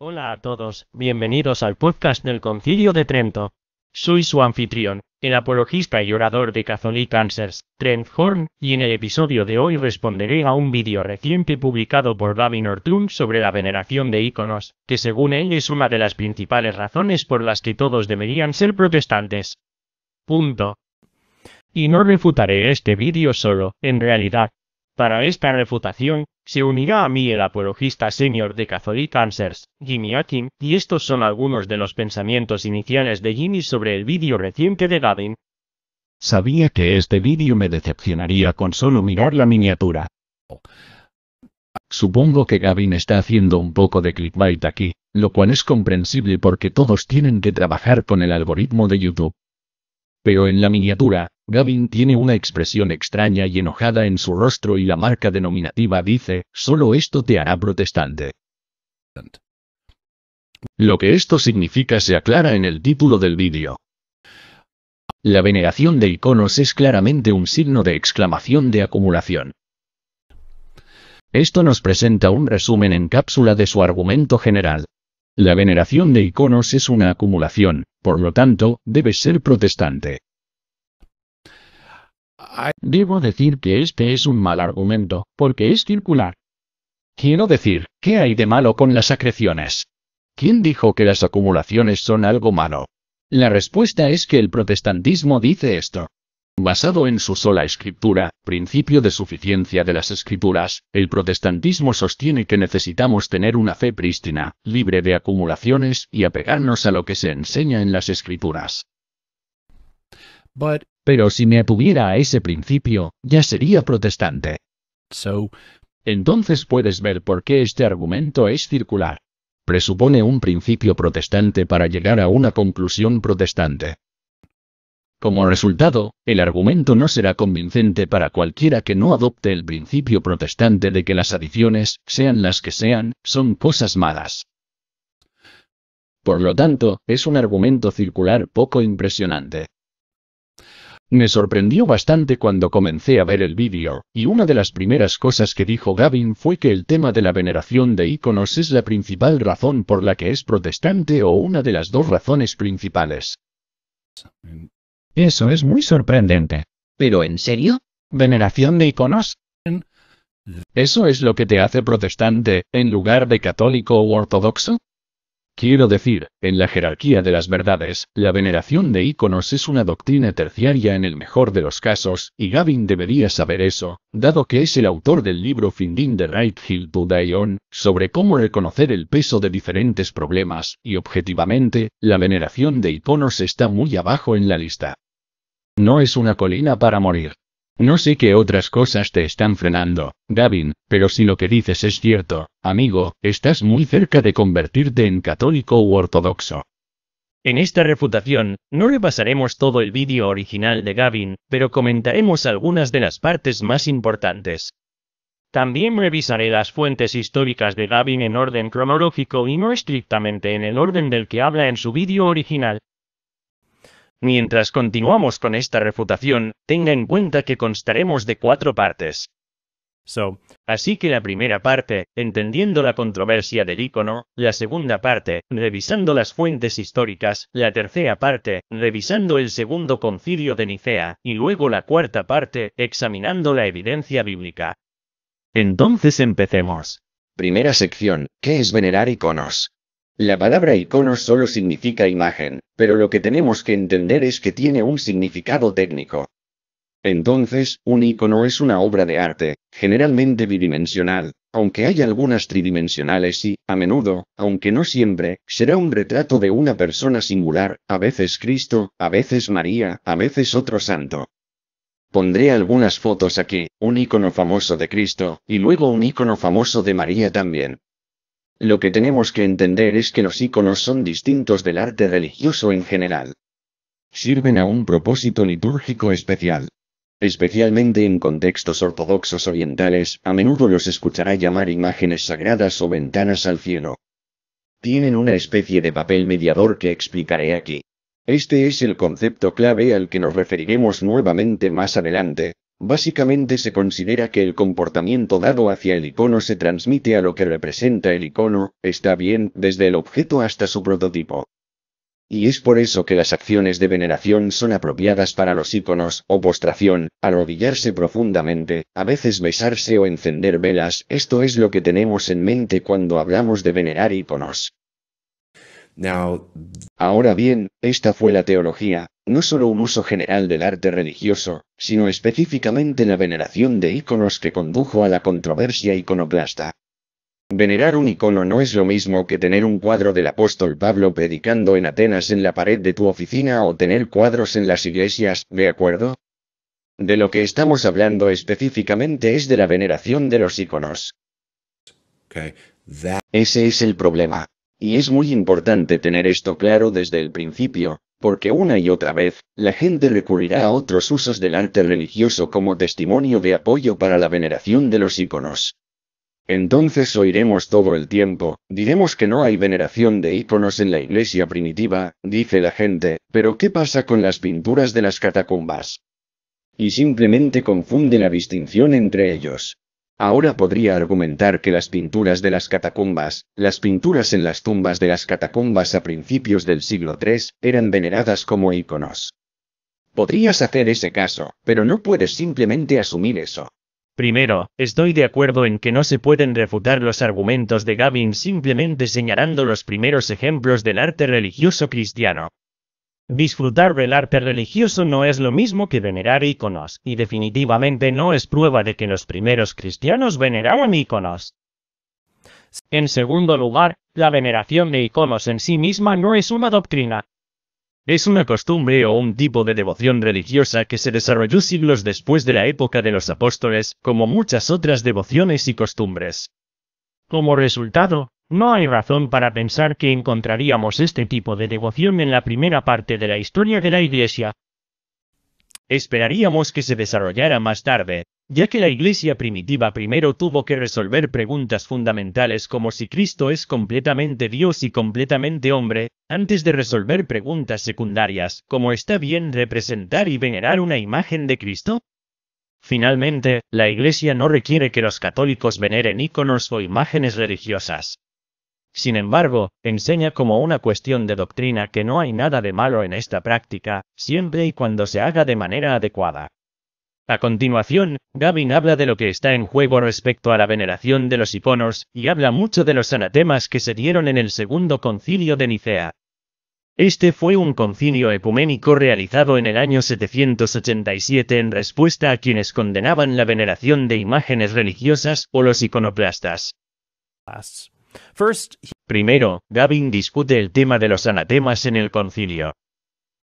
Hola a todos, bienvenidos al podcast del Concilio de Trento. Soy su anfitrión, el apologista y orador de Catholic Answers, Trent Horn, y en el episodio de hoy responderé a un vídeo reciente publicado por David Ortun sobre la veneración de íconos, que según él es una de las principales razones por las que todos deberían ser protestantes. Punto. Y no refutaré este vídeo solo, en realidad. Para esta refutación, se unirá a mí el apologista senior de Catholic Answers, Jimmy Akin, y estos son algunos de los pensamientos iniciales de Jimmy sobre el vídeo reciente de Gavin. Sabía que este vídeo me decepcionaría con solo mirar la miniatura. Supongo que Gavin está haciendo un poco de clickbait aquí, lo cual es comprensible porque todos tienen que trabajar con el algoritmo de YouTube. Pero en la miniatura, Gavin tiene una expresión extraña y enojada en su rostro y la marca denominativa dice, solo esto te hará protestante. Lo que esto significa se aclara en el título del vídeo. La veneración de iconos es claramente un signo de exclamación de acumulación. Esto nos presenta un resumen en cápsula de su argumento general. La veneración de iconos es una acumulación, por lo tanto, debe ser protestante. Debo decir que este es un mal argumento, porque es circular. Quiero decir, ¿qué hay de malo con las acreciones? ¿Quién dijo que las acumulaciones son algo malo? La respuesta es que el protestantismo dice esto. Basado en su sola escritura, principio de suficiencia de las escrituras, el protestantismo sostiene que necesitamos tener una fe prístina, libre de acumulaciones y apegarnos a lo que se enseña en las escrituras. Pero si me apuviera a ese principio, ya sería protestante. entonces puedes ver por qué este argumento es circular. Presupone un principio protestante para llegar a una conclusión protestante. Como resultado, el argumento no será convincente para cualquiera que no adopte el principio protestante de que las adiciones, sean las que sean, son cosas malas. Por lo tanto, es un argumento circular poco impresionante. Me sorprendió bastante cuando comencé a ver el vídeo, y una de las primeras cosas que dijo Gavin fue que el tema de la veneración de iconos es la principal razón por la que es protestante o una de las dos razones principales. Eso es muy sorprendente. ¿Pero en serio? ¿Veneración de iconos? ¿Eso es lo que te hace protestante, en lugar de católico o ortodoxo? Quiero decir, en la jerarquía de las verdades, la veneración de íconos es una doctrina terciaria en el mejor de los casos, y Gavin debería saber eso, dado que es el autor del libro Finding the Right Hill to Die On, sobre cómo reconocer el peso de diferentes problemas, y objetivamente, la veneración de iconos está muy abajo en la lista. No es una colina para morir. No sé qué otras cosas te están frenando, Gavin, pero si lo que dices es cierto, amigo, estás muy cerca de convertirte en católico u ortodoxo. En esta refutación, no repasaremos todo el vídeo original de Gavin, pero comentaremos algunas de las partes más importantes. También revisaré las fuentes históricas de Gavin en orden cronológico y no estrictamente en el orden del que habla en su vídeo original. Mientras continuamos con esta refutación, tenga en cuenta que constaremos de cuatro partes. Así que la primera parte, entendiendo la controversia del icono, la segunda parte, revisando las fuentes históricas, la tercera parte, revisando el segundo concilio de Nicea, y luego la cuarta parte, examinando la evidencia bíblica. Entonces empecemos. Primera sección, ¿qué es venerar iconos? La palabra icono solo significa imagen, pero lo que tenemos que entender es que tiene un significado técnico. Entonces, un icono es una obra de arte, generalmente bidimensional, aunque hay algunas tridimensionales y, a menudo, aunque no siempre, será un retrato de una persona singular, a veces Cristo, a veces María, a veces otro santo. Pondré algunas fotos aquí, un icono famoso de Cristo, y luego un icono famoso de María también. Lo que tenemos que entender es que los iconos son distintos del arte religioso en general. Sirven a un propósito litúrgico especial. Especialmente en contextos ortodoxos orientales, a menudo los escuchará llamar imágenes sagradas o ventanas al cielo. Tienen una especie de papel mediador que explicaré aquí. Este es el concepto clave al que nos referiremos nuevamente más adelante, Básicamente se considera que el comportamiento dado hacia el icono se transmite a lo que representa el icono, está bien, desde el objeto hasta su prototipo. Y es por eso que las acciones de veneración son apropiadas para los iconos, o postración, arrodillarse profundamente, a veces besarse o encender velas, esto es lo que tenemos en mente cuando hablamos de venerar iconos. Ahora bien, esta fue la teología, no solo un uso general del arte religioso, sino específicamente la veneración de íconos que condujo a la controversia iconoplasta. Venerar un icono no es lo mismo que tener un cuadro del apóstol Pablo predicando en Atenas en la pared de tu oficina o tener cuadros en las iglesias, ¿de acuerdo? De lo que estamos hablando específicamente es de la veneración de los iconos. Ese es el problema. Y es muy importante tener esto claro desde el principio, porque una y otra vez, la gente recurrirá a otros usos del arte religioso como testimonio de apoyo para la veneración de los íconos. Entonces oiremos todo el tiempo, diremos que no hay veneración de íconos en la iglesia primitiva, dice la gente, pero ¿qué pasa con las pinturas de las catacumbas? Y simplemente confunde la distinción entre ellos. Ahora podría argumentar que las pinturas de las catacumbas, las pinturas en las tumbas de las catacumbas a principios del siglo III, eran veneradas como íconos. Podrías hacer ese caso, pero no puedes simplemente asumir eso. Primero, estoy de acuerdo en que no se pueden refutar los argumentos de Gavin simplemente señalando los primeros ejemplos del arte religioso cristiano. Disfrutar del arte religioso no es lo mismo que venerar iconos y definitivamente no es prueba de que los primeros cristianos veneraban íconos. En segundo lugar, la veneración de iconos en sí misma no es una doctrina. Es una costumbre o un tipo de devoción religiosa que se desarrolló siglos después de la época de los apóstoles, como muchas otras devociones y costumbres. Como resultado, no hay razón para pensar que encontraríamos este tipo de devoción en la primera parte de la historia de la Iglesia. Esperaríamos que se desarrollara más tarde, ya que la Iglesia primitiva primero tuvo que resolver preguntas fundamentales como si Cristo es completamente Dios y completamente hombre, antes de resolver preguntas secundarias como está bien representar y venerar una imagen de Cristo. Finalmente, la Iglesia no requiere que los católicos veneren íconos o imágenes religiosas. Sin embargo, enseña como una cuestión de doctrina que no hay nada de malo en esta práctica, siempre y cuando se haga de manera adecuada. A continuación, Gavin habla de lo que está en juego respecto a la veneración de los hiponos, y habla mucho de los anatemas que se dieron en el segundo concilio de Nicea. Este fue un concilio ecuménico realizado en el año 787 en respuesta a quienes condenaban la veneración de imágenes religiosas o los iconoplastas. First, Primero, Gavin discute el tema de los anatemas en el concilio.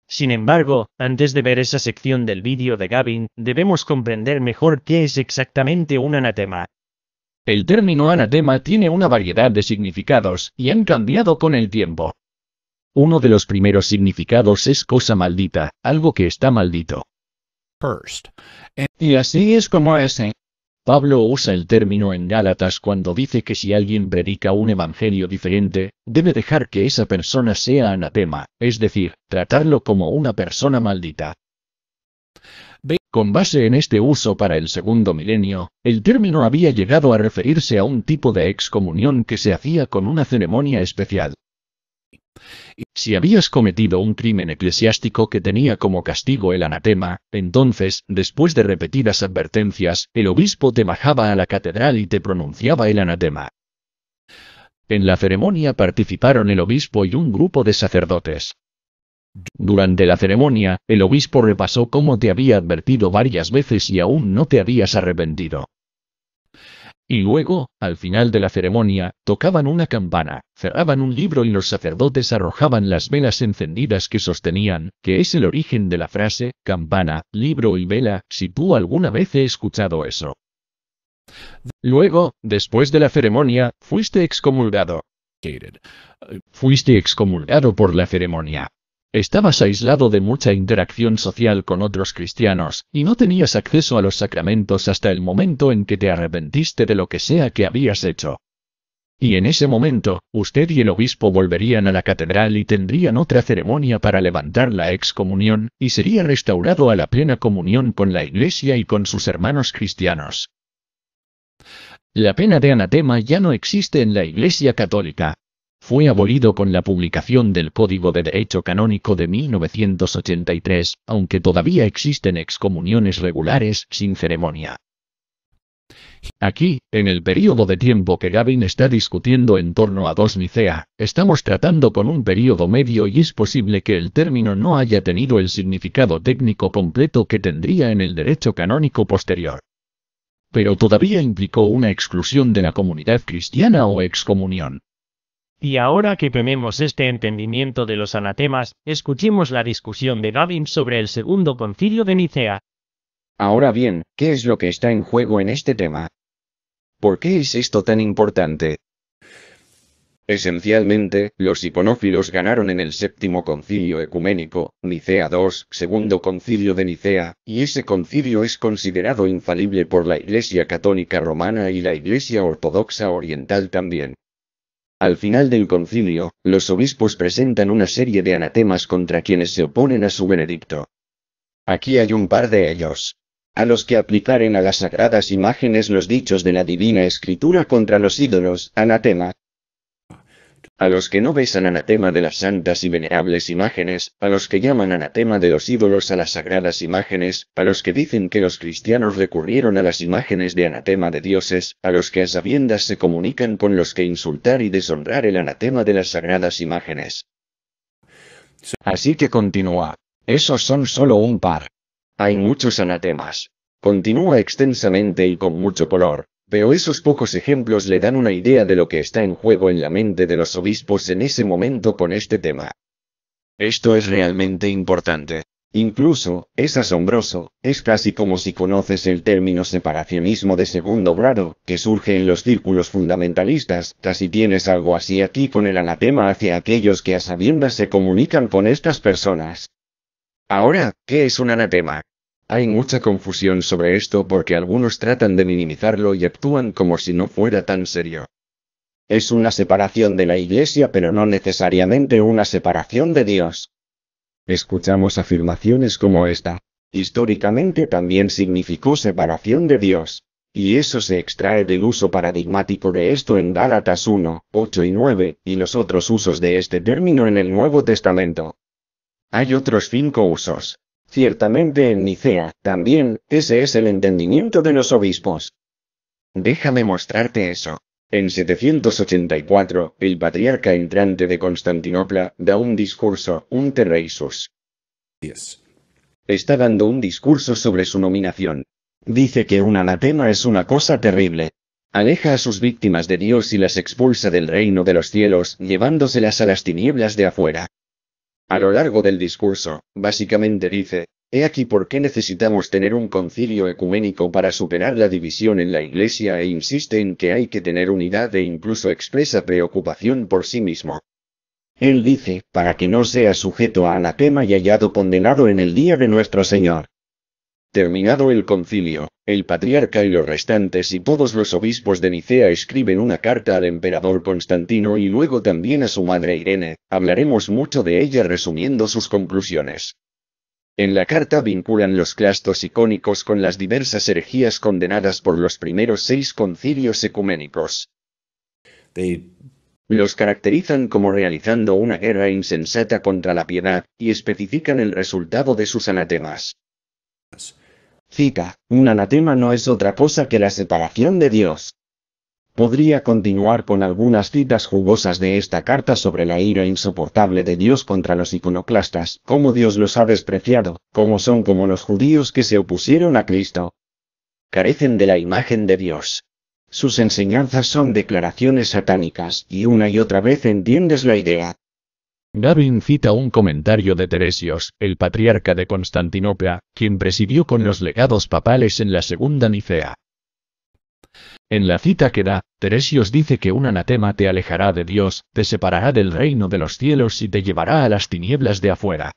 Sin embargo, antes de ver esa sección del vídeo de Gavin, debemos comprender mejor qué es exactamente un anatema. El término anatema tiene una variedad de significados, y han cambiado con el tiempo. Uno de los primeros significados es cosa maldita, algo que está maldito. First. Y así es como ese Pablo usa el término en Gálatas cuando dice que si alguien predica un evangelio diferente, debe dejar que esa persona sea anatema, es decir, tratarlo como una persona maldita. Con base en este uso para el segundo milenio, el término había llegado a referirse a un tipo de excomunión que se hacía con una ceremonia especial. Si habías cometido un crimen eclesiástico que tenía como castigo el anatema, entonces, después de repetidas advertencias, el obispo te bajaba a la catedral y te pronunciaba el anatema. En la ceremonia participaron el obispo y un grupo de sacerdotes. Durante la ceremonia, el obispo repasó cómo te había advertido varias veces y aún no te habías arrepentido. Y luego, al final de la ceremonia, tocaban una campana, cerraban un libro y los sacerdotes arrojaban las velas encendidas que sostenían, que es el origen de la frase, campana, libro y vela, si tú alguna vez he escuchado eso. Luego, después de la ceremonia, fuiste excomulgado. Fuiste excomulgado por la ceremonia. Estabas aislado de mucha interacción social con otros cristianos, y no tenías acceso a los sacramentos hasta el momento en que te arrepentiste de lo que sea que habías hecho. Y en ese momento, usted y el obispo volverían a la catedral y tendrían otra ceremonia para levantar la excomunión, y sería restaurado a la plena comunión con la Iglesia y con sus hermanos cristianos. La pena de anatema ya no existe en la Iglesia católica, fue abolido con la publicación del Código de Derecho Canónico de 1983, aunque todavía existen excomuniones regulares sin ceremonia. Aquí, en el periodo de tiempo que Gavin está discutiendo en torno a dos estamos tratando con un periodo medio y es posible que el término no haya tenido el significado técnico completo que tendría en el derecho canónico posterior. Pero todavía implicó una exclusión de la comunidad cristiana o excomunión. Y ahora que tememos este entendimiento de los anatemas, escuchemos la discusión de Gavin sobre el segundo concilio de Nicea. Ahora bien, ¿qué es lo que está en juego en este tema? ¿Por qué es esto tan importante? Esencialmente, los hiponófilos ganaron en el séptimo concilio ecuménico, Nicea II, segundo concilio de Nicea, y ese concilio es considerado infalible por la Iglesia Católica Romana y la Iglesia Ortodoxa Oriental también. Al final del concilio, los obispos presentan una serie de anatemas contra quienes se oponen a su benedicto. Aquí hay un par de ellos. A los que aplicaren a las sagradas imágenes los dichos de la divina escritura contra los ídolos, anatema, a los que no besan anatema de las santas y venerables imágenes, a los que llaman anatema de los ídolos a las sagradas imágenes, a los que dicen que los cristianos recurrieron a las imágenes de anatema de dioses, a los que a sabiendas se comunican con los que insultar y deshonrar el anatema de las sagradas imágenes. Así que continúa. Esos son solo un par. Hay muchos anatemas. Continúa extensamente y con mucho color. Pero esos pocos ejemplos le dan una idea de lo que está en juego en la mente de los obispos en ese momento con este tema. Esto es realmente importante. Incluso, es asombroso, es casi como si conoces el término separacionismo de segundo grado, que surge en los círculos fundamentalistas, casi tienes algo así aquí con el anatema hacia aquellos que a sabiendas se comunican con estas personas. Ahora, ¿qué es un anatema? Hay mucha confusión sobre esto porque algunos tratan de minimizarlo y actúan como si no fuera tan serio. Es una separación de la Iglesia pero no necesariamente una separación de Dios. Escuchamos afirmaciones como esta. Históricamente también significó separación de Dios. Y eso se extrae del uso paradigmático de esto en Gálatas 1, 8 y 9, y los otros usos de este término en el Nuevo Testamento. Hay otros cinco usos. Ciertamente en Nicea, también, ese es el entendimiento de los obispos. Déjame mostrarte eso. En 784, el patriarca entrante de Constantinopla da un discurso, un terreisus. Está dando un discurso sobre su nominación. Dice que un anatema es una cosa terrible. Aleja a sus víctimas de Dios y las expulsa del reino de los cielos, llevándoselas a las tinieblas de afuera. A lo largo del discurso, básicamente dice, He aquí por qué necesitamos tener un concilio ecuménico para superar la división en la Iglesia e insiste en que hay que tener unidad e incluso expresa preocupación por sí mismo. Él dice, para que no sea sujeto a anatema y hallado condenado en el día de nuestro Señor. Terminado el concilio, el patriarca y los restantes y todos los obispos de Nicea escriben una carta al emperador Constantino y luego también a su madre Irene, hablaremos mucho de ella resumiendo sus conclusiones. En la carta vinculan los clastos icónicos con las diversas herejías condenadas por los primeros seis concilios ecuménicos. Los caracterizan como realizando una guerra insensata contra la piedad, y especifican el resultado de sus anatemas. Cita, un anatema no es otra cosa que la separación de Dios. Podría continuar con algunas citas jugosas de esta carta sobre la ira insoportable de Dios contra los iconoclastas, cómo Dios los ha despreciado, cómo son como los judíos que se opusieron a Cristo. Carecen de la imagen de Dios. Sus enseñanzas son declaraciones satánicas, y una y otra vez entiendes la idea. Gavin cita un comentario de Teresios, el patriarca de Constantinopla, quien presidió con los legados papales en la segunda Nicea. En la cita que da, Teresios dice que un anatema te alejará de Dios, te separará del reino de los cielos y te llevará a las tinieblas de afuera.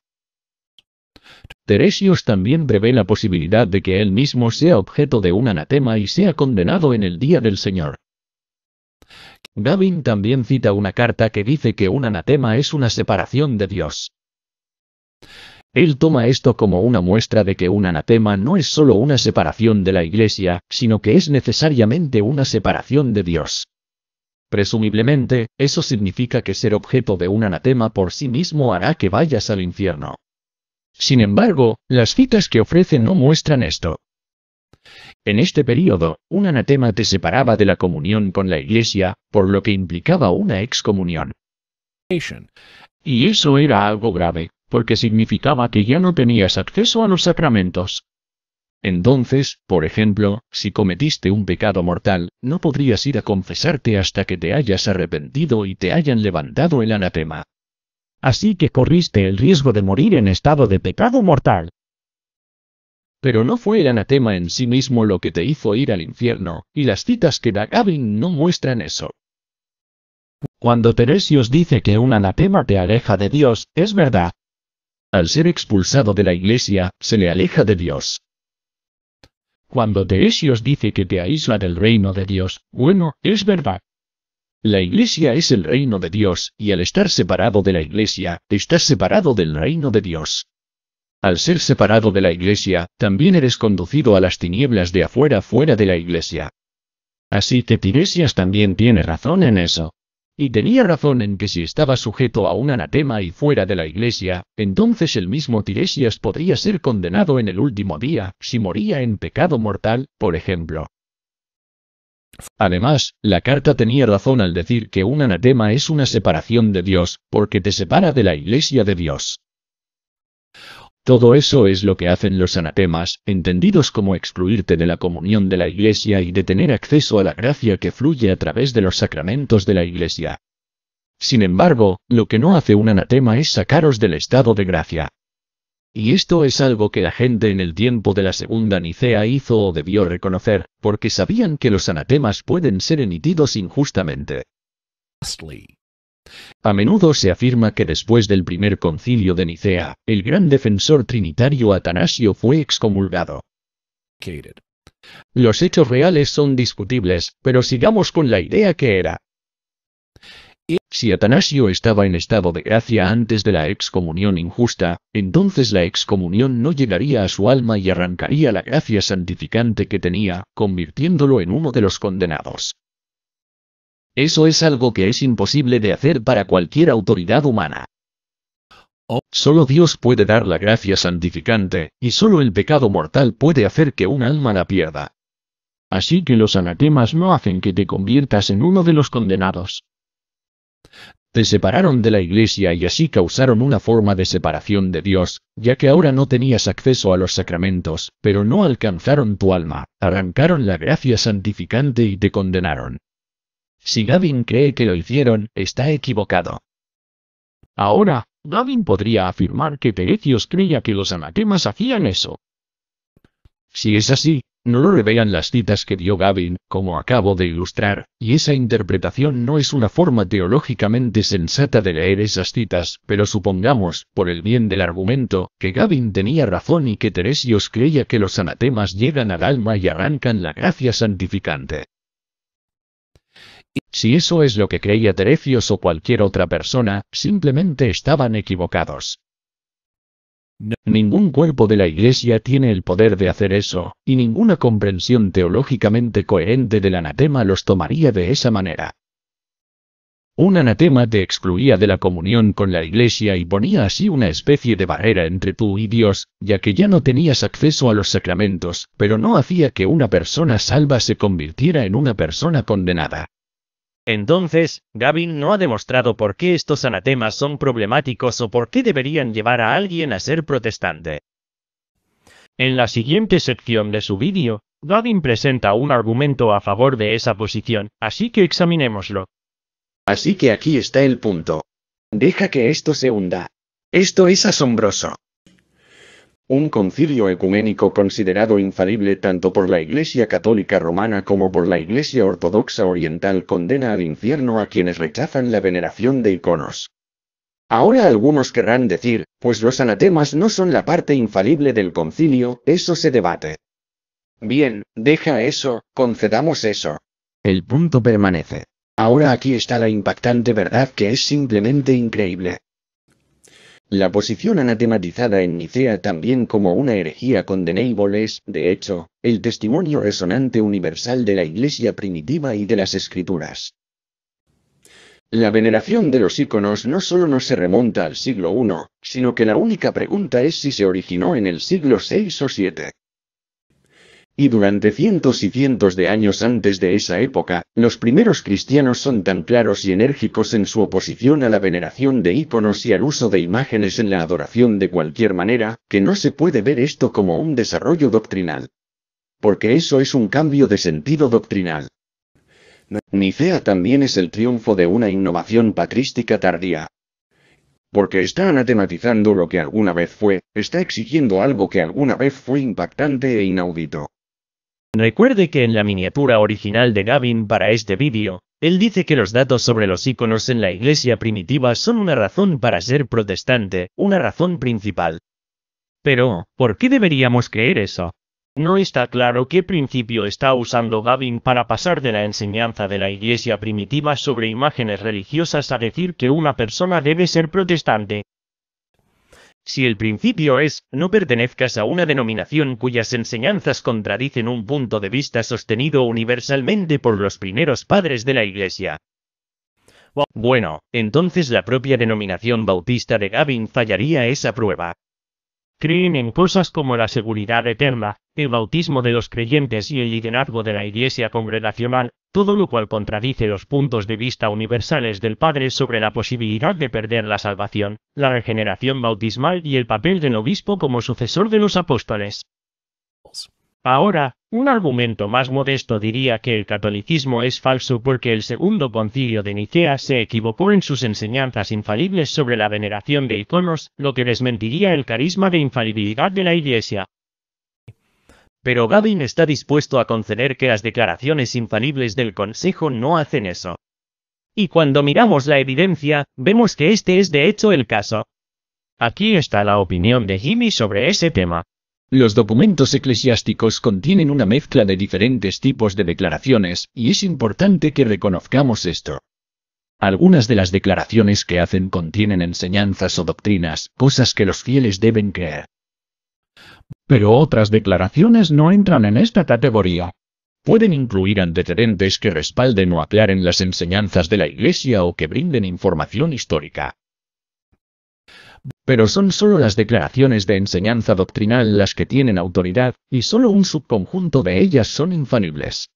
Teresios también prevé la posibilidad de que él mismo sea objeto de un anatema y sea condenado en el día del Señor. Gavin también cita una carta que dice que un anatema es una separación de Dios. Él toma esto como una muestra de que un anatema no es solo una separación de la Iglesia, sino que es necesariamente una separación de Dios. Presumiblemente, eso significa que ser objeto de un anatema por sí mismo hará que vayas al infierno. Sin embargo, las citas que ofrece no muestran esto. En este período, un anatema te separaba de la comunión con la Iglesia, por lo que implicaba una excomunión. Y eso era algo grave, porque significaba que ya no tenías acceso a los sacramentos. Entonces, por ejemplo, si cometiste un pecado mortal, no podrías ir a confesarte hasta que te hayas arrepentido y te hayan levantado el anatema. Así que corriste el riesgo de morir en estado de pecado mortal. Pero no fue el anatema en sí mismo lo que te hizo ir al infierno, y las citas que da Gavin no muestran eso. Cuando Teresios dice que un anatema te aleja de Dios, es verdad. Al ser expulsado de la iglesia, se le aleja de Dios. Cuando Teresios dice que te aísla del reino de Dios, bueno, es verdad. La iglesia es el reino de Dios, y al estar separado de la iglesia, te estás separado del reino de Dios. Al ser separado de la iglesia, también eres conducido a las tinieblas de afuera fuera de la iglesia. Así que Tiresias también tiene razón en eso. Y tenía razón en que si estaba sujeto a un anatema y fuera de la iglesia, entonces el mismo Tiresias podría ser condenado en el último día, si moría en pecado mortal, por ejemplo. Además, la carta tenía razón al decir que un anatema es una separación de Dios, porque te separa de la iglesia de Dios. Todo eso es lo que hacen los anatemas, entendidos como excluirte de la comunión de la Iglesia y de tener acceso a la gracia que fluye a través de los sacramentos de la Iglesia. Sin embargo, lo que no hace un anatema es sacaros del estado de gracia. Y esto es algo que la gente en el tiempo de la segunda Nicea hizo o debió reconocer, porque sabían que los anatemas pueden ser emitidos injustamente. A menudo se afirma que después del primer concilio de Nicea, el gran defensor trinitario Atanasio fue excomulgado. Los hechos reales son discutibles, pero sigamos con la idea que era. Si Atanasio estaba en estado de gracia antes de la excomunión injusta, entonces la excomunión no llegaría a su alma y arrancaría la gracia santificante que tenía, convirtiéndolo en uno de los condenados. Eso es algo que es imposible de hacer para cualquier autoridad humana. Oh, solo Dios puede dar la gracia santificante, y solo el pecado mortal puede hacer que un alma la pierda. Así que los anatemas no hacen que te conviertas en uno de los condenados. Te separaron de la iglesia y así causaron una forma de separación de Dios, ya que ahora no tenías acceso a los sacramentos, pero no alcanzaron tu alma, arrancaron la gracia santificante y te condenaron. Si Gavin cree que lo hicieron, está equivocado. Ahora, Gavin podría afirmar que Teresios creía que los anatemas hacían eso. Si es así, no lo revean las citas que dio Gavin, como acabo de ilustrar, y esa interpretación no es una forma teológicamente sensata de leer esas citas, pero supongamos, por el bien del argumento, que Gavin tenía razón y que Teresios creía que los anatemas llegan al alma y arrancan la gracia santificante. Si eso es lo que creía Terecios o cualquier otra persona, simplemente estaban equivocados. Ningún cuerpo de la Iglesia tiene el poder de hacer eso, y ninguna comprensión teológicamente coherente del anatema los tomaría de esa manera. Un anatema te excluía de la comunión con la Iglesia y ponía así una especie de barrera entre tú y Dios, ya que ya no tenías acceso a los sacramentos, pero no hacía que una persona salva se convirtiera en una persona condenada. Entonces, Gavin no ha demostrado por qué estos anatemas son problemáticos o por qué deberían llevar a alguien a ser protestante. En la siguiente sección de su vídeo, Gavin presenta un argumento a favor de esa posición, así que examinémoslo. Así que aquí está el punto. Deja que esto se hunda. Esto es asombroso un concilio ecuménico considerado infalible tanto por la Iglesia Católica Romana como por la Iglesia Ortodoxa Oriental condena al infierno a quienes rechazan la veneración de iconos. Ahora algunos querrán decir, pues los anatemas no son la parte infalible del concilio, eso se debate. Bien, deja eso, concedamos eso. El punto permanece. Ahora aquí está la impactante verdad que es simplemente increíble. La posición anatematizada en Nicea también como una herejía condenable es, de hecho, el testimonio resonante universal de la Iglesia primitiva y de las Escrituras. La veneración de los íconos no solo no se remonta al siglo I, sino que la única pregunta es si se originó en el siglo VI o VII. Y durante cientos y cientos de años antes de esa época, los primeros cristianos son tan claros y enérgicos en su oposición a la veneración de íconos y al uso de imágenes en la adoración de cualquier manera, que no se puede ver esto como un desarrollo doctrinal. Porque eso es un cambio de sentido doctrinal. Nicea también es el triunfo de una innovación patrística tardía, porque está anatematizando lo que alguna vez fue, está exigiendo algo que alguna vez fue impactante e inaudito. Recuerde que en la miniatura original de Gavin para este vídeo, él dice que los datos sobre los iconos en la iglesia primitiva son una razón para ser protestante, una razón principal. Pero, ¿por qué deberíamos creer eso? No está claro qué principio está usando Gavin para pasar de la enseñanza de la iglesia primitiva sobre imágenes religiosas a decir que una persona debe ser protestante. Si el principio es, no pertenezcas a una denominación cuyas enseñanzas contradicen un punto de vista sostenido universalmente por los primeros padres de la Iglesia. Bueno, entonces la propia denominación bautista de Gavin fallaría esa prueba. Creen en cosas como la seguridad eterna, el bautismo de los creyentes y el liderazgo de la Iglesia congregacional, todo lo cual contradice los puntos de vista universales del Padre sobre la posibilidad de perder la salvación, la regeneración bautismal y el papel del obispo como sucesor de los apóstoles. Ahora, un argumento más modesto diría que el catolicismo es falso porque el segundo concilio de Nicea se equivocó en sus enseñanzas infalibles sobre la veneración de iconos, lo que desmentiría el carisma de infalibilidad de la Iglesia. Pero Gavin está dispuesto a conceder que las declaraciones infalibles del Consejo no hacen eso. Y cuando miramos la evidencia, vemos que este es de hecho el caso. Aquí está la opinión de Jimmy sobre ese tema. Los documentos eclesiásticos contienen una mezcla de diferentes tipos de declaraciones, y es importante que reconozcamos esto. Algunas de las declaraciones que hacen contienen enseñanzas o doctrinas, cosas que los fieles deben creer. Pero otras declaraciones no entran en esta categoría. Pueden incluir antecedentes que respalden o aclaren las enseñanzas de la Iglesia o que brinden información histórica. Pero son solo las declaraciones de enseñanza doctrinal las que tienen autoridad, y solo un subconjunto de ellas son infalibles.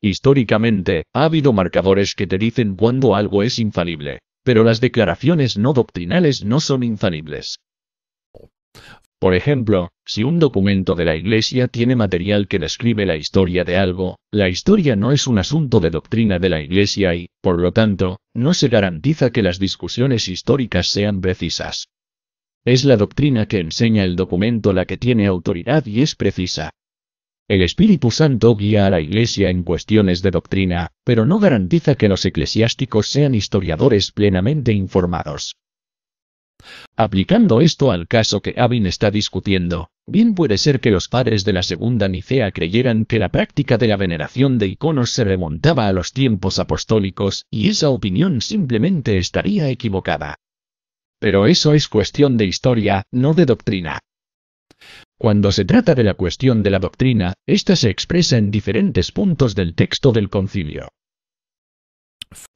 Históricamente, ha habido marcadores que te dicen cuándo algo es infalible, pero las declaraciones no doctrinales no son infalibles. Por ejemplo, si un documento de la Iglesia tiene material que describe la historia de algo, la historia no es un asunto de doctrina de la Iglesia y, por lo tanto, no se garantiza que las discusiones históricas sean precisas. Es la doctrina que enseña el documento la que tiene autoridad y es precisa. El Espíritu Santo guía a la Iglesia en cuestiones de doctrina, pero no garantiza que los eclesiásticos sean historiadores plenamente informados. Aplicando esto al caso que Abin está discutiendo, bien puede ser que los padres de la segunda Nicea creyeran que la práctica de la veneración de iconos se remontaba a los tiempos apostólicos y esa opinión simplemente estaría equivocada. Pero eso es cuestión de historia, no de doctrina. Cuando se trata de la cuestión de la doctrina, ésta se expresa en diferentes puntos del texto del concilio.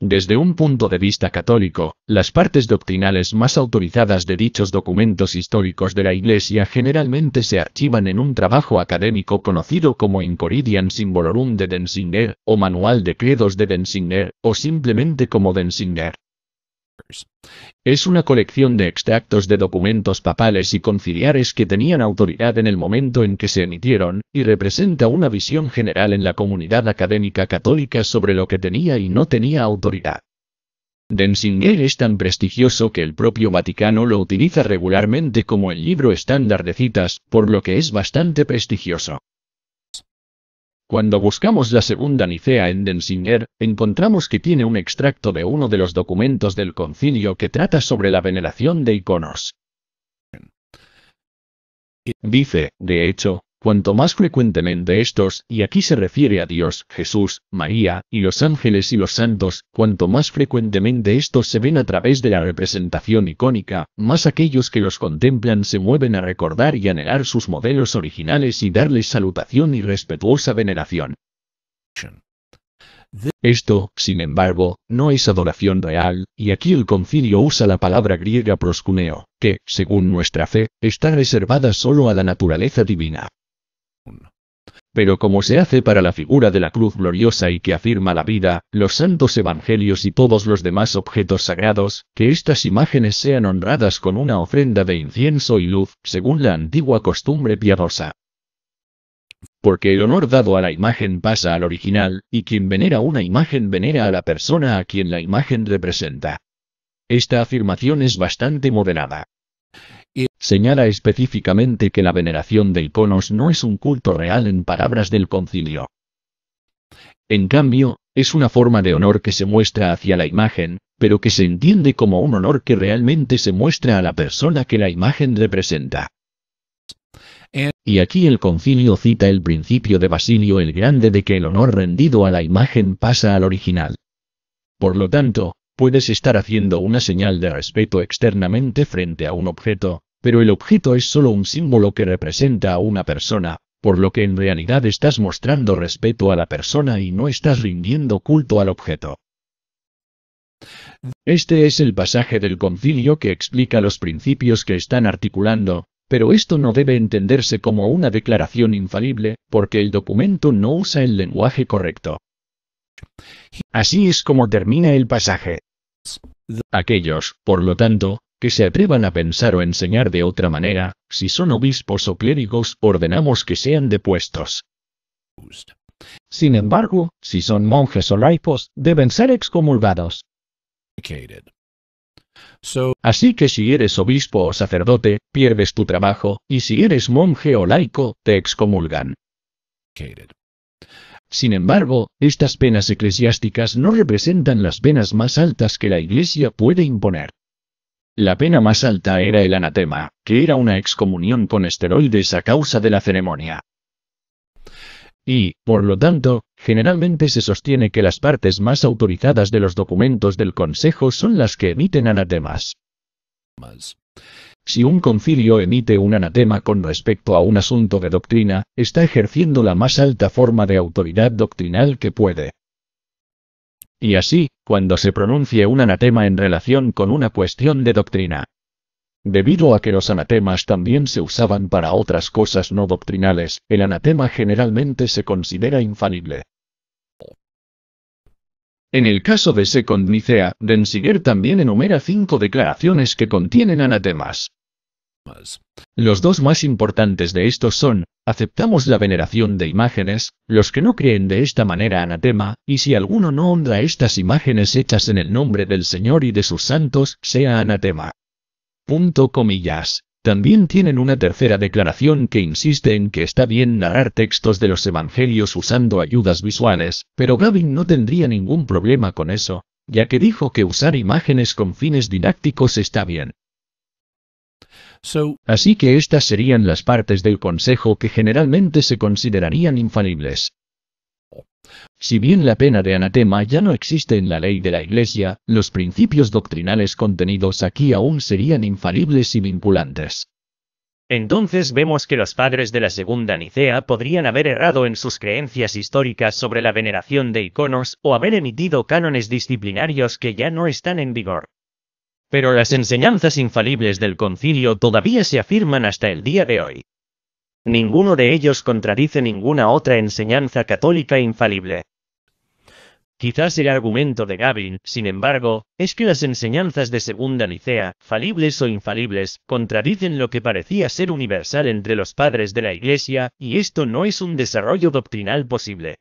Desde un punto de vista católico, las partes doctrinales más autorizadas de dichos documentos históricos de la Iglesia generalmente se archivan en un trabajo académico conocido como Incoridian Symbolorum de Denzinger, o Manual de Credos de Denzinger, o simplemente como Denzinger. Es una colección de extractos de documentos papales y conciliares que tenían autoridad en el momento en que se emitieron, y representa una visión general en la comunidad académica católica sobre lo que tenía y no tenía autoridad. Denzinger es tan prestigioso que el propio Vaticano lo utiliza regularmente como el libro estándar de citas, por lo que es bastante prestigioso. Cuando buscamos la segunda Nicea en Denzinger, encontramos que tiene un extracto de uno de los documentos del concilio que trata sobre la veneración de iconos. Dice, de hecho, Cuanto más frecuentemente estos, y aquí se refiere a Dios, Jesús, María, y los ángeles y los santos, cuanto más frecuentemente estos se ven a través de la representación icónica, más aquellos que los contemplan se mueven a recordar y anhelar sus modelos originales y darles salutación y respetuosa veneración. Esto, sin embargo, no es adoración real, y aquí el concilio usa la palabra griega proscuneo, que, según nuestra fe, está reservada solo a la naturaleza divina. Pero como se hace para la figura de la cruz gloriosa y que afirma la vida, los santos evangelios y todos los demás objetos sagrados, que estas imágenes sean honradas con una ofrenda de incienso y luz, según la antigua costumbre piadosa porque el honor dado a la imagen pasa al original, y quien venera una imagen venera a la persona a quien la imagen representa. Esta afirmación es bastante moderada, señala específicamente que la veneración del iconos no es un culto real en palabras del concilio. En cambio, es una forma de honor que se muestra hacia la imagen, pero que se entiende como un honor que realmente se muestra a la persona que la imagen representa. Eh. Y aquí el concilio cita el principio de Basilio el Grande de que el honor rendido a la imagen pasa al original. Por lo tanto, Puedes estar haciendo una señal de respeto externamente frente a un objeto, pero el objeto es solo un símbolo que representa a una persona, por lo que en realidad estás mostrando respeto a la persona y no estás rindiendo culto al objeto. Este es el pasaje del concilio que explica los principios que están articulando, pero esto no debe entenderse como una declaración infalible, porque el documento no usa el lenguaje correcto. Así es como termina el pasaje. Aquellos, por lo tanto, que se atrevan a pensar o enseñar de otra manera, si son obispos o clérigos, ordenamos que sean depuestos. Sin embargo, si son monjes o laicos, deben ser excomulgados. Así que si eres obispo o sacerdote, pierdes tu trabajo, y si eres monje o laico, te excomulgan. Sin embargo, estas penas eclesiásticas no representan las penas más altas que la Iglesia puede imponer. La pena más alta era el anatema, que era una excomunión con esteroides a causa de la ceremonia. Y, por lo tanto, generalmente se sostiene que las partes más autorizadas de los documentos del Consejo son las que emiten anatemas. Si un concilio emite un anatema con respecto a un asunto de doctrina, está ejerciendo la más alta forma de autoridad doctrinal que puede. Y así, cuando se pronuncie un anatema en relación con una cuestión de doctrina. Debido a que los anatemas también se usaban para otras cosas no doctrinales, el anatema generalmente se considera infalible. En el caso de Second Nicea, Densiger también enumera cinco declaraciones que contienen anatemas. Los dos más importantes de estos son, aceptamos la veneración de imágenes, los que no creen de esta manera anatema, y si alguno no honra estas imágenes hechas en el nombre del Señor y de sus santos, sea anatema. Punto comillas. También tienen una tercera declaración que insiste en que está bien narrar textos de los evangelios usando ayudas visuales, pero Gavin no tendría ningún problema con eso, ya que dijo que usar imágenes con fines didácticos está bien. Así que estas serían las partes del consejo que generalmente se considerarían infalibles. Si bien la pena de anatema ya no existe en la ley de la Iglesia, los principios doctrinales contenidos aquí aún serían infalibles y vinculantes. Entonces vemos que los padres de la segunda Nicea podrían haber errado en sus creencias históricas sobre la veneración de iconos o haber emitido cánones disciplinarios que ya no están en vigor. Pero las enseñanzas infalibles del concilio todavía se afirman hasta el día de hoy. Ninguno de ellos contradice ninguna otra enseñanza católica infalible. Quizás el argumento de Gavin, sin embargo, es que las enseñanzas de Segunda Nicea, falibles o infalibles, contradicen lo que parecía ser universal entre los padres de la Iglesia, y esto no es un desarrollo doctrinal posible.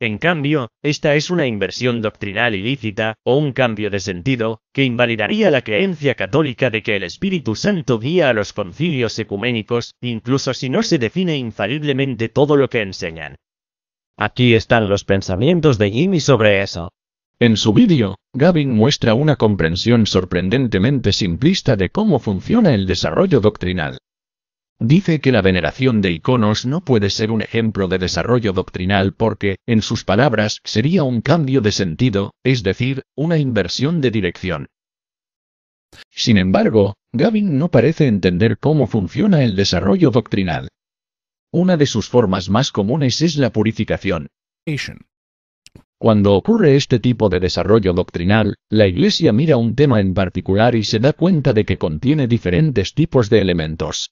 En cambio, esta es una inversión doctrinal ilícita, o un cambio de sentido, que invalidaría la creencia católica de que el Espíritu Santo guía a los concilios ecuménicos, incluso si no se define infaliblemente todo lo que enseñan. Aquí están los pensamientos de Jimmy sobre eso. En su vídeo, Gavin muestra una comprensión sorprendentemente simplista de cómo funciona el desarrollo doctrinal. Dice que la veneración de iconos no puede ser un ejemplo de desarrollo doctrinal porque, en sus palabras, sería un cambio de sentido, es decir, una inversión de dirección. Sin embargo, Gavin no parece entender cómo funciona el desarrollo doctrinal. Una de sus formas más comunes es la purificación. Cuando ocurre este tipo de desarrollo doctrinal, la Iglesia mira un tema en particular y se da cuenta de que contiene diferentes tipos de elementos.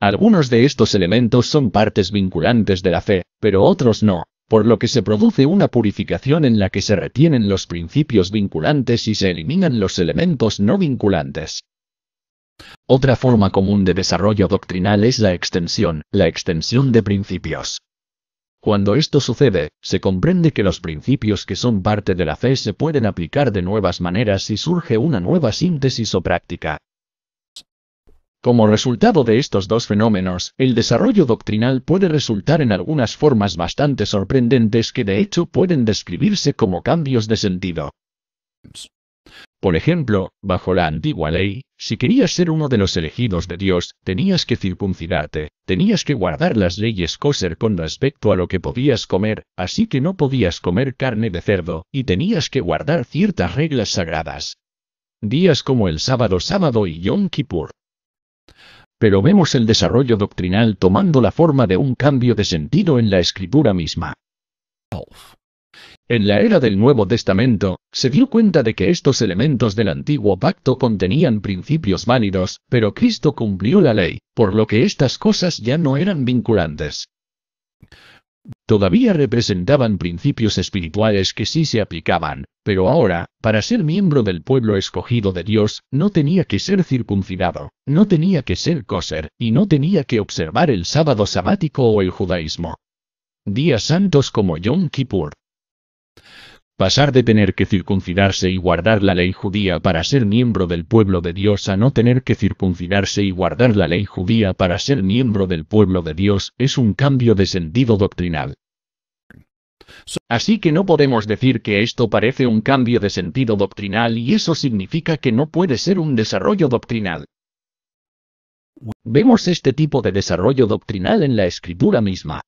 Algunos de estos elementos son partes vinculantes de la fe, pero otros no, por lo que se produce una purificación en la que se retienen los principios vinculantes y se eliminan los elementos no vinculantes. Otra forma común de desarrollo doctrinal es la extensión, la extensión de principios. Cuando esto sucede, se comprende que los principios que son parte de la fe se pueden aplicar de nuevas maneras y surge una nueva síntesis o práctica. Como resultado de estos dos fenómenos, el desarrollo doctrinal puede resultar en algunas formas bastante sorprendentes que de hecho pueden describirse como cambios de sentido. Por ejemplo, bajo la antigua ley, si querías ser uno de los elegidos de Dios, tenías que circuncidarte, tenías que guardar las leyes kosher con respecto a lo que podías comer, así que no podías comer carne de cerdo, y tenías que guardar ciertas reglas sagradas. Días como el sábado sábado y Yom Kippur, pero vemos el desarrollo doctrinal tomando la forma de un cambio de sentido en la escritura misma. En la era del Nuevo Testamento, se dio cuenta de que estos elementos del antiguo pacto contenían principios válidos, pero Cristo cumplió la ley, por lo que estas cosas ya no eran vinculantes todavía representaban principios espirituales que sí se aplicaban, pero ahora, para ser miembro del pueblo escogido de Dios, no tenía que ser circuncidado, no tenía que ser coser, y no tenía que observar el sábado sabático o el judaísmo. Días santos como Yom Kippur pasar de tener que circuncidarse y guardar la ley judía para ser miembro del pueblo de Dios a no tener que circuncidarse y guardar la ley judía para ser miembro del pueblo de Dios es un cambio de sentido doctrinal. Así que no podemos decir que esto parece un cambio de sentido doctrinal y eso significa que no puede ser un desarrollo doctrinal. Vemos este tipo de desarrollo doctrinal en la escritura misma.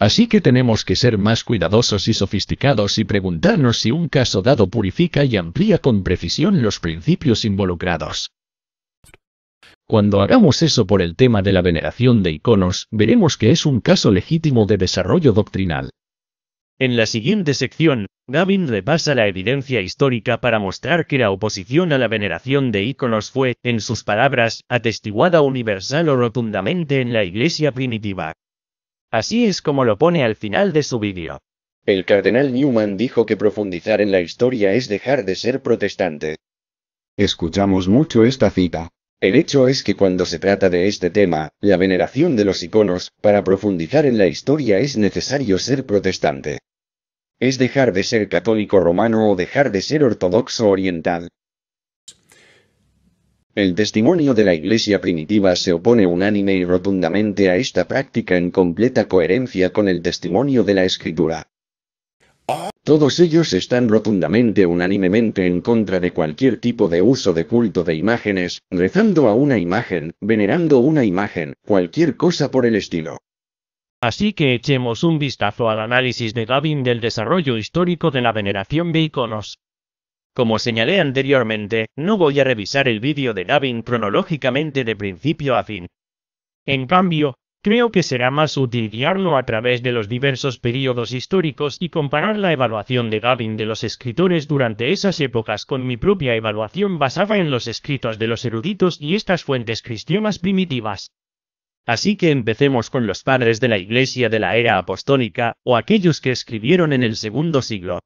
Así que tenemos que ser más cuidadosos y sofisticados y preguntarnos si un caso dado purifica y amplía con precisión los principios involucrados. Cuando hagamos eso por el tema de la veneración de iconos, veremos que es un caso legítimo de desarrollo doctrinal. En la siguiente sección, Gavin repasa la evidencia histórica para mostrar que la oposición a la veneración de iconos fue, en sus palabras, atestiguada universal o rotundamente en la iglesia primitiva. Así es como lo pone al final de su vídeo. El cardenal Newman dijo que profundizar en la historia es dejar de ser protestante. Escuchamos mucho esta cita. El hecho es que cuando se trata de este tema, la veneración de los iconos, para profundizar en la historia es necesario ser protestante. Es dejar de ser católico romano o dejar de ser ortodoxo oriental. El testimonio de la Iglesia primitiva se opone unánime y rotundamente a esta práctica en completa coherencia con el testimonio de la Escritura. Todos ellos están rotundamente unánimemente en contra de cualquier tipo de uso de culto de imágenes, rezando a una imagen, venerando una imagen, cualquier cosa por el estilo. Así que echemos un vistazo al análisis de Gavin del desarrollo histórico de la veneración de iconos. Como señalé anteriormente, no voy a revisar el vídeo de Gavin cronológicamente de principio a fin. En cambio, creo que será más útil guiarlo a través de los diversos periodos históricos y comparar la evaluación de Gavin de los escritores durante esas épocas con mi propia evaluación basada en los escritos de los eruditos y estas fuentes cristianas primitivas. Así que empecemos con los padres de la Iglesia de la era apostólica, o aquellos que escribieron en el segundo siglo.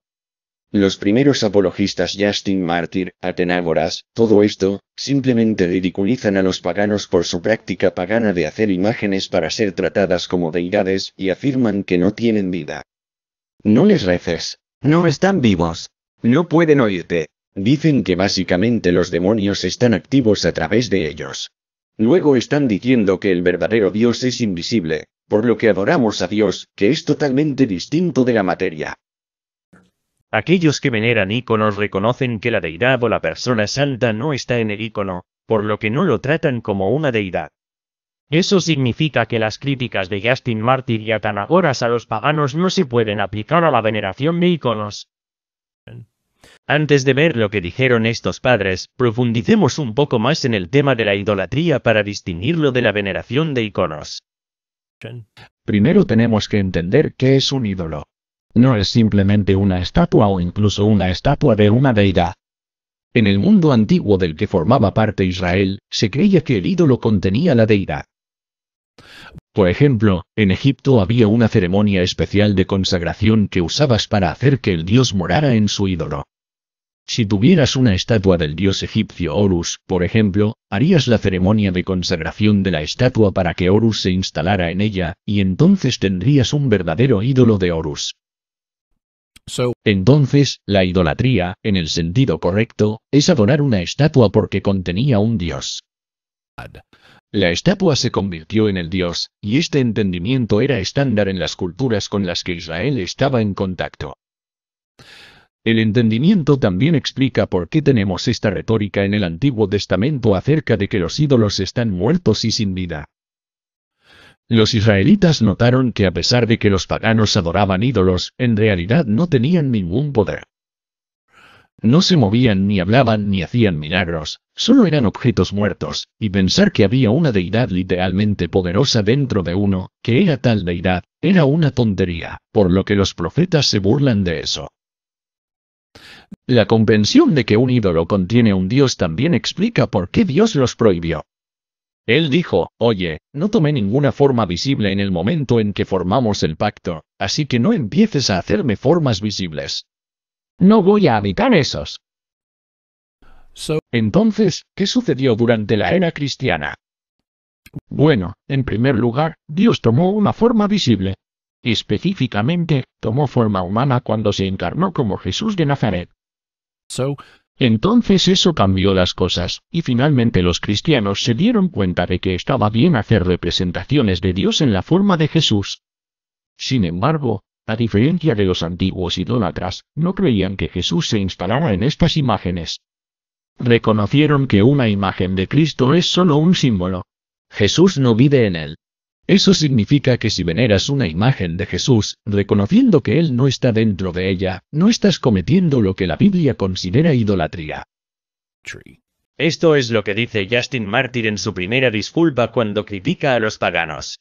Los primeros apologistas Justin Martyr, Atenágoras, todo esto, simplemente ridiculizan a los paganos por su práctica pagana de hacer imágenes para ser tratadas como deidades y afirman que no tienen vida. No les reces. No están vivos. No pueden oírte. Dicen que básicamente los demonios están activos a través de ellos. Luego están diciendo que el verdadero Dios es invisible, por lo que adoramos a Dios, que es totalmente distinto de la materia. Aquellos que veneran íconos reconocen que la deidad o la persona santa no está en el ícono, por lo que no lo tratan como una deidad. Eso significa que las críticas de Justin Martyr y Atanagoras a los paganos no se pueden aplicar a la veneración de íconos. Antes de ver lo que dijeron estos padres, profundicemos un poco más en el tema de la idolatría para distinguirlo de la veneración de iconos. Primero tenemos que entender qué es un ídolo. No es simplemente una estatua o incluso una estatua de una deidad. En el mundo antiguo del que formaba parte Israel, se creía que el ídolo contenía la deidad. Por ejemplo, en Egipto había una ceremonia especial de consagración que usabas para hacer que el dios morara en su ídolo. Si tuvieras una estatua del dios egipcio Horus, por ejemplo, harías la ceremonia de consagración de la estatua para que Horus se instalara en ella, y entonces tendrías un verdadero ídolo de Horus. Entonces, la idolatría, en el sentido correcto, es adorar una estatua porque contenía un dios. La estatua se convirtió en el dios, y este entendimiento era estándar en las culturas con las que Israel estaba en contacto. El entendimiento también explica por qué tenemos esta retórica en el Antiguo Testamento acerca de que los ídolos están muertos y sin vida. Los israelitas notaron que a pesar de que los paganos adoraban ídolos, en realidad no tenían ningún poder. No se movían ni hablaban ni hacían milagros, solo eran objetos muertos, y pensar que había una deidad literalmente poderosa dentro de uno, que era tal deidad, era una tontería, por lo que los profetas se burlan de eso. La convención de que un ídolo contiene un dios también explica por qué Dios los prohibió. Él dijo, oye, no tomé ninguna forma visible en el momento en que formamos el pacto, así que no empieces a hacerme formas visibles. No voy a habitar esos. Entonces, ¿qué sucedió durante la era cristiana? Bueno, en primer lugar, Dios tomó una forma visible. Específicamente, tomó forma humana cuando se encarnó como Jesús de Nazaret. Entonces eso cambió las cosas, y finalmente los cristianos se dieron cuenta de que estaba bien hacer representaciones de Dios en la forma de Jesús. Sin embargo, a diferencia de los antiguos idólatras, no creían que Jesús se instalara en estas imágenes. Reconocieron que una imagen de Cristo es solo un símbolo. Jesús no vive en él. Eso significa que si veneras una imagen de Jesús, reconociendo que Él no está dentro de ella, no estás cometiendo lo que la Biblia considera idolatría. Esto es lo que dice Justin Martyr en su primera disculpa cuando critica a los paganos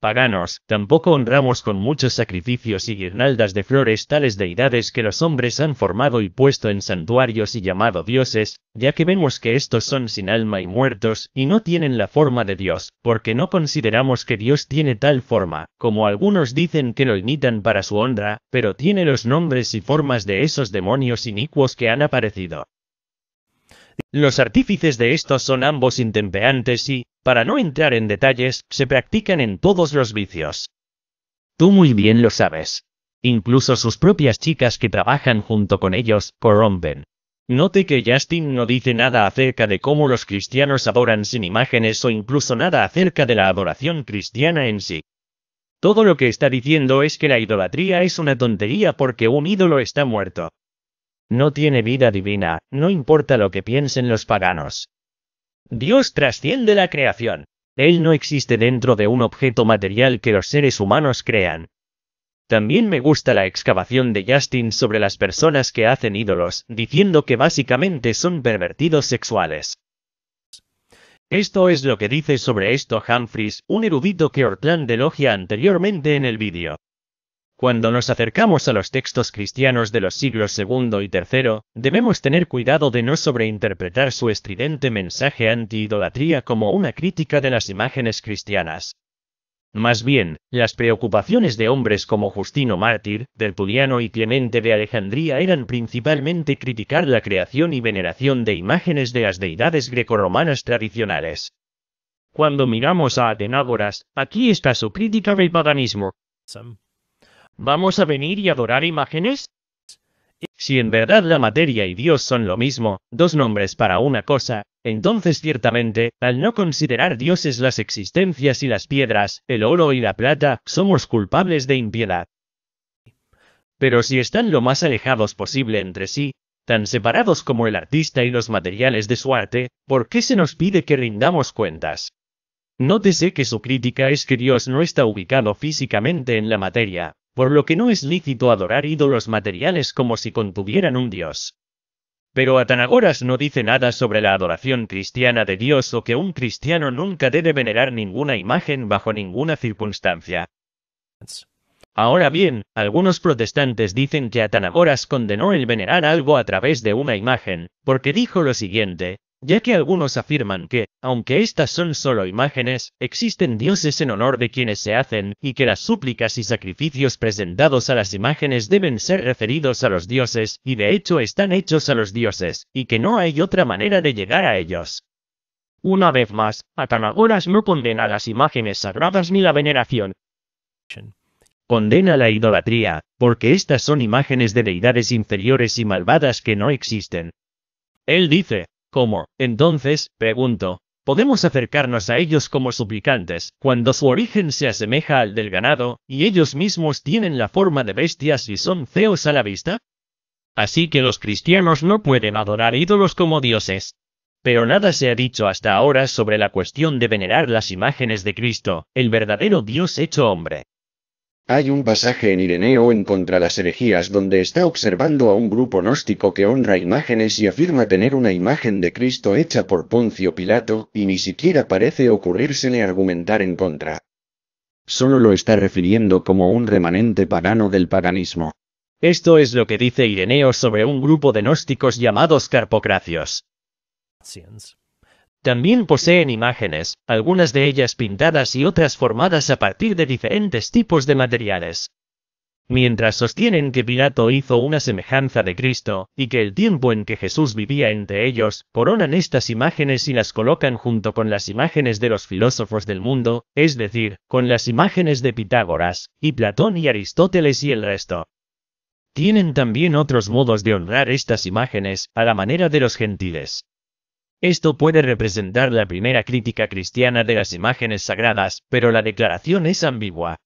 paganos, tampoco honramos con muchos sacrificios y guirnaldas de flores tales deidades que los hombres han formado y puesto en santuarios y llamado dioses, ya que vemos que estos son sin alma y muertos, y no tienen la forma de Dios, porque no consideramos que Dios tiene tal forma, como algunos dicen que lo imitan para su honra, pero tiene los nombres y formas de esos demonios inicuos que han aparecido. Los artífices de estos son ambos intempeantes y, para no entrar en detalles, se practican en todos los vicios. Tú muy bien lo sabes. Incluso sus propias chicas que trabajan junto con ellos corrompen. Note que Justin no dice nada acerca de cómo los cristianos adoran sin imágenes o incluso nada acerca de la adoración cristiana en sí. Todo lo que está diciendo es que la idolatría es una tontería porque un ídolo está muerto. No tiene vida divina, no importa lo que piensen los paganos. Dios trasciende la creación. Él no existe dentro de un objeto material que los seres humanos crean. También me gusta la excavación de Justin sobre las personas que hacen ídolos, diciendo que básicamente son pervertidos sexuales. Esto es lo que dice sobre esto Humphries, un erudito que Ortland elogia anteriormente en el vídeo. Cuando nos acercamos a los textos cristianos de los siglos II y III, debemos tener cuidado de no sobreinterpretar su estridente mensaje anti-idolatría como una crítica de las imágenes cristianas. Más bien, las preocupaciones de hombres como Justino Mártir, Tertuliano y Clemente de Alejandría eran principalmente criticar la creación y veneración de imágenes de las deidades grecorromanas tradicionales. Cuando miramos a Atenágoras, aquí está su crítica del paganismo. ¿Vamos a venir y adorar imágenes? Si en verdad la materia y Dios son lo mismo, dos nombres para una cosa, entonces ciertamente, al no considerar dioses las existencias y las piedras, el oro y la plata, somos culpables de impiedad. Pero si están lo más alejados posible entre sí, tan separados como el artista y los materiales de su arte, ¿por qué se nos pide que rindamos cuentas? Nótese que su crítica es que Dios no está ubicado físicamente en la materia, por lo que no es lícito adorar ídolos materiales como si contuvieran un dios. Pero Atanagoras no dice nada sobre la adoración cristiana de Dios o que un cristiano nunca debe venerar ninguna imagen bajo ninguna circunstancia. Ahora bien, algunos protestantes dicen que Atanagoras condenó el venerar algo a través de una imagen, porque dijo lo siguiente, ya que algunos afirman que, aunque estas son solo imágenes, existen dioses en honor de quienes se hacen, y que las súplicas y sacrificios presentados a las imágenes deben ser referidos a los dioses, y de hecho están hechos a los dioses, y que no hay otra manera de llegar a ellos. Una vez más, Atanagoras no condena las imágenes sagradas ni la veneración. Condena la idolatría, porque estas son imágenes de deidades inferiores y malvadas que no existen. Él dice, ¿Cómo? Entonces, pregunto, podemos acercarnos a ellos como suplicantes, cuando su origen se asemeja al del ganado, y ellos mismos tienen la forma de bestias y son feos a la vista? Así que los cristianos no pueden adorar ídolos como dioses. Pero nada se ha dicho hasta ahora sobre la cuestión de venerar las imágenes de Cristo, el verdadero Dios hecho hombre. Hay un pasaje en Ireneo en contra las herejías donde está observando a un grupo gnóstico que honra imágenes y afirma tener una imagen de Cristo hecha por Poncio Pilato, y ni siquiera parece ocurrírsele argumentar en contra. Solo lo está refiriendo como un remanente pagano del paganismo. Esto es lo que dice Ireneo sobre un grupo de gnósticos llamados carpocracios. También poseen imágenes, algunas de ellas pintadas y otras formadas a partir de diferentes tipos de materiales. Mientras sostienen que Pilato hizo una semejanza de Cristo, y que el tiempo en que Jesús vivía entre ellos, coronan estas imágenes y las colocan junto con las imágenes de los filósofos del mundo, es decir, con las imágenes de Pitágoras, y Platón y Aristóteles y el resto. Tienen también otros modos de honrar estas imágenes, a la manera de los gentiles. Esto puede representar la primera crítica cristiana de las imágenes sagradas, pero la declaración es ambigua.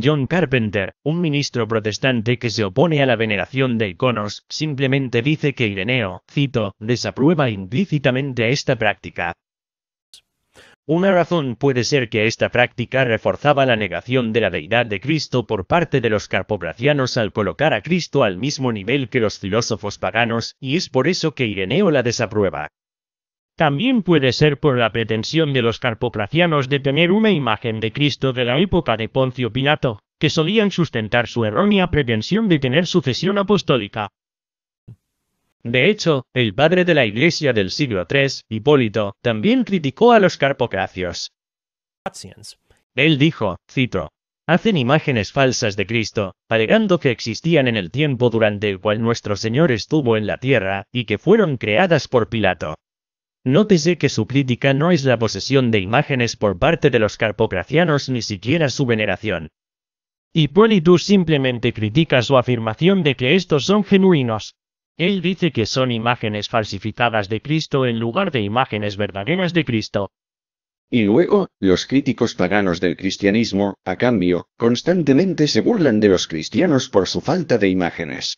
John Carpenter, un ministro protestante que se opone a la veneración de iconos, simplemente dice que Ireneo, cito, desaprueba implícitamente esta práctica. Una razón puede ser que esta práctica reforzaba la negación de la deidad de Cristo por parte de los carpocracianos al colocar a Cristo al mismo nivel que los filósofos paganos, y es por eso que Ireneo la desaprueba. También puede ser por la pretensión de los carpocracianos de tener una imagen de Cristo de la época de Poncio Pilato, que solían sustentar su errónea pretensión de tener sucesión apostólica. De hecho, el padre de la Iglesia del siglo III, Hipólito, también criticó a los carpocracios. Él dijo, cito, Hacen imágenes falsas de Cristo, alegando que existían en el tiempo durante el cual nuestro Señor estuvo en la tierra, y que fueron creadas por Pilato. Nótese que su crítica no es la posesión de imágenes por parte de los carpocracianos ni siquiera su veneración. Hipólito simplemente critica su afirmación de que estos son genuinos, él dice que son imágenes falsificadas de Cristo en lugar de imágenes verdaderas de Cristo. Y luego, los críticos paganos del cristianismo, a cambio, constantemente se burlan de los cristianos por su falta de imágenes.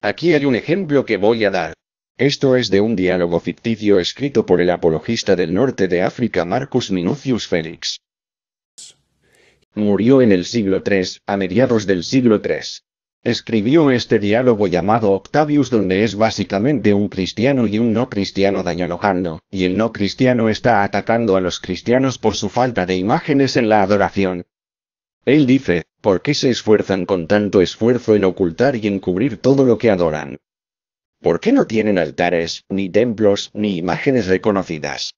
Aquí hay un ejemplo que voy a dar. Esto es de un diálogo ficticio escrito por el apologista del norte de África Marcus Minucius Félix. Murió en el siglo III, a mediados del siglo III. Escribió este diálogo llamado Octavius donde es básicamente un cristiano y un no cristiano dañalojando, y el no cristiano está atacando a los cristianos por su falta de imágenes en la adoración. Él dice, ¿por qué se esfuerzan con tanto esfuerzo en ocultar y encubrir todo lo que adoran? ¿Por qué no tienen altares, ni templos, ni imágenes reconocidas?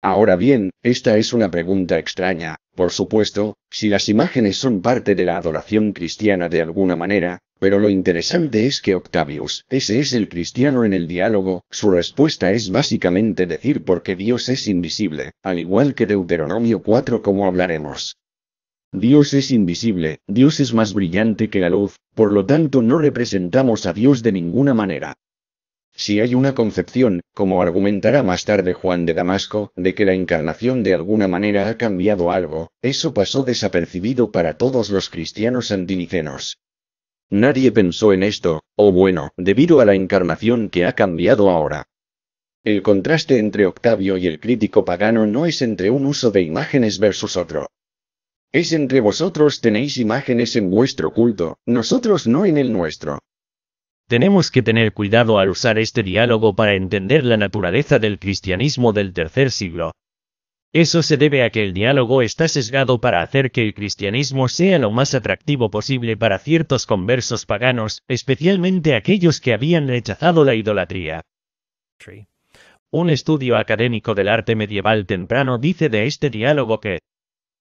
Ahora bien, esta es una pregunta extraña, por supuesto, si las imágenes son parte de la adoración cristiana de alguna manera, pero lo interesante es que Octavius, ese es el cristiano en el diálogo, su respuesta es básicamente decir porque Dios es invisible, al igual que Deuteronomio 4 como hablaremos. Dios es invisible, Dios es más brillante que la luz, por lo tanto no representamos a Dios de ninguna manera. Si hay una concepción, como argumentará más tarde Juan de Damasco, de que la encarnación de alguna manera ha cambiado algo, eso pasó desapercibido para todos los cristianos andinicenos. Nadie pensó en esto, o bueno, debido a la encarnación que ha cambiado ahora. El contraste entre Octavio y el crítico pagano no es entre un uso de imágenes versus otro. Es entre vosotros tenéis imágenes en vuestro culto, nosotros no en el nuestro. Tenemos que tener cuidado al usar este diálogo para entender la naturaleza del cristianismo del tercer siglo. Eso se debe a que el diálogo está sesgado para hacer que el cristianismo sea lo más atractivo posible para ciertos conversos paganos, especialmente aquellos que habían rechazado la idolatría. Un estudio académico del arte medieval temprano dice de este diálogo que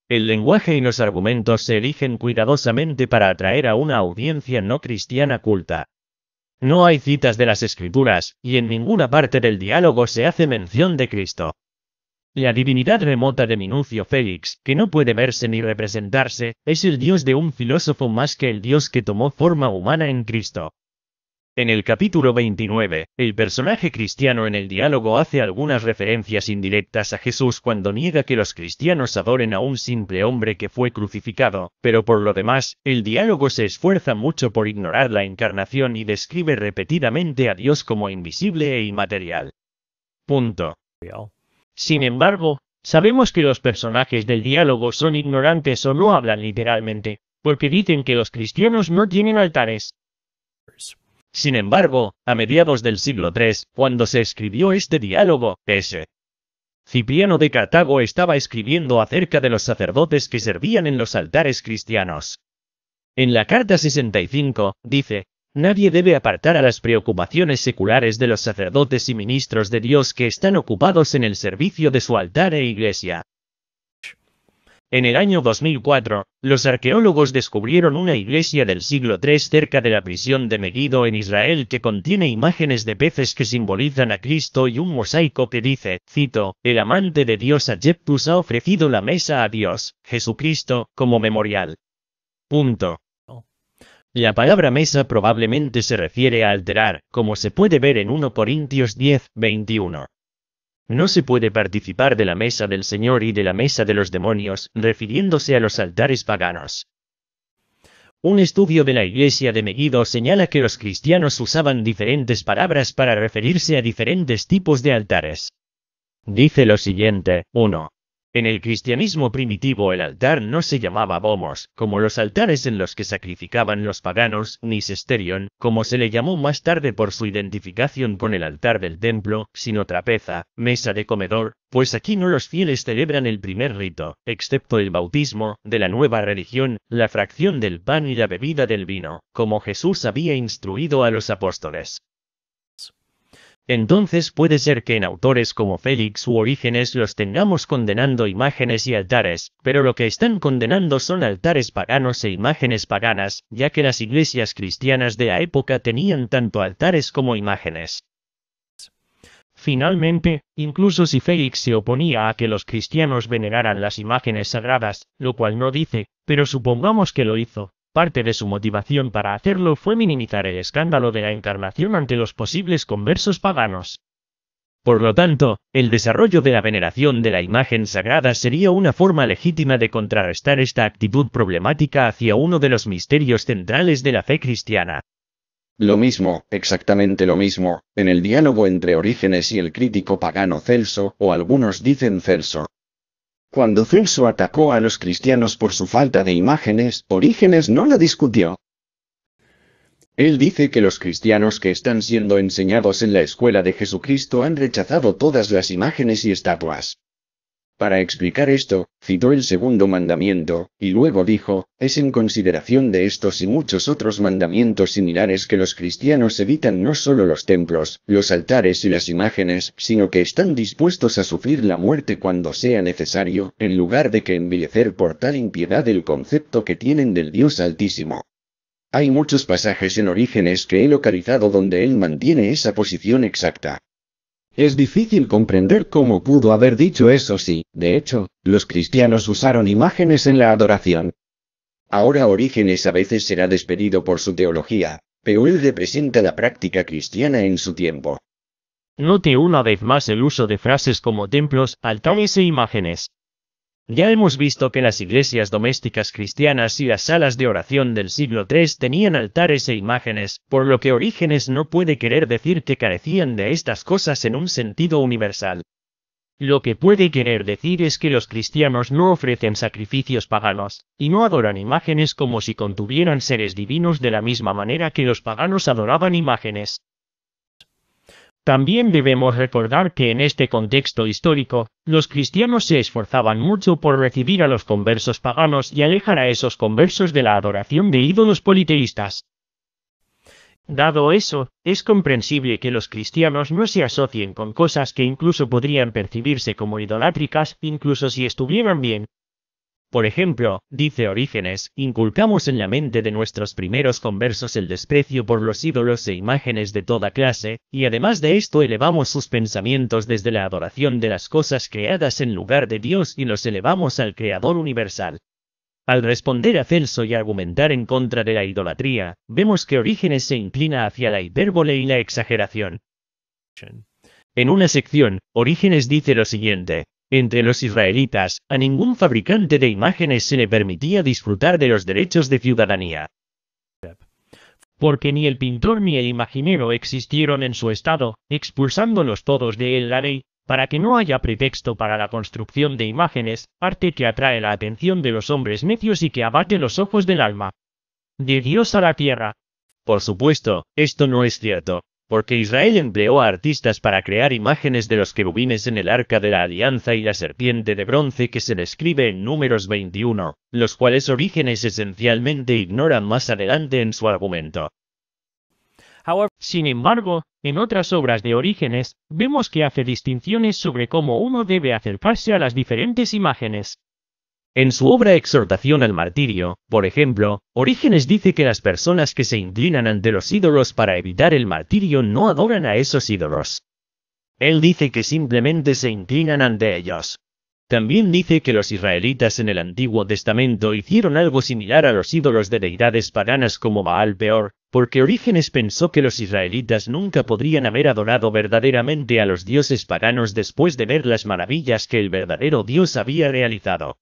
el lenguaje y los argumentos se eligen cuidadosamente para atraer a una audiencia no cristiana culta. No hay citas de las escrituras, y en ninguna parte del diálogo se hace mención de Cristo. La divinidad remota de Minucio Félix, que no puede verse ni representarse, es el dios de un filósofo más que el dios que tomó forma humana en Cristo. En el capítulo 29, el personaje cristiano en el diálogo hace algunas referencias indirectas a Jesús cuando niega que los cristianos adoren a un simple hombre que fue crucificado, pero por lo demás, el diálogo se esfuerza mucho por ignorar la encarnación y describe repetidamente a Dios como invisible e inmaterial. Punto. Sin embargo, sabemos que los personajes del diálogo son ignorantes o no hablan literalmente, porque dicen que los cristianos no tienen altares. Sin embargo, a mediados del siglo III, cuando se escribió este diálogo, S. Cipriano de Cartago estaba escribiendo acerca de los sacerdotes que servían en los altares cristianos. En la carta 65, dice, Nadie debe apartar a las preocupaciones seculares de los sacerdotes y ministros de Dios que están ocupados en el servicio de su altar e iglesia. En el año 2004, los arqueólogos descubrieron una iglesia del siglo III cerca de la prisión de Megiddo en Israel que contiene imágenes de peces que simbolizan a Cristo y un mosaico que dice, cito, el amante de Dios Jeptus ha ofrecido la mesa a Dios, Jesucristo, como memorial. Punto. La palabra mesa probablemente se refiere a alterar, como se puede ver en 1 Corintios 10, 21. No se puede participar de la mesa del Señor y de la mesa de los demonios, refiriéndose a los altares paganos. Un estudio de la Iglesia de Megiddo señala que los cristianos usaban diferentes palabras para referirse a diferentes tipos de altares. Dice lo siguiente, 1. En el cristianismo primitivo el altar no se llamaba bomos, como los altares en los que sacrificaban los paganos, ni cesterion, como se le llamó más tarde por su identificación con el altar del templo, sino trapeza, mesa de comedor, pues aquí no los fieles celebran el primer rito, excepto el bautismo, de la nueva religión, la fracción del pan y la bebida del vino, como Jesús había instruido a los apóstoles. Entonces puede ser que en autores como Félix u Orígenes los tengamos condenando imágenes y altares, pero lo que están condenando son altares paganos e imágenes paganas, ya que las iglesias cristianas de la época tenían tanto altares como imágenes. Finalmente, incluso si Félix se oponía a que los cristianos veneraran las imágenes sagradas, lo cual no dice, pero supongamos que lo hizo, Parte de su motivación para hacerlo fue minimizar el escándalo de la encarnación ante los posibles conversos paganos. Por lo tanto, el desarrollo de la veneración de la imagen sagrada sería una forma legítima de contrarrestar esta actitud problemática hacia uno de los misterios centrales de la fe cristiana. Lo mismo, exactamente lo mismo, en el diálogo entre Orígenes y el crítico pagano Celso, o algunos dicen Celso. Cuando Celso atacó a los cristianos por su falta de imágenes, Orígenes no la discutió. Él dice que los cristianos que están siendo enseñados en la escuela de Jesucristo han rechazado todas las imágenes y estatuas. Para explicar esto, citó el segundo mandamiento, y luego dijo, es en consideración de estos y muchos otros mandamientos similares que los cristianos evitan no solo los templos, los altares y las imágenes, sino que están dispuestos a sufrir la muerte cuando sea necesario, en lugar de que envilecer por tal impiedad el concepto que tienen del Dios Altísimo. Hay muchos pasajes en Orígenes que he localizado donde él mantiene esa posición exacta. Es difícil comprender cómo pudo haber dicho eso si, de hecho, los cristianos usaron imágenes en la adoración. Ahora Orígenes a veces será despedido por su teología, pero él representa la práctica cristiana en su tiempo. Note una vez más el uso de frases como templos, altares e imágenes. Ya hemos visto que las iglesias domésticas cristianas y las salas de oración del siglo III tenían altares e imágenes, por lo que Orígenes no puede querer decir que carecían de estas cosas en un sentido universal. Lo que puede querer decir es que los cristianos no ofrecen sacrificios paganos, y no adoran imágenes como si contuvieran seres divinos de la misma manera que los paganos adoraban imágenes. También debemos recordar que en este contexto histórico, los cristianos se esforzaban mucho por recibir a los conversos paganos y alejar a esos conversos de la adoración de ídolos politeístas. Dado eso, es comprensible que los cristianos no se asocien con cosas que incluso podrían percibirse como idolátricas, incluso si estuvieran bien, por ejemplo, dice Orígenes, inculcamos en la mente de nuestros primeros conversos el desprecio por los ídolos e imágenes de toda clase, y además de esto elevamos sus pensamientos desde la adoración de las cosas creadas en lugar de Dios y los elevamos al Creador universal. Al responder a Celso y argumentar en contra de la idolatría, vemos que Orígenes se inclina hacia la hipérbole y la exageración. En una sección, Orígenes dice lo siguiente, entre los israelitas, a ningún fabricante de imágenes se le permitía disfrutar de los derechos de ciudadanía. Porque ni el pintor ni el imaginero existieron en su estado, expulsándolos todos de él la ley, para que no haya pretexto para la construcción de imágenes, arte que atrae la atención de los hombres necios y que abate los ojos del alma. De Dios a la tierra. Por supuesto, esto no es cierto porque Israel empleó a artistas para crear imágenes de los querubines en el arca de la alianza y la serpiente de bronce que se describe en números 21, los cuales orígenes esencialmente ignoran más adelante en su argumento. Sin embargo, en otras obras de Orígenes, vemos que hace distinciones sobre cómo uno debe acercarse a las diferentes imágenes. En su obra Exhortación al Martirio, por ejemplo, Orígenes dice que las personas que se inclinan ante los ídolos para evitar el martirio no adoran a esos ídolos. Él dice que simplemente se inclinan ante ellos. También dice que los israelitas en el Antiguo Testamento hicieron algo similar a los ídolos de deidades paganas como Baal Peor, porque Orígenes pensó que los israelitas nunca podrían haber adorado verdaderamente a los dioses paganos después de ver las maravillas que el verdadero Dios había realizado.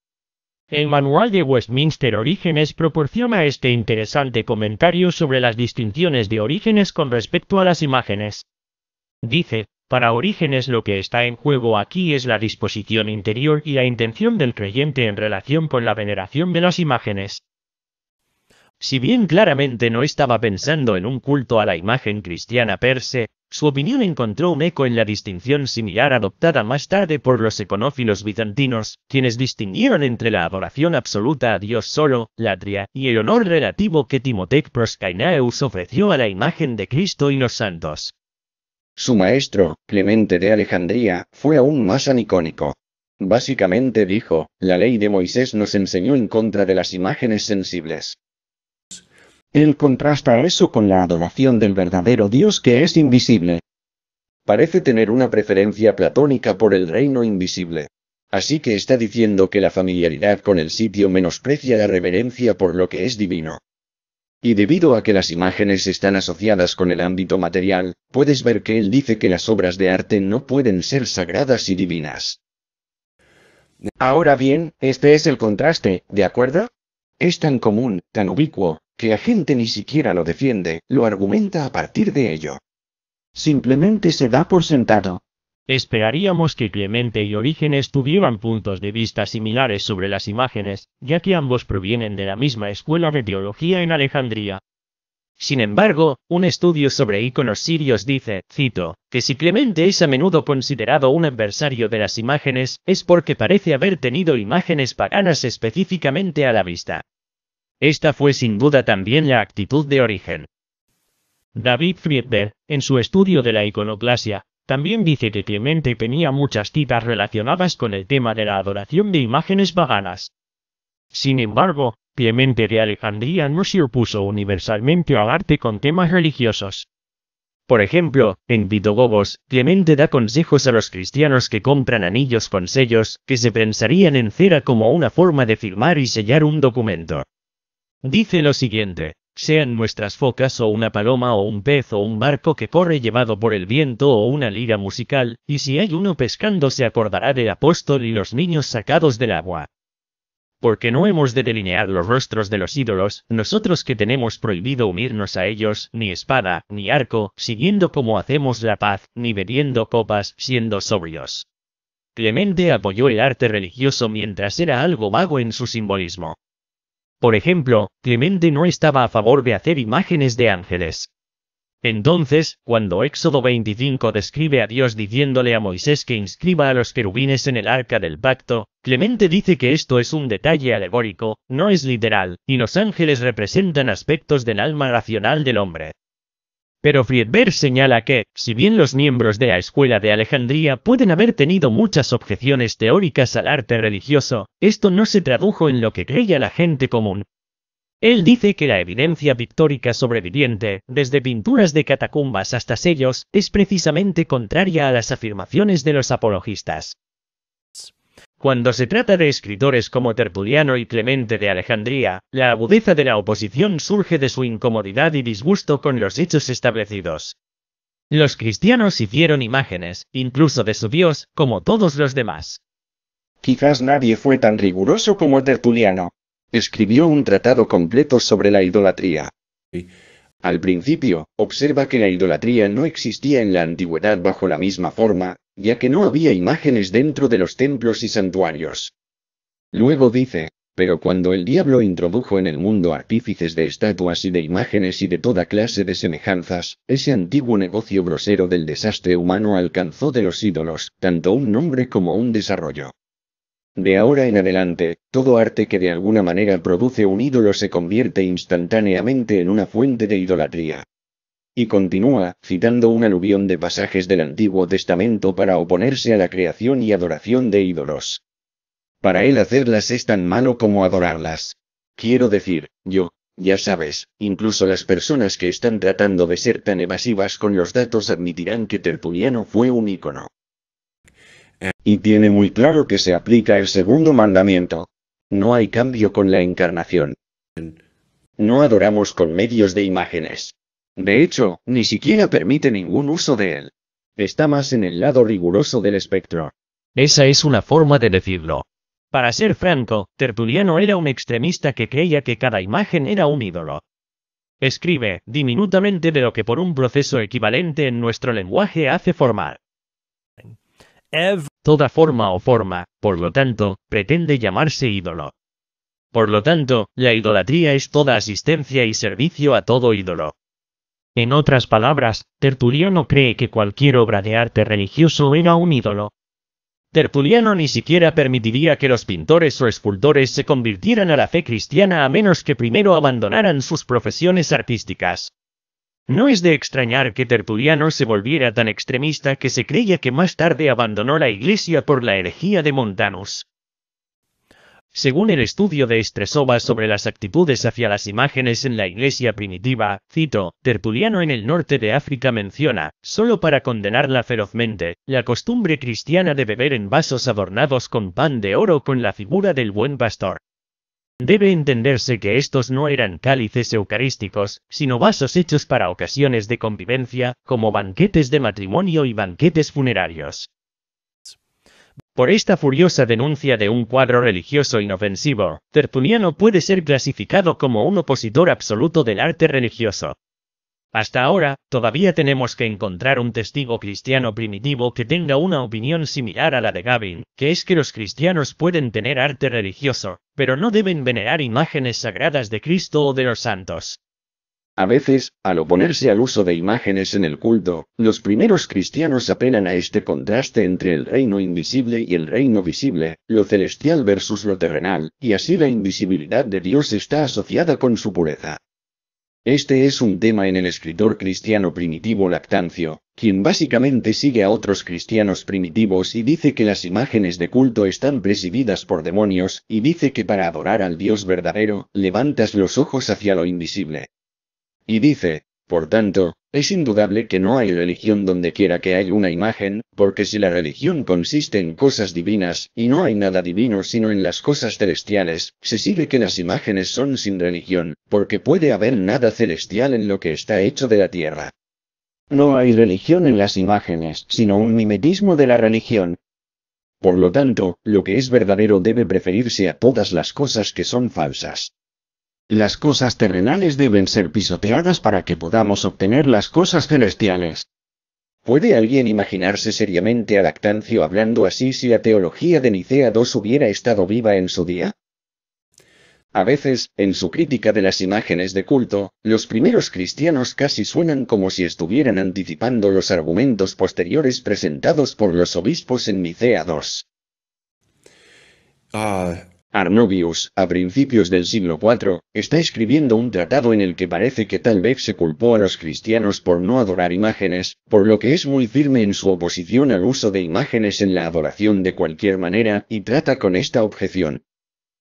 El manual de Westminster Orígenes proporciona este interesante comentario sobre las distinciones de orígenes con respecto a las imágenes. Dice, para Orígenes lo que está en juego aquí es la disposición interior y la intención del creyente en relación con la veneración de las imágenes. Si bien claramente no estaba pensando en un culto a la imagen cristiana per se, su opinión encontró un eco en la distinción similar adoptada más tarde por los econófilos bizantinos, quienes distinguieron entre la adoración absoluta a Dios solo, latria, y el honor relativo que Timotec Proscainaeus ofreció a la imagen de Cristo y los santos. Su maestro, Clemente de Alejandría, fue aún más anicónico. Básicamente dijo, la ley de Moisés nos enseñó en contra de las imágenes sensibles. Él contrasta eso con la adoración del verdadero Dios que es invisible. Parece tener una preferencia platónica por el reino invisible. Así que está diciendo que la familiaridad con el sitio menosprecia la reverencia por lo que es divino. Y debido a que las imágenes están asociadas con el ámbito material, puedes ver que él dice que las obras de arte no pueden ser sagradas y divinas. Ahora bien, este es el contraste, ¿de acuerdo? Es tan común, tan ubicuo, que a gente ni siquiera lo defiende, lo argumenta a partir de ello. Simplemente se da por sentado. Esperaríamos que Clemente y Orígenes tuvieran puntos de vista similares sobre las imágenes, ya que ambos provienen de la misma escuela de teología en Alejandría. Sin embargo, un estudio sobre íconos sirios dice, cito, que si Clemente es a menudo considerado un adversario de las imágenes, es porque parece haber tenido imágenes paganas específicamente a la vista. Esta fue sin duda también la actitud de origen. David Friedberg, en su estudio de la iconoclasia, también dice que Clemente tenía muchas citas relacionadas con el tema de la adoración de imágenes paganas. Sin embargo, Clemente de Alejandría no se opuso universalmente al arte con temas religiosos. Por ejemplo, en Vitogobos, Clemente da consejos a los cristianos que compran anillos con sellos que se pensarían en cera como una forma de firmar y sellar un documento. Dice lo siguiente, sean nuestras focas o una paloma o un pez o un barco que corre llevado por el viento o una lira musical, y si hay uno pescando se acordará del apóstol y los niños sacados del agua. Porque no hemos de delinear los rostros de los ídolos, nosotros que tenemos prohibido unirnos a ellos, ni espada, ni arco, siguiendo como hacemos la paz, ni bebiendo copas, siendo sobrios. Clemente apoyó el arte religioso mientras era algo vago en su simbolismo. Por ejemplo, Clemente no estaba a favor de hacer imágenes de ángeles. Entonces, cuando Éxodo 25 describe a Dios diciéndole a Moisés que inscriba a los querubines en el arca del pacto, Clemente dice que esto es un detalle alegórico, no es literal, y los ángeles representan aspectos del alma racional del hombre. Pero Friedberg señala que, si bien los miembros de la Escuela de Alejandría pueden haber tenido muchas objeciones teóricas al arte religioso, esto no se tradujo en lo que creía la gente común. Él dice que la evidencia pictórica sobreviviente, desde pinturas de catacumbas hasta sellos, es precisamente contraria a las afirmaciones de los apologistas. Cuando se trata de escritores como Tertuliano y Clemente de Alejandría, la agudeza de la oposición surge de su incomodidad y disgusto con los hechos establecidos. Los cristianos hicieron imágenes, incluso de su Dios, como todos los demás. Quizás nadie fue tan riguroso como Tertuliano. Escribió un tratado completo sobre la idolatría. Al principio, observa que la idolatría no existía en la antigüedad bajo la misma forma, ya que no había imágenes dentro de los templos y santuarios. Luego dice, pero cuando el diablo introdujo en el mundo artífices de estatuas y de imágenes y de toda clase de semejanzas, ese antiguo negocio grosero del desastre humano alcanzó de los ídolos, tanto un nombre como un desarrollo. De ahora en adelante, todo arte que de alguna manera produce un ídolo se convierte instantáneamente en una fuente de idolatría. Y continúa, citando un aluvión de pasajes del Antiguo Testamento para oponerse a la creación y adoración de ídolos. Para él hacerlas es tan malo como adorarlas. Quiero decir, yo, ya sabes, incluso las personas que están tratando de ser tan evasivas con los datos admitirán que Tertuliano fue un ícono. Y tiene muy claro que se aplica el segundo mandamiento. No hay cambio con la encarnación. No adoramos con medios de imágenes. De hecho, ni siquiera permite ningún uso de él. Está más en el lado riguroso del espectro. Esa es una forma de decirlo. Para ser franco, Tertuliano era un extremista que creía que cada imagen era un ídolo. Escribe, diminutamente de lo que por un proceso equivalente en nuestro lenguaje hace formal toda forma o forma, por lo tanto, pretende llamarse ídolo. Por lo tanto, la idolatría es toda asistencia y servicio a todo ídolo. En otras palabras, Tertuliano cree que cualquier obra de arte religioso era un ídolo. Tertuliano ni siquiera permitiría que los pintores o escultores se convirtieran a la fe cristiana a menos que primero abandonaran sus profesiones artísticas. No es de extrañar que Tertuliano se volviera tan extremista que se creía que más tarde abandonó la iglesia por la herejía de Montanus. Según el estudio de Estresova sobre las actitudes hacia las imágenes en la iglesia primitiva, cito, Tertuliano en el norte de África menciona, solo para condenarla ferozmente, la costumbre cristiana de beber en vasos adornados con pan de oro con la figura del buen pastor. Debe entenderse que estos no eran cálices eucarísticos, sino vasos hechos para ocasiones de convivencia, como banquetes de matrimonio y banquetes funerarios. Por esta furiosa denuncia de un cuadro religioso inofensivo, Tertuliano puede ser clasificado como un opositor absoluto del arte religioso. Hasta ahora, todavía tenemos que encontrar un testigo cristiano primitivo que tenga una opinión similar a la de Gavin, que es que los cristianos pueden tener arte religioso, pero no deben venerar imágenes sagradas de Cristo o de los santos. A veces, al oponerse al uso de imágenes en el culto, los primeros cristianos apelan a este contraste entre el reino invisible y el reino visible, lo celestial versus lo terrenal, y así la invisibilidad de Dios está asociada con su pureza. Este es un tema en el escritor cristiano primitivo Lactancio, quien básicamente sigue a otros cristianos primitivos y dice que las imágenes de culto están presididas por demonios, y dice que para adorar al Dios verdadero, levantas los ojos hacia lo invisible. Y dice, por tanto, es indudable que no hay religión donde quiera que haya una imagen, porque si la religión consiste en cosas divinas, y no hay nada divino sino en las cosas celestiales, se sigue que las imágenes son sin religión, porque puede haber nada celestial en lo que está hecho de la tierra. No hay religión en las imágenes, sino un mimetismo de la religión. Por lo tanto, lo que es verdadero debe preferirse a todas las cosas que son falsas. Las cosas terrenales deben ser pisoteadas para que podamos obtener las cosas celestiales. ¿Puede alguien imaginarse seriamente a Lactancio hablando así si la teología de Nicea II hubiera estado viva en su día? A veces, en su crítica de las imágenes de culto, los primeros cristianos casi suenan como si estuvieran anticipando los argumentos posteriores presentados por los obispos en Nicea II. Ah, Arnobius, a principios del siglo IV, está escribiendo un tratado en el que parece que tal vez se culpó a los cristianos por no adorar imágenes, por lo que es muy firme en su oposición al uso de imágenes en la adoración de cualquier manera, y trata con esta objeción.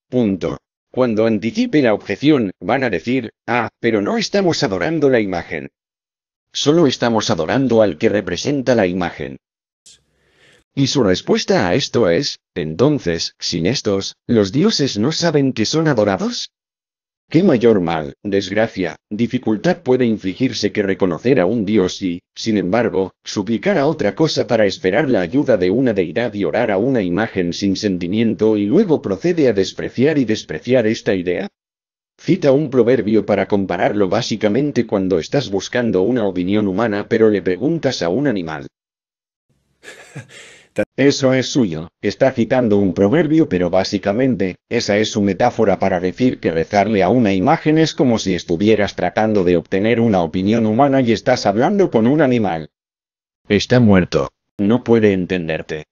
Punto. Cuando anticipe la objeción, van a decir, ah, pero no estamos adorando la imagen. Solo estamos adorando al que representa la imagen. Y su respuesta a esto es, entonces, sin estos, ¿los dioses no saben que son adorados? ¿Qué mayor mal, desgracia, dificultad puede infligirse que reconocer a un dios y, sin embargo, suplicar a otra cosa para esperar la ayuda de una deidad y orar a una imagen sin sentimiento y luego procede a despreciar y despreciar esta idea? Cita un proverbio para compararlo básicamente cuando estás buscando una opinión humana pero le preguntas a un animal. Eso es suyo. Está citando un proverbio pero básicamente, esa es su metáfora para decir que rezarle a una imagen es como si estuvieras tratando de obtener una opinión humana y estás hablando con un animal. Está muerto. No puede entenderte.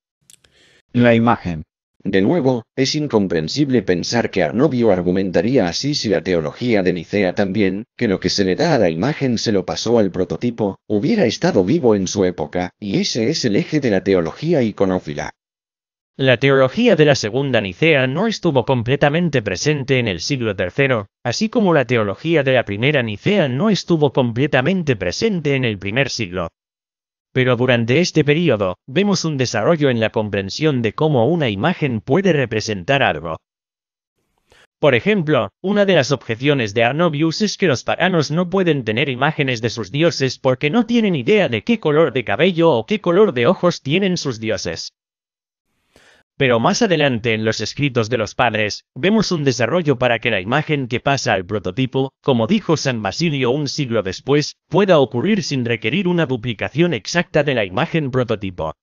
La imagen. De nuevo, es incomprensible pensar que Arnobio argumentaría así si la teología de Nicea también, que lo que se le da a la imagen se lo pasó al prototipo, hubiera estado vivo en su época, y ese es el eje de la teología iconófila. La teología de la segunda Nicea no estuvo completamente presente en el siglo III, así como la teología de la primera Nicea no estuvo completamente presente en el primer siglo. Pero durante este periodo, vemos un desarrollo en la comprensión de cómo una imagen puede representar algo. Por ejemplo, una de las objeciones de Arnobius es que los paganos no pueden tener imágenes de sus dioses porque no tienen idea de qué color de cabello o qué color de ojos tienen sus dioses. Pero más adelante en los escritos de los padres, vemos un desarrollo para que la imagen que pasa al prototipo, como dijo San Basilio un siglo después, pueda ocurrir sin requerir una duplicación exacta de la imagen prototipo.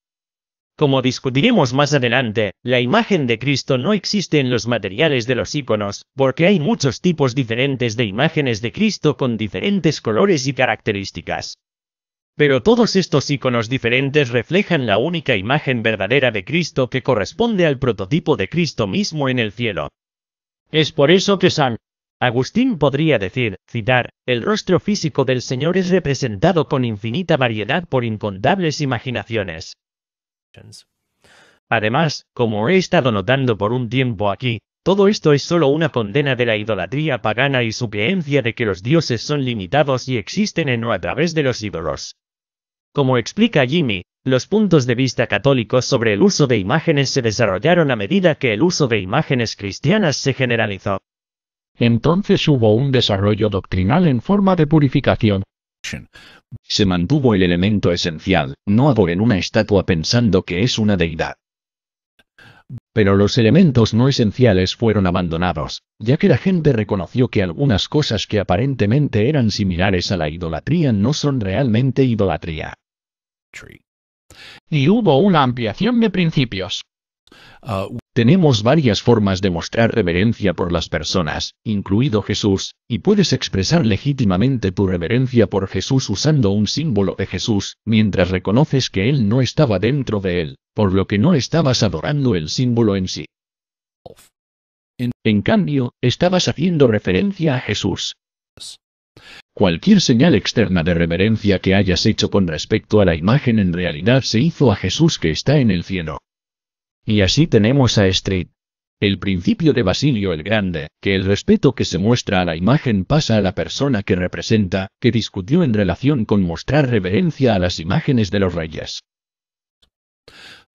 Como discutiremos más adelante, la imagen de Cristo no existe en los materiales de los iconos, porque hay muchos tipos diferentes de imágenes de Cristo con diferentes colores y características. Pero todos estos iconos diferentes reflejan la única imagen verdadera de Cristo que corresponde al prototipo de Cristo mismo en el cielo. Es por eso que San Agustín podría decir, citar, el rostro físico del Señor es representado con infinita variedad por incontables imaginaciones. Además, como he estado notando por un tiempo aquí, todo esto es solo una condena de la idolatría pagana y su creencia de que los dioses son limitados y existen en o a través de los ídolos. Como explica Jimmy, los puntos de vista católicos sobre el uso de imágenes se desarrollaron a medida que el uso de imágenes cristianas se generalizó. Entonces hubo un desarrollo doctrinal en forma de purificación. Se mantuvo el elemento esencial, no adoren una estatua pensando que es una deidad. Pero los elementos no esenciales fueron abandonados, ya que la gente reconoció que algunas cosas que aparentemente eran similares a la idolatría no son realmente idolatría. Y hubo una ampliación de principios. Ah, tenemos varias formas de mostrar reverencia por las personas, incluido Jesús, y puedes expresar legítimamente tu reverencia por Jesús usando un símbolo de Jesús, mientras reconoces que Él no estaba dentro de Él, por lo que no estabas adorando el símbolo en sí. en cambio, estabas haciendo referencia a Jesús. Cualquier señal externa de reverencia que hayas hecho con respecto a la imagen en realidad se hizo a Jesús que está en el cielo. Y así tenemos a Street. El principio de Basilio el Grande, que el respeto que se muestra a la imagen pasa a la persona que representa, que discutió en relación con mostrar reverencia a las imágenes de los reyes.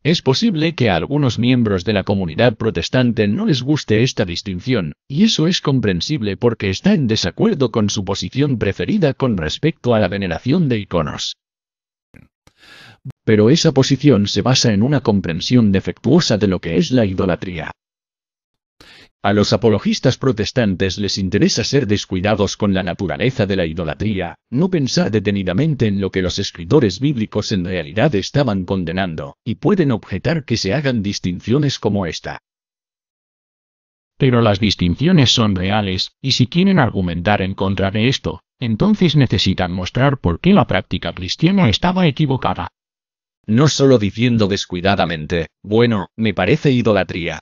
Es posible que a algunos miembros de la comunidad protestante no les guste esta distinción, y eso es comprensible porque está en desacuerdo con su posición preferida con respecto a la veneración de iconos. Pero esa posición se basa en una comprensión defectuosa de lo que es la idolatría. A los apologistas protestantes les interesa ser descuidados con la naturaleza de la idolatría, no pensar detenidamente en lo que los escritores bíblicos en realidad estaban condenando, y pueden objetar que se hagan distinciones como esta. Pero las distinciones son reales, y si quieren argumentar en contra de esto, entonces necesitan mostrar por qué la práctica cristiana estaba equivocada. No solo diciendo descuidadamente, bueno, me parece idolatría,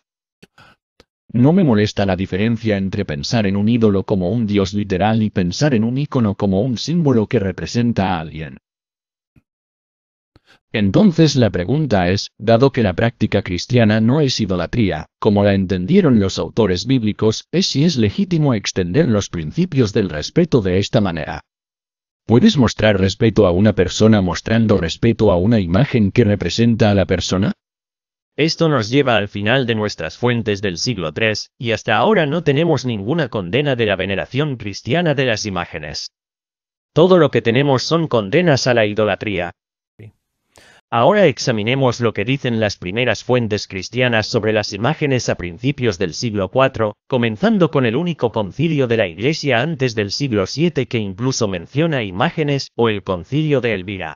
no me molesta la diferencia entre pensar en un ídolo como un dios literal y pensar en un ícono como un símbolo que representa a alguien. Entonces la pregunta es, dado que la práctica cristiana no es idolatría, como la entendieron los autores bíblicos, es si es legítimo extender los principios del respeto de esta manera. ¿Puedes mostrar respeto a una persona mostrando respeto a una imagen que representa a la persona? Esto nos lleva al final de nuestras fuentes del siglo III, y hasta ahora no tenemos ninguna condena de la veneración cristiana de las imágenes. Todo lo que tenemos son condenas a la idolatría. Ahora examinemos lo que dicen las primeras fuentes cristianas sobre las imágenes a principios del siglo IV, comenzando con el único concilio de la Iglesia antes del siglo VII que incluso menciona imágenes o el concilio de Elvira.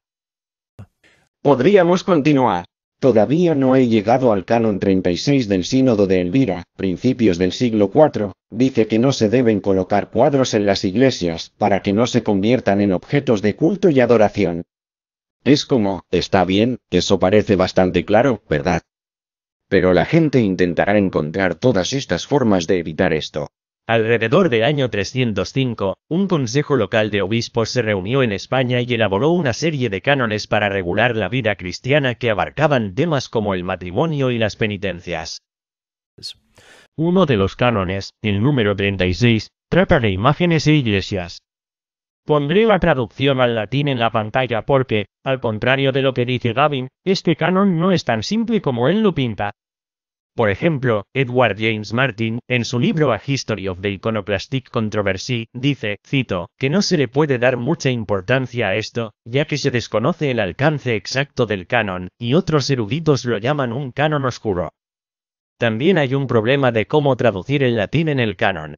Podríamos continuar. Todavía no he llegado al canon 36 del Sínodo de Elvira, principios del siglo IV, dice que no se deben colocar cuadros en las iglesias para que no se conviertan en objetos de culto y adoración. Es como, está bien, eso parece bastante claro, ¿verdad? Pero la gente intentará encontrar todas estas formas de evitar esto. Alrededor del año 305, un consejo local de obispos se reunió en España y elaboró una serie de cánones para regular la vida cristiana que abarcaban temas como el matrimonio y las penitencias. Uno de los cánones, el número 36, trata de imágenes e iglesias. Pondré la traducción al latín en la pantalla porque, al contrario de lo que dice Gavin, este canon no es tan simple como él lo pinta. Por ejemplo, Edward James Martin, en su libro A History of the Iconoclastic Controversy, dice, cito, que no se le puede dar mucha importancia a esto, ya que se desconoce el alcance exacto del canon, y otros eruditos lo llaman un canon oscuro. También hay un problema de cómo traducir el latín en el canon.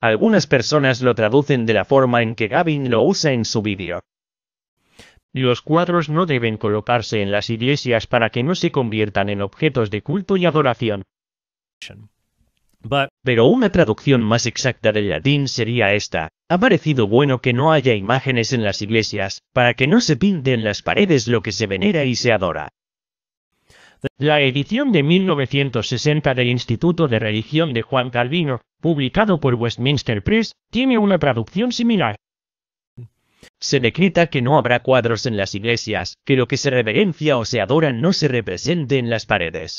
Algunas personas lo traducen de la forma en que Gavin lo usa en su vídeo, los cuadros no deben colocarse en las iglesias para que no se conviertan en objetos de culto y adoración. Pero una traducción más exacta del latín sería esta. Ha parecido bueno que no haya imágenes en las iglesias, para que no se pinte en las paredes lo que se venera y se adora. La edición de 1960 del Instituto de Religión de Juan Calvino, publicado por Westminster Press, tiene una traducción similar. Se decreta que no habrá cuadros en las iglesias, que lo que se reverencia o se adora no se represente en las paredes.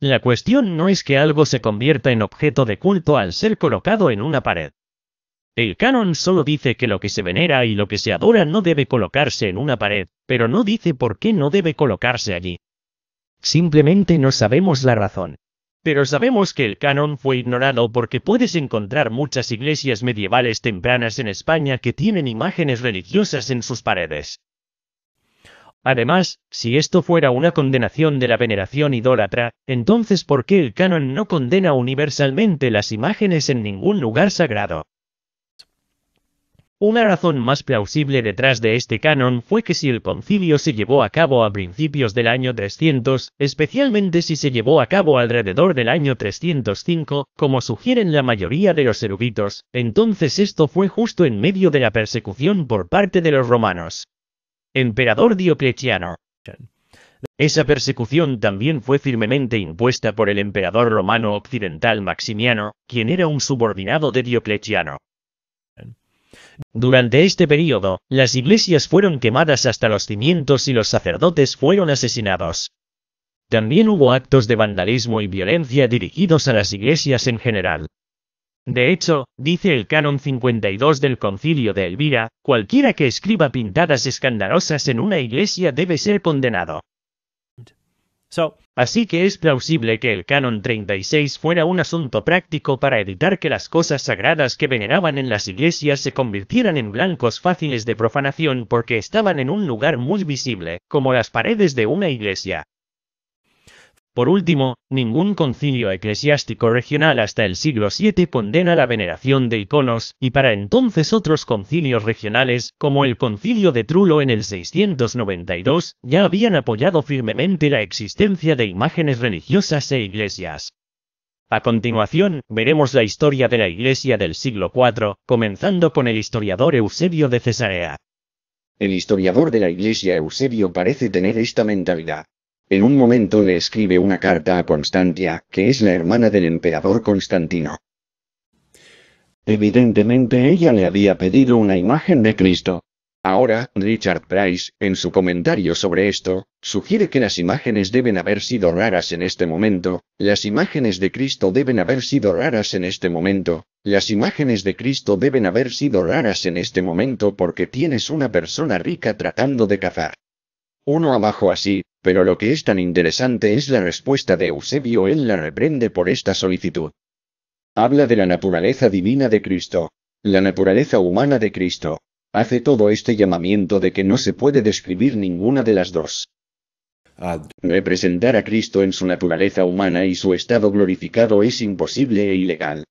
La cuestión no es que algo se convierta en objeto de culto al ser colocado en una pared. El canon solo dice que lo que se venera y lo que se adora no debe colocarse en una pared, pero no dice por qué no debe colocarse allí. Simplemente no sabemos la razón. Pero sabemos que el canon fue ignorado porque puedes encontrar muchas iglesias medievales tempranas en España que tienen imágenes religiosas en sus paredes. Además, si esto fuera una condenación de la veneración idólatra, entonces ¿por qué el canon no condena universalmente las imágenes en ningún lugar sagrado? Una razón más plausible detrás de este canon fue que si el concilio se llevó a cabo a principios del año 300, especialmente si se llevó a cabo alrededor del año 305, como sugieren la mayoría de los eruditos, entonces esto fue justo en medio de la persecución por parte de los romanos. Emperador Diocleciano. Esa persecución también fue firmemente impuesta por el emperador romano occidental Maximiano, quien era un subordinado de Diocleciano. Durante este período, las iglesias fueron quemadas hasta los cimientos y los sacerdotes fueron asesinados. También hubo actos de vandalismo y violencia dirigidos a las iglesias en general. De hecho, dice el canon 52 del concilio de Elvira, cualquiera que escriba pintadas escandalosas en una iglesia debe ser condenado así que es plausible que el canon 36 fuera un asunto práctico para evitar que las cosas sagradas que veneraban en las iglesias se convirtieran en blancos fáciles de profanación porque estaban en un lugar muy visible, como las paredes de una iglesia. Por último, ningún concilio eclesiástico regional hasta el siglo VII condena la veneración de iconos, y para entonces otros concilios regionales, como el concilio de Trulo en el 692, ya habían apoyado firmemente la existencia de imágenes religiosas e iglesias. A continuación, veremos la historia de la Iglesia del siglo IV, comenzando con el historiador Eusebio de Cesarea. El historiador de la Iglesia Eusebio parece tener esta mentalidad. En un momento le escribe una carta a Constantia, que es la hermana del emperador Constantino. Evidentemente ella le había pedido una imagen de Cristo. Ahora, Richard Price, en su comentario sobre esto, sugiere que las imágenes deben haber sido raras en este momento, las imágenes de Cristo deben haber sido raras en este momento, las imágenes de Cristo deben haber sido raras en este momento porque tienes una persona rica tratando de cazar uno abajo así, pero lo que es tan interesante es la respuesta de Eusebio, él la reprende por esta solicitud. Habla de la naturaleza divina de Cristo, la naturaleza humana de Cristo. Hace todo este llamamiento de que no se puede describir ninguna de las dos. Representar a Cristo en su naturaleza humana y su estado glorificado es imposible e ilegal.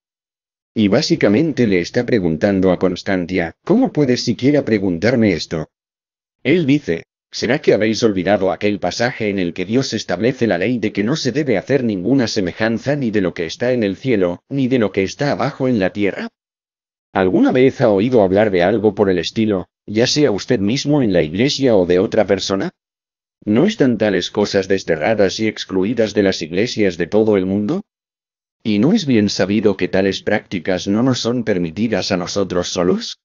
Y básicamente le está preguntando a Constantia, ¿cómo puedes siquiera preguntarme esto? Él dice, ¿Será que habéis olvidado aquel pasaje en el que Dios establece la ley de que no se debe hacer ninguna semejanza ni de lo que está en el cielo, ni de lo que está abajo en la tierra? ¿Alguna vez ha oído hablar de algo por el estilo, ya sea usted mismo en la iglesia o de otra persona? ¿No están tales cosas desterradas y excluidas de las iglesias de todo el mundo? ¿Y no es bien sabido que tales prácticas no nos son permitidas a nosotros solos?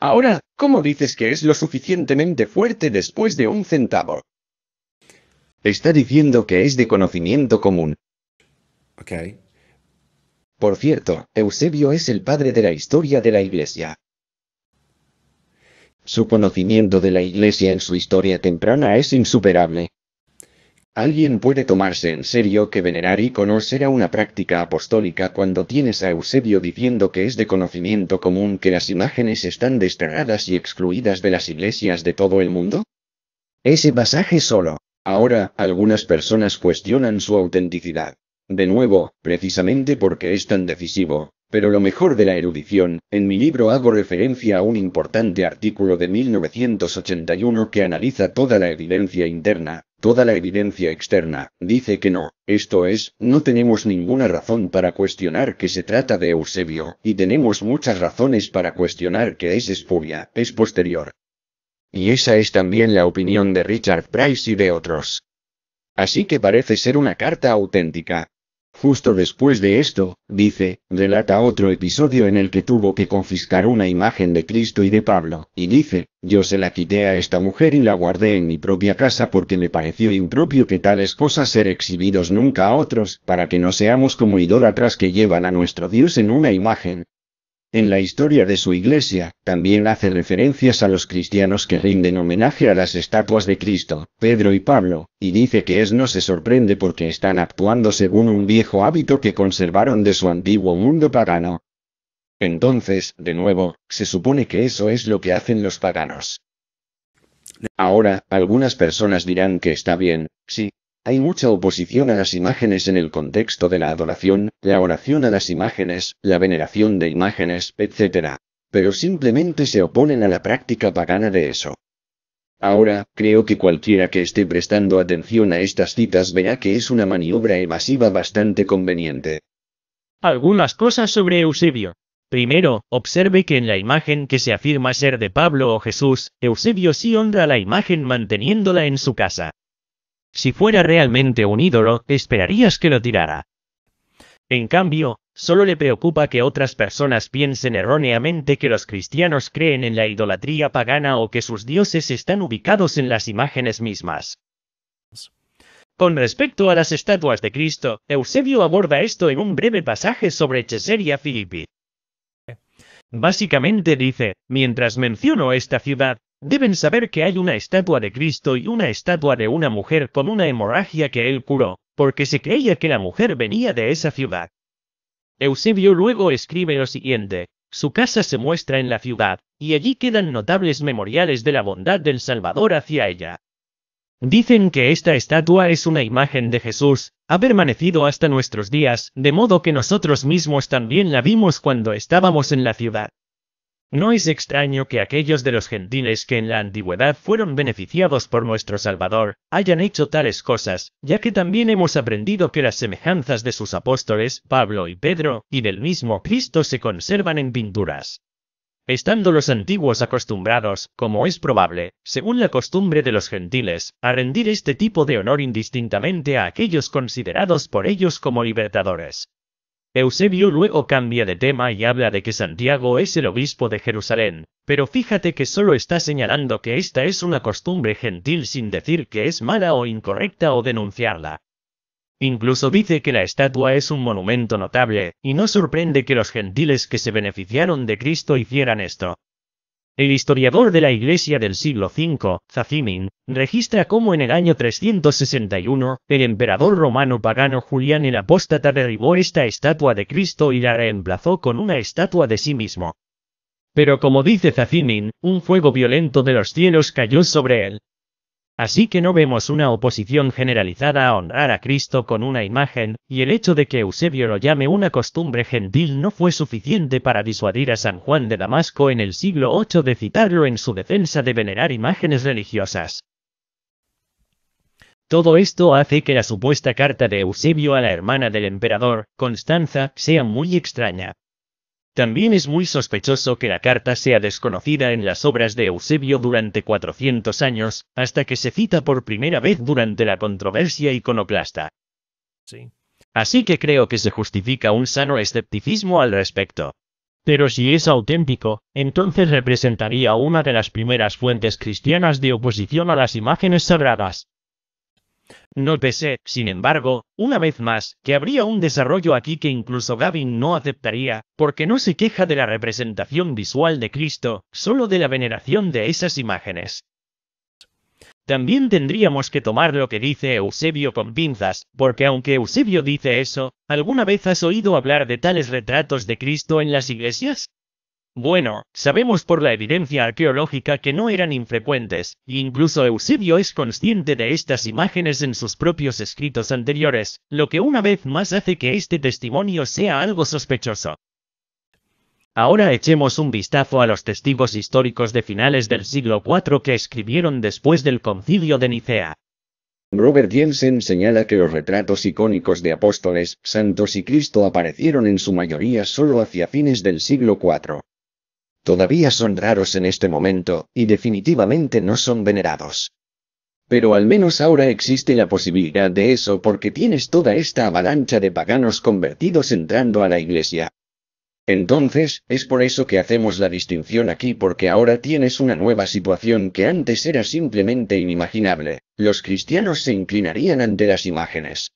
ahora, ¿cómo dices que es lo suficientemente fuerte después de un centavo? Está diciendo que es de conocimiento común. Por cierto, Eusebio es el padre de la historia de la Iglesia. Su conocimiento de la Iglesia en su historia temprana es insuperable. Alguien puede tomarse en serio que venerar y conocer a una práctica apostólica cuando tienes a Eusebio diciendo que es de conocimiento común que las imágenes están desterradas y excluidas de las iglesias de todo el mundo? Ese pasaje solo. Ahora, algunas personas cuestionan su autenticidad. De nuevo, precisamente porque es tan decisivo, pero lo mejor de la erudición, en mi libro hago referencia a un importante artículo de 1981 que analiza toda la evidencia interna, toda la evidencia externa, dice que no, esto es, no tenemos ninguna razón para cuestionar que se trata de Eusebio, y tenemos muchas razones para cuestionar que es espuria, es posterior. Y esa es también la opinión de Richard Price y de otros. Así que parece ser una carta auténtica, Justo después de esto, dice, relata otro episodio en el que tuvo que confiscar una imagen de Cristo y de Pablo, y dice, yo se la quité a esta mujer y la guardé en mi propia casa porque me pareció impropio que tales cosas ser exhibidos nunca a otros, para que no seamos como idólatras que llevan a nuestro Dios en una imagen, en la historia de su iglesia, también hace referencias a los cristianos que rinden homenaje a las estatuas de Cristo, Pedro y Pablo, y dice que es no se sorprende porque están actuando según un viejo hábito que conservaron de su antiguo mundo pagano. Entonces, de nuevo, se supone que eso es lo que hacen los paganos. Ahora, algunas personas dirán que está bien, sí, hay mucha oposición a las imágenes en el contexto de la adoración, la oración a las imágenes, la veneración de imágenes, etc. Pero simplemente se oponen a la práctica pagana de eso. Ahora, creo que cualquiera que esté prestando atención a estas citas verá que es una maniobra evasiva bastante conveniente. Algunas cosas sobre Eusebio. Primero, observe que en la imagen que se afirma ser de Pablo o Jesús, Eusebio sí honra la imagen manteniéndola en su casa. Si fuera realmente un ídolo, esperarías que lo tirara. En cambio, solo le preocupa que otras personas piensen erróneamente que los cristianos creen en la idolatría pagana o que sus dioses están ubicados en las imágenes mismas. Con respecto a las estatuas de Cristo, Eusebio aborda esto en un breve pasaje sobre Cesarea Filipi. Básicamente dice, mientras menciono esta ciudad, Deben saber que hay una estatua de Cristo y una estatua de una mujer con una hemorragia que él curó, porque se creía que la mujer venía de esa ciudad. Eusebio luego escribe lo siguiente, su casa se muestra en la ciudad, y allí quedan notables memoriales de la bondad del Salvador hacia ella. Dicen que esta estatua es una imagen de Jesús, ha permanecido hasta nuestros días, de modo que nosotros mismos también la vimos cuando estábamos en la ciudad. No es extraño que aquellos de los gentiles que en la antigüedad fueron beneficiados por nuestro Salvador hayan hecho tales cosas, ya que también hemos aprendido que las semejanzas de sus apóstoles, Pablo y Pedro, y del mismo Cristo se conservan en pinturas. Estando los antiguos acostumbrados, como es probable, según la costumbre de los gentiles, a rendir este tipo de honor indistintamente a aquellos considerados por ellos como libertadores, Eusebio luego cambia de tema y habla de que Santiago es el obispo de Jerusalén, pero fíjate que solo está señalando que esta es una costumbre gentil sin decir que es mala o incorrecta o denunciarla. Incluso dice que la estatua es un monumento notable, y no sorprende que los gentiles que se beneficiaron de Cristo hicieran esto. El historiador de la Iglesia del siglo V, Zacimin, registra cómo en el año 361, el emperador romano pagano Julián el Apóstata derribó esta estatua de Cristo y la reemplazó con una estatua de sí mismo. Pero como dice Zacimin, un fuego violento de los cielos cayó sobre él, Así que no vemos una oposición generalizada a honrar a Cristo con una imagen, y el hecho de que Eusebio lo llame una costumbre gentil no fue suficiente para disuadir a San Juan de Damasco en el siglo VIII de citarlo en su defensa de venerar imágenes religiosas. Todo esto hace que la supuesta carta de Eusebio a la hermana del emperador, Constanza, sea muy extraña, también es muy sospechoso que la carta sea desconocida en las obras de Eusebio durante 400 años, hasta que se cita por primera vez durante la controversia iconoclasta. Sí. Así que creo que se justifica un sano escepticismo al respecto. Pero si es auténtico, entonces representaría una de las primeras fuentes cristianas de oposición a las imágenes sagradas. No pensé, sin embargo, una vez más, que habría un desarrollo aquí que incluso Gavin no aceptaría, porque no se queja de la representación visual de Cristo, solo de la veneración de esas imágenes. También tendríamos que tomar lo que dice Eusebio con pinzas, porque aunque Eusebio dice eso, ¿alguna vez has oído hablar de tales retratos de Cristo en las iglesias? Bueno, sabemos por la evidencia arqueológica que no eran infrecuentes, e incluso Eusebio es consciente de estas imágenes en sus propios escritos anteriores, lo que una vez más hace que este testimonio sea algo sospechoso. Ahora echemos un vistazo a los testigos históricos de finales del siglo IV que escribieron después del concilio de Nicea. Robert Jensen señala que los retratos icónicos de apóstoles, santos y Cristo aparecieron en su mayoría solo hacia fines del siglo IV. Todavía son raros en este momento, y definitivamente no son venerados. Pero al menos ahora existe la posibilidad de eso porque tienes toda esta avalancha de paganos convertidos entrando a la iglesia. Entonces, es por eso que hacemos la distinción aquí porque ahora tienes una nueva situación que antes era simplemente inimaginable. Los cristianos se inclinarían ante las imágenes.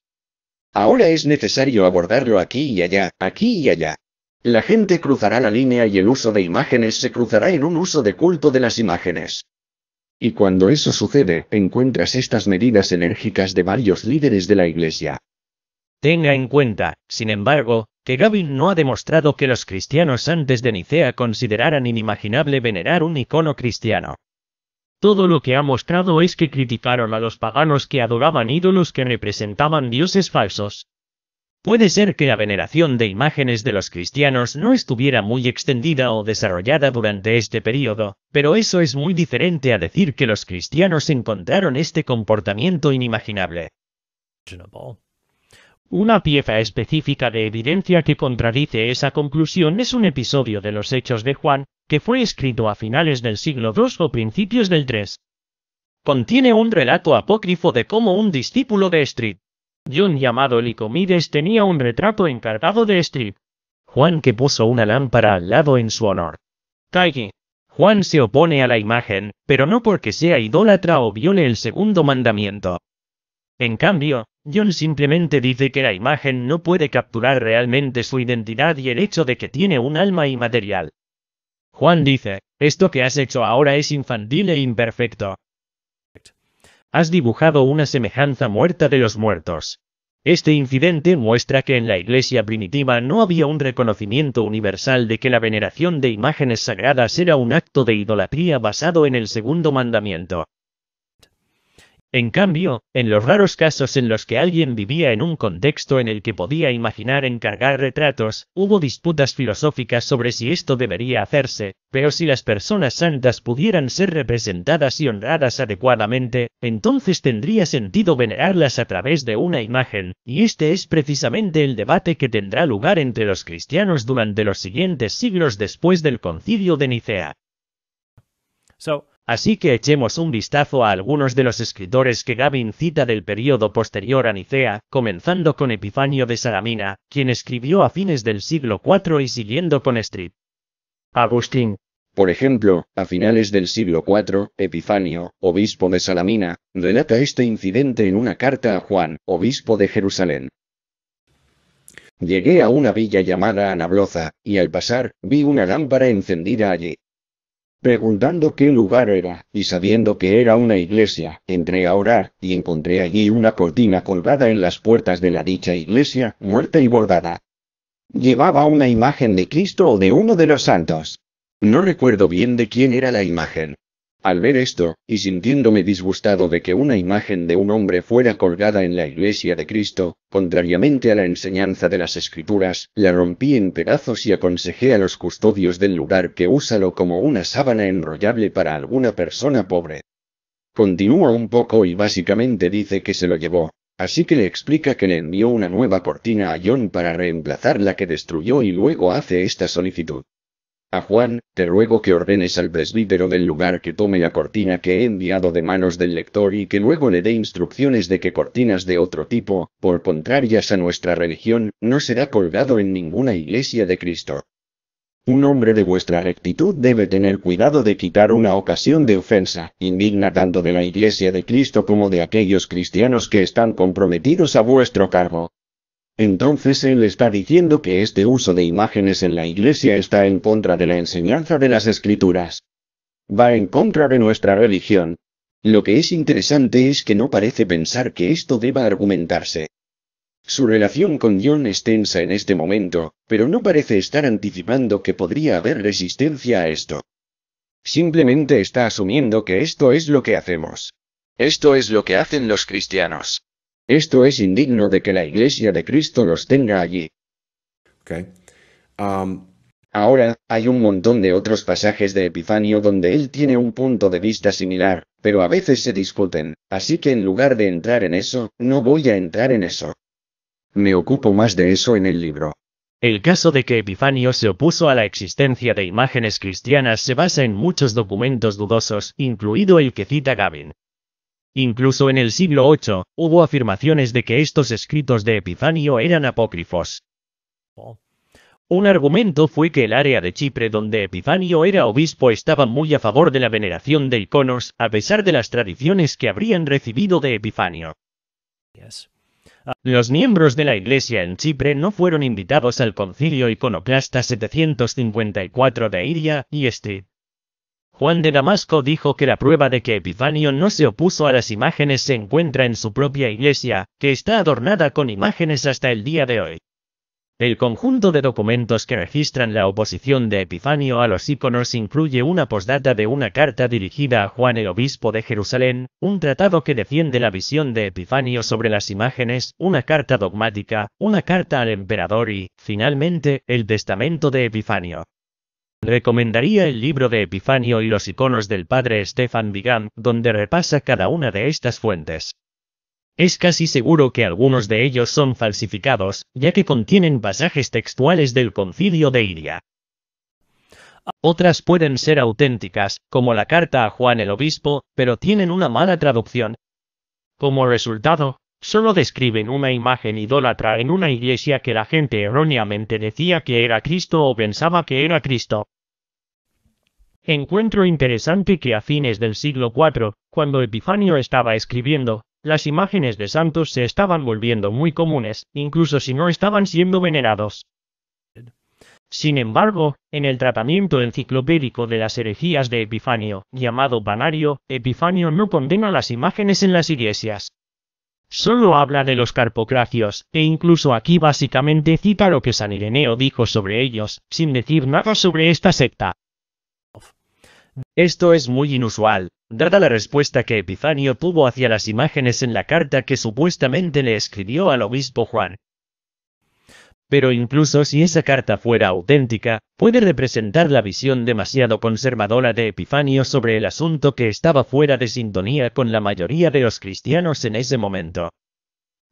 Ahora es necesario abordarlo aquí y allá, aquí y allá. La gente cruzará la línea y el uso de imágenes se cruzará en un uso de culto de las imágenes. Y cuando eso sucede, encuentras estas medidas enérgicas de varios líderes de la Iglesia. Tenga en cuenta, sin embargo, que Gavin no ha demostrado que los cristianos antes de Nicea consideraran inimaginable venerar un icono cristiano. Todo lo que ha mostrado es que criticaron a los paganos que adoraban ídolos que representaban dioses falsos, Puede ser que la veneración de imágenes de los cristianos no estuviera muy extendida o desarrollada durante este periodo, pero eso es muy diferente a decir que los cristianos encontraron este comportamiento inimaginable. Una pieza específica de evidencia que contradice esa conclusión es un episodio de los Hechos de Juan, que fue escrito a finales del siglo II o principios del III. Contiene un relato apócrifo de cómo un discípulo de Street John llamado Licomides tenía un retrato encargado de Steve. Juan que puso una lámpara al lado en su honor. Taiki. Juan se opone a la imagen, pero no porque sea idólatra o viole el segundo mandamiento. En cambio, John simplemente dice que la imagen no puede capturar realmente su identidad y el hecho de que tiene un alma inmaterial. Juan dice, esto que has hecho ahora es infantil e imperfecto, Has dibujado una semejanza muerta de los muertos. Este incidente muestra que en la iglesia primitiva no había un reconocimiento universal de que la veneración de imágenes sagradas era un acto de idolatría basado en el segundo mandamiento. En cambio, en los raros casos en los que alguien vivía en un contexto en el que podía imaginar encargar retratos, hubo disputas filosóficas sobre si esto debería hacerse, pero si las personas santas pudieran ser representadas y honradas adecuadamente, entonces tendría sentido venerarlas a través de una imagen, y este es precisamente el debate que tendrá lugar entre los cristianos durante los siguientes siglos después del concilio de Nicea. Así que echemos un vistazo a algunos de los escritores que Gavin cita del periodo posterior a Nicea, comenzando con Epifanio de Salamina, quien escribió a fines del siglo IV y siguiendo con Strip. Agustín. Por ejemplo, a finales del siglo IV, Epifanio, obispo de Salamina, relata este incidente en una carta a Juan, obispo de Jerusalén. Llegué a una villa llamada Anabloza, y al pasar, vi una lámpara encendida allí preguntando qué lugar era, y sabiendo que era una iglesia, entré a orar, y encontré allí una cortina colgada en las puertas de la dicha iglesia, muerta y bordada. Llevaba una imagen de Cristo o de uno de los santos. No recuerdo bien de quién era la imagen, al ver esto, y sintiéndome disgustado de que una imagen de un hombre fuera colgada en la iglesia de Cristo, contrariamente a la enseñanza de las escrituras, la rompí en pedazos y aconsejé a los custodios del lugar que úsalo como una sábana enrollable para alguna persona pobre. Continúa un poco y básicamente dice que se lo llevó, así que le explica que le envió una nueva cortina a John para reemplazar la que destruyó y luego hace esta solicitud. A Juan, te ruego que ordenes al presbítero del lugar que tome la cortina que he enviado de manos del lector y que luego le dé instrucciones de que cortinas de otro tipo, por contrarias a nuestra religión, no será colgado en ninguna iglesia de Cristo. Un hombre de vuestra rectitud debe tener cuidado de quitar una ocasión de ofensa, indigna tanto de la iglesia de Cristo como de aquellos cristianos que están comprometidos a vuestro cargo, entonces él está diciendo que este uso de imágenes en la iglesia está en contra de la enseñanza de las escrituras. Va en contra de nuestra religión. Lo que es interesante es que no parece pensar que esto deba argumentarse. Su relación con John es tensa en este momento, pero no parece estar anticipando que podría haber resistencia a esto. Simplemente está asumiendo que esto es lo que hacemos. Esto es lo que hacen los cristianos. Esto es indigno de que la iglesia de Cristo los tenga allí. Um, Ahora, hay un montón de otros pasajes de Epifanio donde él tiene un punto de vista similar, pero a veces se discuten, así que en lugar de entrar en eso, no voy a entrar en eso. Me ocupo más de eso en el libro. El caso de que Epifanio se opuso a la existencia de imágenes cristianas se basa en muchos documentos dudosos, incluido el que cita Gavin. Incluso en el siglo VIII, hubo afirmaciones de que estos escritos de Epifanio eran apócrifos. Oh. Un argumento fue que el área de Chipre donde Epifanio era obispo estaba muy a favor de la veneración de iconos, a pesar de las tradiciones que habrían recibido de Epifanio. Los miembros de la Iglesia en Chipre no fueron invitados al concilio iconoclasta 754 de Iria y este Juan de Damasco dijo que la prueba de que Epifanio no se opuso a las imágenes se encuentra en su propia iglesia, que está adornada con imágenes hasta el día de hoy. El conjunto de documentos que registran la oposición de Epifanio a los íconos incluye una postdata de una carta dirigida a Juan el obispo de Jerusalén, un tratado que defiende la visión de Epifanio sobre las imágenes, una carta dogmática, una carta al emperador y, finalmente, el testamento de Epifanio. Recomendaría el libro de Epifanio y los iconos del padre Estefan Vigan, donde repasa cada una de estas fuentes. Es casi seguro que algunos de ellos son falsificados, ya que contienen pasajes textuales del concilio de Iria. Otras pueden ser auténticas, como la carta a Juan el Obispo, pero tienen una mala traducción. Como resultado, solo describen una imagen idólatra en una iglesia que la gente erróneamente decía que era Cristo o pensaba que era Cristo. Encuentro interesante que a fines del siglo IV, cuando Epifanio estaba escribiendo, las imágenes de santos se estaban volviendo muy comunes, incluso si no estaban siendo venerados. Sin embargo, en el tratamiento enciclopédico de las herejías de Epifanio, llamado Banario, Epifanio no condena las imágenes en las iglesias. Solo habla de los carpocracios, e incluso aquí básicamente cita lo que San Ireneo dijo sobre ellos, sin decir nada sobre esta secta. Esto es muy inusual, dada la respuesta que Epifanio tuvo hacia las imágenes en la carta que supuestamente le escribió al obispo Juan. Pero incluso si esa carta fuera auténtica, puede representar la visión demasiado conservadora de Epifanio sobre el asunto que estaba fuera de sintonía con la mayoría de los cristianos en ese momento.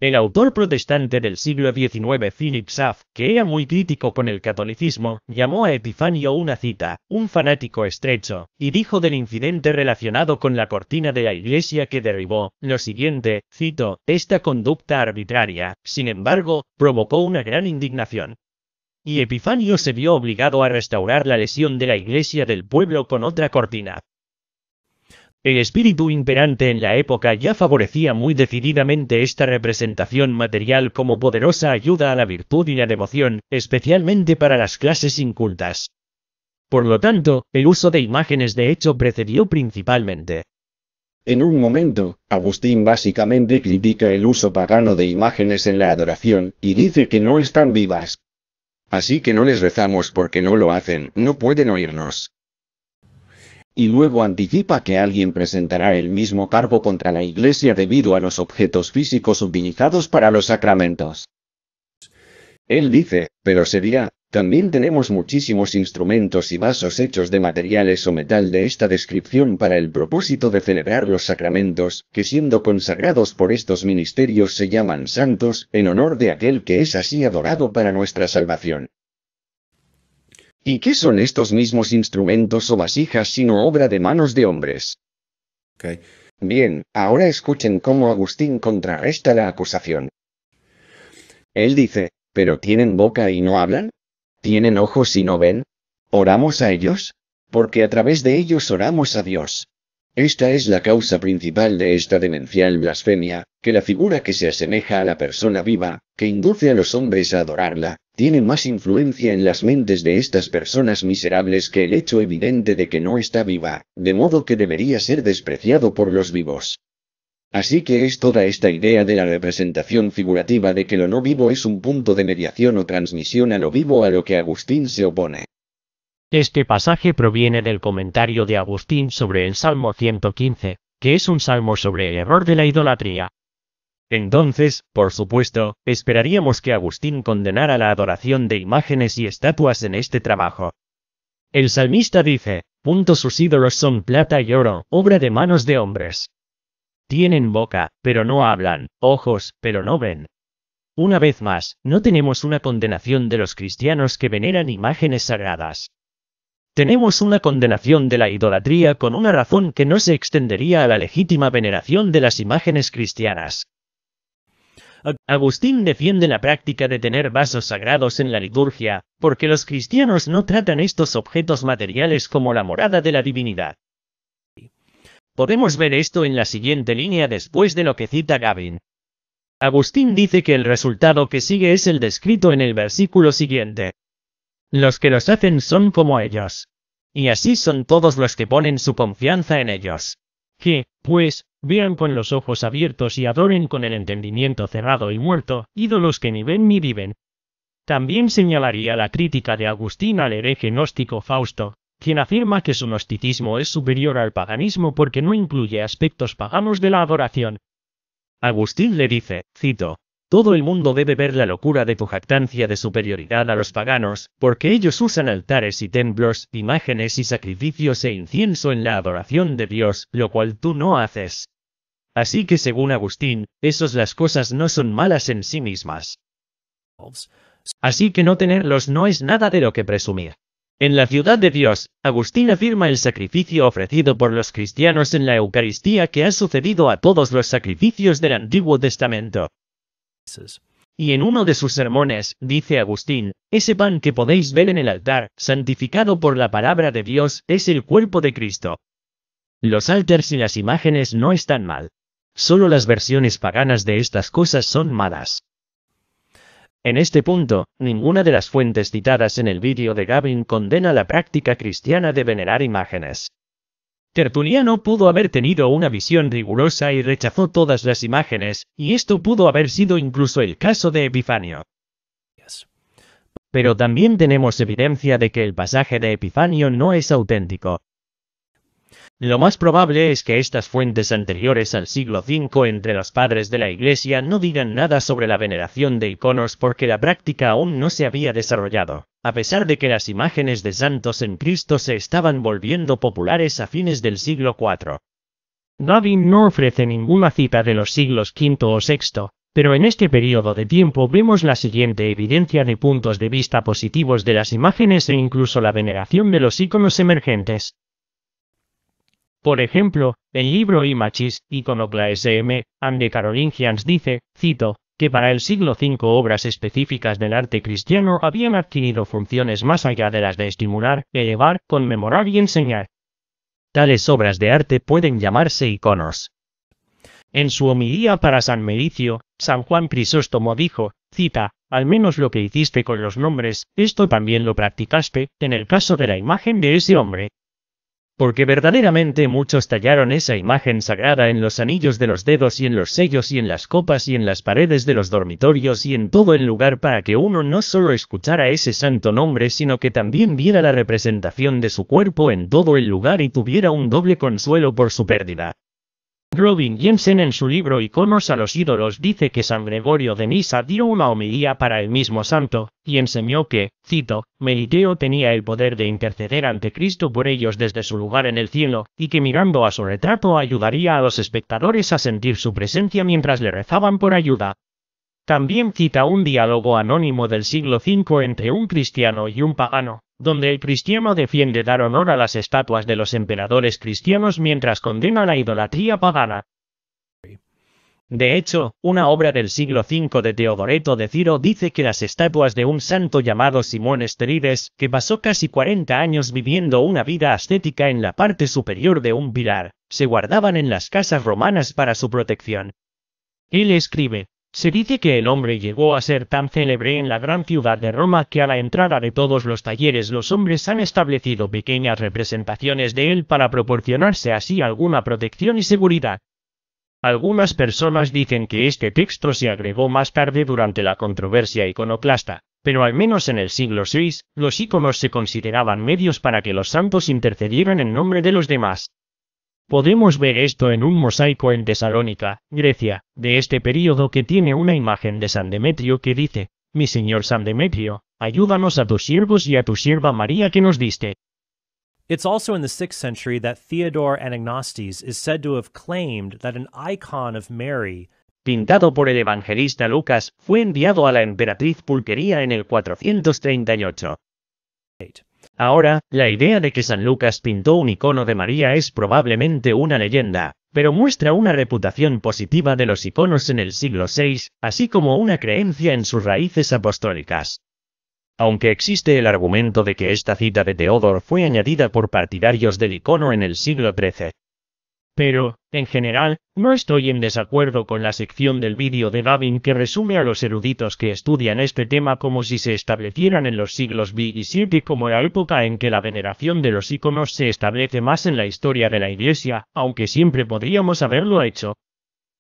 El autor protestante del siglo XIX Philip Saff, que era muy crítico con el catolicismo, llamó a Epifanio una cita, un fanático estrecho, y dijo del incidente relacionado con la cortina de la iglesia que derribó, lo siguiente, cito, esta conducta arbitraria, sin embargo, provocó una gran indignación. Y Epifanio se vio obligado a restaurar la lesión de la iglesia del pueblo con otra cortina. El espíritu imperante en la época ya favorecía muy decididamente esta representación material como poderosa ayuda a la virtud y la devoción, especialmente para las clases incultas. Por lo tanto, el uso de imágenes de hecho precedió principalmente. En un momento, Agustín básicamente critica el uso pagano de imágenes en la adoración, y dice que no están vivas. Así que no les rezamos porque no lo hacen, no pueden oírnos y luego anticipa que alguien presentará el mismo cargo contra la Iglesia debido a los objetos físicos utilizados para los sacramentos. Él dice, pero sería, también tenemos muchísimos instrumentos y vasos hechos de materiales o metal de esta descripción para el propósito de celebrar los sacramentos, que siendo consagrados por estos ministerios se llaman santos, en honor de aquel que es así adorado para nuestra salvación. ¿Y qué son estos mismos instrumentos o vasijas sino obra de manos de hombres? Bien, ahora escuchen cómo Agustín contrarresta la acusación. Él dice, ¿pero tienen boca y no hablan? ¿Tienen ojos y no ven? ¿Oramos a ellos? Porque a través de ellos oramos a Dios. Esta es la causa principal de esta demencial blasfemia, que la figura que se asemeja a la persona viva, que induce a los hombres a adorarla, tiene más influencia en las mentes de estas personas miserables que el hecho evidente de que no está viva, de modo que debería ser despreciado por los vivos. Así que es toda esta idea de la representación figurativa de que lo no vivo es un punto de mediación o transmisión a lo vivo a lo que Agustín se opone. Este pasaje proviene del comentario de Agustín sobre el Salmo 115, que es un salmo sobre el error de la idolatría. Entonces, por supuesto, esperaríamos que Agustín condenara la adoración de imágenes y estatuas en este trabajo. El salmista dice, punto sus ídolos son plata y oro, obra de manos de hombres. Tienen boca, pero no hablan, ojos, pero no ven. Una vez más, no tenemos una condenación de los cristianos que veneran imágenes sagradas. Tenemos una condenación de la idolatría con una razón que no se extendería a la legítima veneración de las imágenes cristianas. Agustín defiende la práctica de tener vasos sagrados en la liturgia, porque los cristianos no tratan estos objetos materiales como la morada de la divinidad. Podemos ver esto en la siguiente línea después de lo que cita Gavin. Agustín dice que el resultado que sigue es el descrito en el versículo siguiente. Los que los hacen son como ellos. Y así son todos los que ponen su confianza en ellos que, pues, vean con los ojos abiertos y adoren con el entendimiento cerrado y muerto, ídolos que ni ven ni viven. También señalaría la crítica de Agustín al hereje gnóstico Fausto, quien afirma que su gnosticismo es superior al paganismo porque no incluye aspectos paganos de la adoración. Agustín le dice, cito, todo el mundo debe ver la locura de tu jactancia de superioridad a los paganos, porque ellos usan altares y templos, imágenes y sacrificios e incienso en la adoración de Dios, lo cual tú no haces. Así que según Agustín, esos las cosas no son malas en sí mismas. Así que no tenerlos no es nada de lo que presumir. En la ciudad de Dios, Agustín afirma el sacrificio ofrecido por los cristianos en la Eucaristía que ha sucedido a todos los sacrificios del Antiguo Testamento. Y en uno de sus sermones, dice Agustín, ese pan que podéis ver en el altar, santificado por la palabra de Dios, es el cuerpo de Cristo. Los altares y las imágenes no están mal. Solo las versiones paganas de estas cosas son malas. En este punto, ninguna de las fuentes citadas en el vídeo de Gavin condena la práctica cristiana de venerar imágenes. Tertuliano pudo haber tenido una visión rigurosa y rechazó todas las imágenes, y esto pudo haber sido incluso el caso de Epifanio. Pero también tenemos evidencia de que el pasaje de Epifanio no es auténtico. Lo más probable es que estas fuentes anteriores al siglo V entre los padres de la Iglesia no digan nada sobre la veneración de iconos porque la práctica aún no se había desarrollado. A pesar de que las imágenes de santos en Cristo se estaban volviendo populares a fines del siglo IV. Gavin no ofrece ninguna cita de los siglos V o VI, pero en este periodo de tiempo vemos la siguiente evidencia de puntos de vista positivos de las imágenes e incluso la veneración de los íconos emergentes. Por ejemplo, el libro Imachis, Iconocla SM, and Carolingians dice, cito, que para el siglo V obras específicas del arte cristiano habían adquirido funciones más allá de las de estimular, elevar, conmemorar y enseñar. Tales obras de arte pueden llamarse iconos. En su homilía para San Melicio, San Juan Crisóstomo dijo, cita, al menos lo que hiciste con los nombres, esto también lo practicaste, en el caso de la imagen de ese hombre, porque verdaderamente muchos tallaron esa imagen sagrada en los anillos de los dedos y en los sellos y en las copas y en las paredes de los dormitorios y en todo el lugar para que uno no solo escuchara ese santo nombre, sino que también viera la representación de su cuerpo en todo el lugar y tuviera un doble consuelo por su pérdida. Robin Jensen en su libro Iconos a los ídolos dice que San Gregorio de Nisa dio una homilía para el mismo santo, y enseñó que, cito, Meriteo tenía el poder de interceder ante Cristo por ellos desde su lugar en el cielo, y que mirando a su retrato ayudaría a los espectadores a sentir su presencia mientras le rezaban por ayuda. También cita un diálogo anónimo del siglo V entre un cristiano y un pagano, donde el cristiano defiende dar honor a las estatuas de los emperadores cristianos mientras condena la idolatría pagana. De hecho, una obra del siglo V de Teodoreto de Ciro dice que las estatuas de un santo llamado Simón Esterides, que pasó casi 40 años viviendo una vida ascética en la parte superior de un pilar, se guardaban en las casas romanas para su protección. Él escribe, se dice que el hombre llegó a ser tan célebre en la gran ciudad de Roma que a la entrada de todos los talleres los hombres han establecido pequeñas representaciones de él para proporcionarse así alguna protección y seguridad. Algunas personas dicen que este texto se agregó más tarde durante la controversia iconoclasta, pero al menos en el siglo VI, los íconos se consideraban medios para que los santos intercedieran en nombre de los demás. Podemos ver esto en un mosaico en Tesalónica, Grecia, de este período que tiene una imagen de San Demetrio que dice, Mi señor San Demetrio, ayúdanos a tus siervos y a tu sierva María que nos diste. It's also in the 6 century that Theodore Anagnostes is said to have claimed that an icon of Mary, pintado por el evangelista Lucas, fue enviado a la emperatriz Pulquería en el 438. Ahora, la idea de que San Lucas pintó un icono de María es probablemente una leyenda, pero muestra una reputación positiva de los iconos en el siglo VI, así como una creencia en sus raíces apostólicas. Aunque existe el argumento de que esta cita de Teodor fue añadida por partidarios del icono en el siglo XIII, pero, en general, no estoy en desacuerdo con la sección del vídeo de Gavin que resume a los eruditos que estudian este tema como si se establecieran en los siglos VI y VII como la época en que la veneración de los íconos se establece más en la historia de la Iglesia, aunque siempre podríamos haberlo hecho.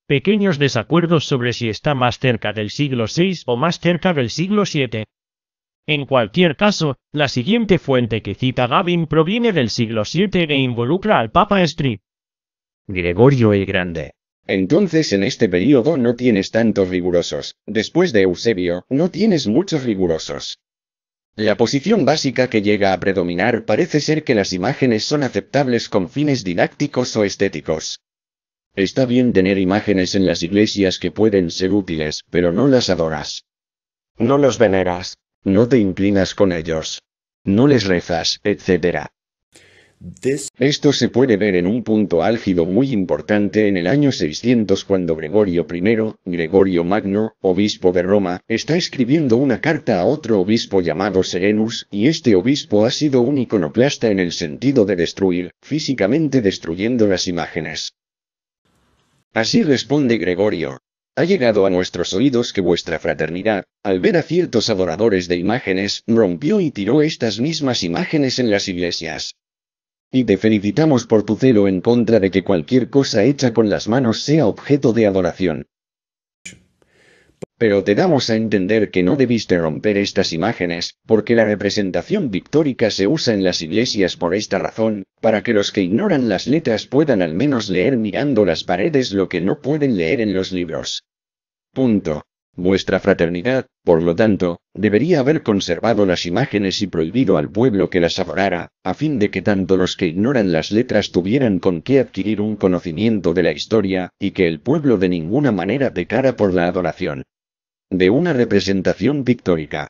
Pequeños desacuerdos sobre si está más cerca del siglo VI o más cerca del siglo VII. En cualquier caso, la siguiente fuente que cita Gavin proviene del siglo VII e involucra al Papa Strip. Gregorio el Grande. Entonces en este periodo no tienes tantos rigurosos. Después de Eusebio, no tienes muchos rigurosos. La posición básica que llega a predominar parece ser que las imágenes son aceptables con fines didácticos o estéticos. Está bien tener imágenes en las iglesias que pueden ser útiles, pero no las adoras. No los veneras. No te inclinas con ellos. No les rezas, etc. Esto se puede ver en un punto álgido muy importante en el año 600 cuando Gregorio I, Gregorio Magno, obispo de Roma, está escribiendo una carta a otro obispo llamado Serenus, y este obispo ha sido un iconoplasta en el sentido de destruir, físicamente destruyendo las imágenes. Así responde Gregorio. Ha llegado a nuestros oídos que vuestra fraternidad, al ver a ciertos adoradores de imágenes, rompió y tiró estas mismas imágenes en las iglesias y te felicitamos por tu celo en contra de que cualquier cosa hecha con las manos sea objeto de adoración. Pero te damos a entender que no debiste romper estas imágenes, porque la representación pictórica se usa en las iglesias por esta razón, para que los que ignoran las letras puedan al menos leer mirando las paredes lo que no pueden leer en los libros. Punto. Vuestra fraternidad, por lo tanto, debería haber conservado las imágenes y prohibido al pueblo que las adorara, a fin de que tanto los que ignoran las letras tuvieran con qué adquirir un conocimiento de la historia, y que el pueblo de ninguna manera pecara por la adoración de una representación pictórica.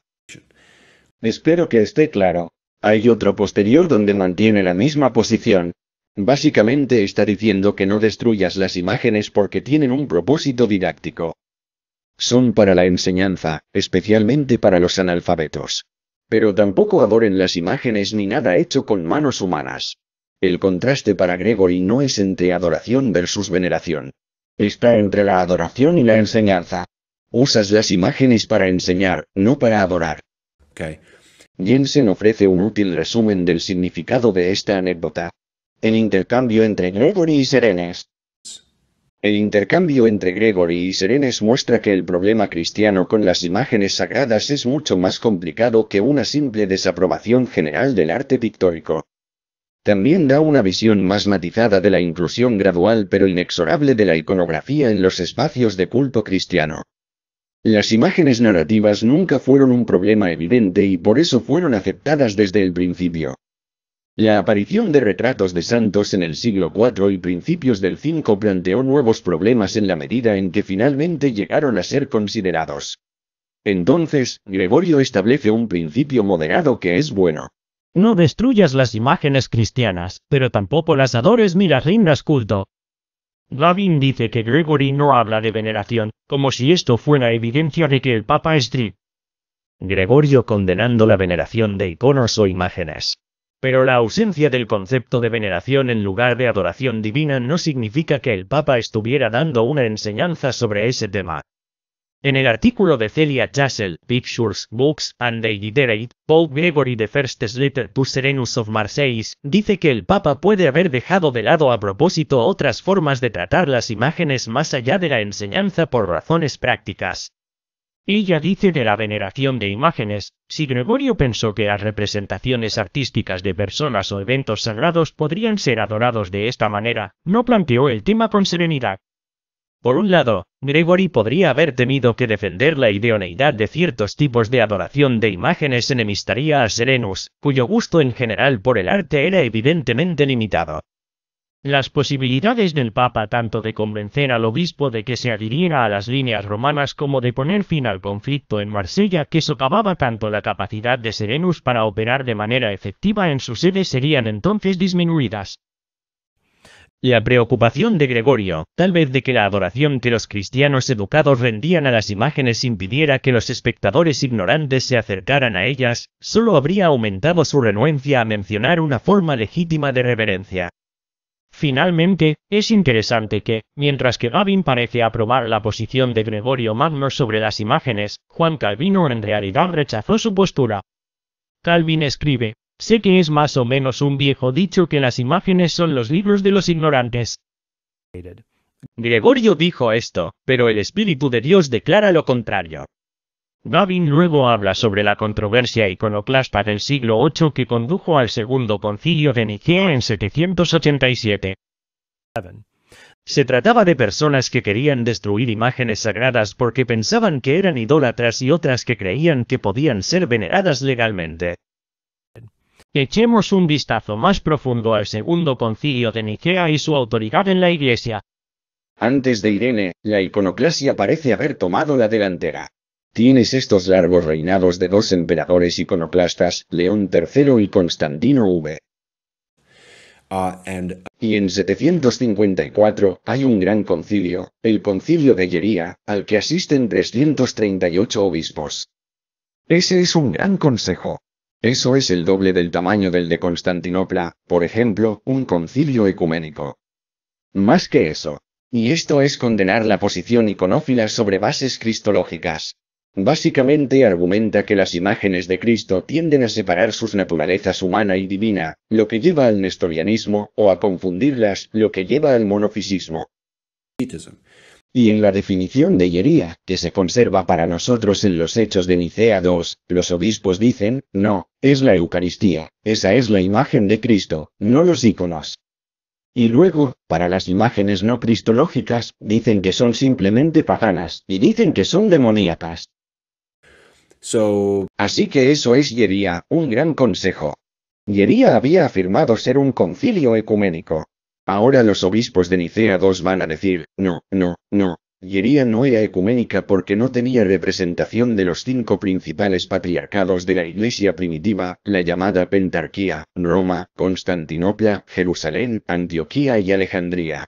Espero que esté claro. Hay otro posterior donde mantiene la misma posición. Básicamente está diciendo que no destruyas las imágenes porque tienen un propósito didáctico son para la enseñanza, especialmente para los analfabetos. Pero tampoco adoren las imágenes ni nada hecho con manos humanas. El contraste para Gregory no es entre adoración versus veneración. Está entre la adoración y la enseñanza. Usas las imágenes para enseñar, no para adorar. Jensen ofrece un útil resumen del significado de esta anécdota. En intercambio entre Gregory y Serenes. El intercambio entre Gregory y Serenes muestra que el problema cristiano con las imágenes sagradas es mucho más complicado que una simple desaprobación general del arte pictórico. También da una visión más matizada de la inclusión gradual pero inexorable de la iconografía en los espacios de culto cristiano. Las imágenes narrativas nunca fueron un problema evidente y por eso fueron aceptadas desde el principio. La aparición de retratos de santos en el siglo IV y principios del V planteó nuevos problemas en la medida en que finalmente llegaron a ser considerados. Entonces, Gregorio establece un principio moderado que es bueno. No destruyas las imágenes cristianas, pero tampoco las adores ni las rindas culto. Gavin dice que Gregory no habla de veneración, como si esto fuera evidencia de que el Papa es tri. Gregorio condenando la veneración de iconos o imágenes. Pero la ausencia del concepto de veneración en lugar de adoración divina no significa que el Papa estuviera dando una enseñanza sobre ese tema. En el artículo de Celia Chassel, Pictures, Books, and the Literate, Paul Gregory the First Letter to Serenus of Marseilles, dice que el Papa puede haber dejado de lado a propósito otras formas de tratar las imágenes más allá de la enseñanza por razones prácticas. Ella dice de la veneración de imágenes, si Gregorio pensó que las representaciones artísticas de personas o eventos sagrados podrían ser adorados de esta manera, no planteó el tema con serenidad. Por un lado, Gregory podría haber temido que defender la ideoneidad de ciertos tipos de adoración de imágenes enemistaría a Serenus, cuyo gusto en general por el arte era evidentemente limitado. Las posibilidades del Papa tanto de convencer al obispo de que se adhiriera a las líneas romanas como de poner fin al conflicto en Marsella que socavaba tanto la capacidad de Serenus para operar de manera efectiva en su sede serían entonces disminuidas. La preocupación de Gregorio, tal vez de que la adoración que los cristianos educados rendían a las imágenes impidiera que los espectadores ignorantes se acercaran a ellas, solo habría aumentado su renuencia a mencionar una forma legítima de reverencia. Finalmente, es interesante que, mientras que Gavin parece aprobar la posición de Gregorio Magno sobre las imágenes, Juan Calvino en realidad rechazó su postura. Calvin escribe, sé que es más o menos un viejo dicho que las imágenes son los libros de los ignorantes. Gregorio dijo esto, pero el Espíritu de Dios declara lo contrario. Gavin luego habla sobre la controversia iconoclasta del siglo VIII que condujo al segundo concilio de Nicea en 787. Se trataba de personas que querían destruir imágenes sagradas porque pensaban que eran idólatras y otras que creían que podían ser veneradas legalmente. Echemos un vistazo más profundo al segundo concilio de Nicea y su autoridad en la Iglesia. Antes de Irene, la iconoclasia parece haber tomado la delantera. Tienes estos largos reinados de dos emperadores iconoclastas, León III y Constantino V. Ah, uh, y en 754 hay un gran concilio, el concilio de Yería, al que asisten 338 obispos. Ese es un gran consejo. Eso es el doble del tamaño del de Constantinopla, por ejemplo, un concilio ecuménico. Más que eso. Y esto es condenar la posición iconófila sobre bases cristológicas. Básicamente argumenta que las imágenes de Cristo tienden a separar sus naturalezas humana y divina, lo que lleva al nestorianismo, o a confundirlas, lo que lleva al monofisismo. Y en la definición de hiería, que se conserva para nosotros en los Hechos de Nicea 2, los obispos dicen, no, es la Eucaristía, esa es la imagen de Cristo, no los íconos. Y luego, para las imágenes no cristológicas, dicen que son simplemente paganas, y dicen que son demoníacas. Así que eso es Yería, un gran consejo. Yería había afirmado ser un concilio ecuménico. Ahora los obispos de Nicea II van a decir, no, no, no. Yería no era ecuménica porque no tenía representación de los cinco principales patriarcados de la Iglesia primitiva, la llamada Pentarquía, Roma, Constantinopla, Jerusalén, Antioquía y Alejandría.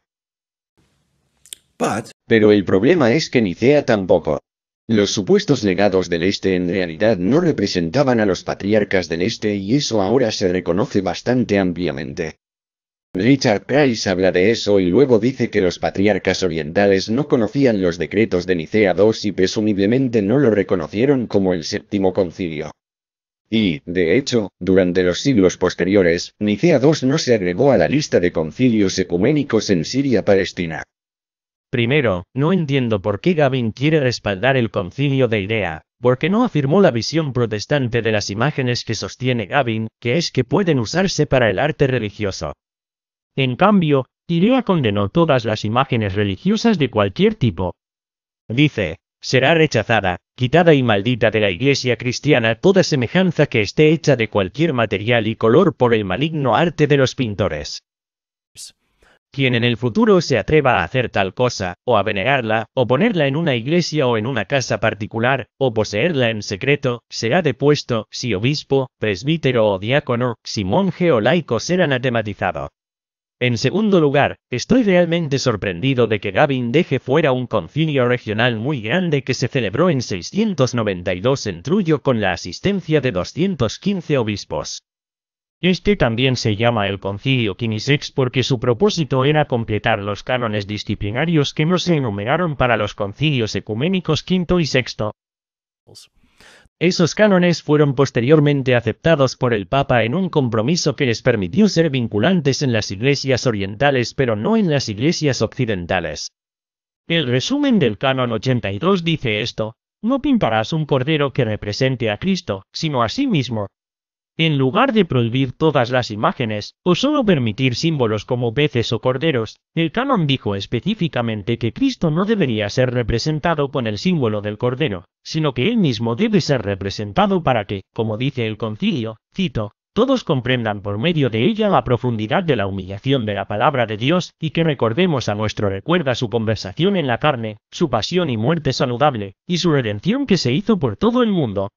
Pero el problema es que Nicea tampoco. Los supuestos legados del Este en realidad no representaban a los patriarcas del Este y eso ahora se reconoce bastante ampliamente. Richard Price habla de eso y luego dice que los patriarcas orientales no conocían los decretos de Nicea II y presumiblemente no lo reconocieron como el séptimo concilio. Y, de hecho, durante los siglos posteriores, Nicea II no se agregó a la lista de concilios ecuménicos en Siria-Palestina. Primero, no entiendo por qué Gavin quiere respaldar el concilio de Idea, porque no afirmó la visión protestante de las imágenes que sostiene Gavin, que es que pueden usarse para el arte religioso. En cambio, Idea condenó todas las imágenes religiosas de cualquier tipo. Dice, será rechazada, quitada y maldita de la iglesia cristiana toda semejanza que esté hecha de cualquier material y color por el maligno arte de los pintores. Quien en el futuro se atreva a hacer tal cosa, o a venerarla, o ponerla en una iglesia o en una casa particular, o poseerla en secreto, será depuesto, si obispo, presbítero o diácono, si monje o laico será anatematizado. En segundo lugar, estoy realmente sorprendido de que Gavin deje fuera un concilio regional muy grande que se celebró en 692 en Trullo con la asistencia de 215 obispos. Este también se llama el concilio Quinisex porque su propósito era completar los cánones disciplinarios que no se enumeraron para los concilios ecuménicos V y sexto. Esos cánones fueron posteriormente aceptados por el Papa en un compromiso que les permitió ser vinculantes en las iglesias orientales pero no en las iglesias occidentales. El resumen del canon 82 dice esto, no pimparás un cordero que represente a Cristo, sino a sí mismo, en lugar de prohibir todas las imágenes, o solo permitir símbolos como peces o corderos, el canon dijo específicamente que Cristo no debería ser representado con el símbolo del cordero, sino que él mismo debe ser representado para que, como dice el concilio, cito, todos comprendan por medio de ella la profundidad de la humillación de la palabra de Dios y que recordemos a nuestro recuerda su conversación en la carne, su pasión y muerte saludable, y su redención que se hizo por todo el mundo.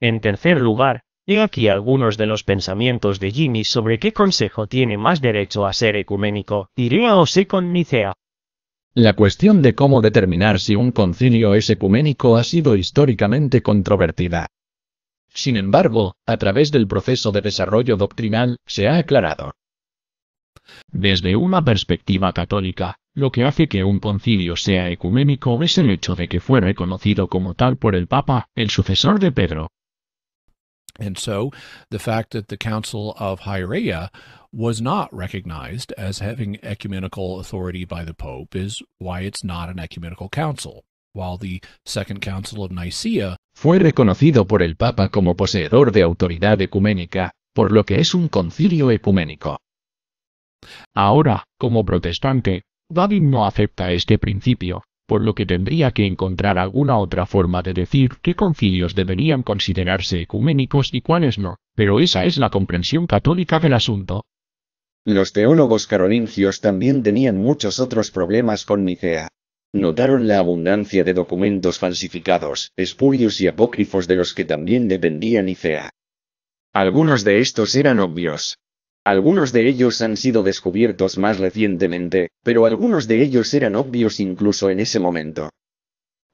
En tercer lugar, aquí algunos de los pensamientos de Jimmy sobre qué consejo tiene más derecho a ser ecuménico, diría o con Nicea. La cuestión de cómo determinar si un concilio es ecuménico ha sido históricamente controvertida. Sin embargo, a través del proceso de desarrollo doctrinal, se ha aclarado. Desde una perspectiva católica, lo que hace que un concilio sea ecuménico es el hecho de que fue reconocido como tal por el Papa, el sucesor de Pedro, And so the fact that the Council of Hieria was not recognized as having ecumenical authority by the Pope is why it's not an ecumenical council, while the Second Council of Nicaea fue reconocido por el Papa como poseedor de autoridad ecuménica, por lo que es un concilio ecuménico. Ahora, como protestante, David no acepta este principio, por lo que tendría que encontrar alguna otra forma de decir qué concilios deberían considerarse ecuménicos y cuáles no, pero esa es la comprensión católica del asunto. Los teólogos carolingios también tenían muchos otros problemas con Nicea. Notaron la abundancia de documentos falsificados, espurios y apócrifos de los que también dependía Nicea. Algunos de estos eran obvios, algunos de ellos han sido descubiertos más recientemente, pero algunos de ellos eran obvios incluso en ese momento.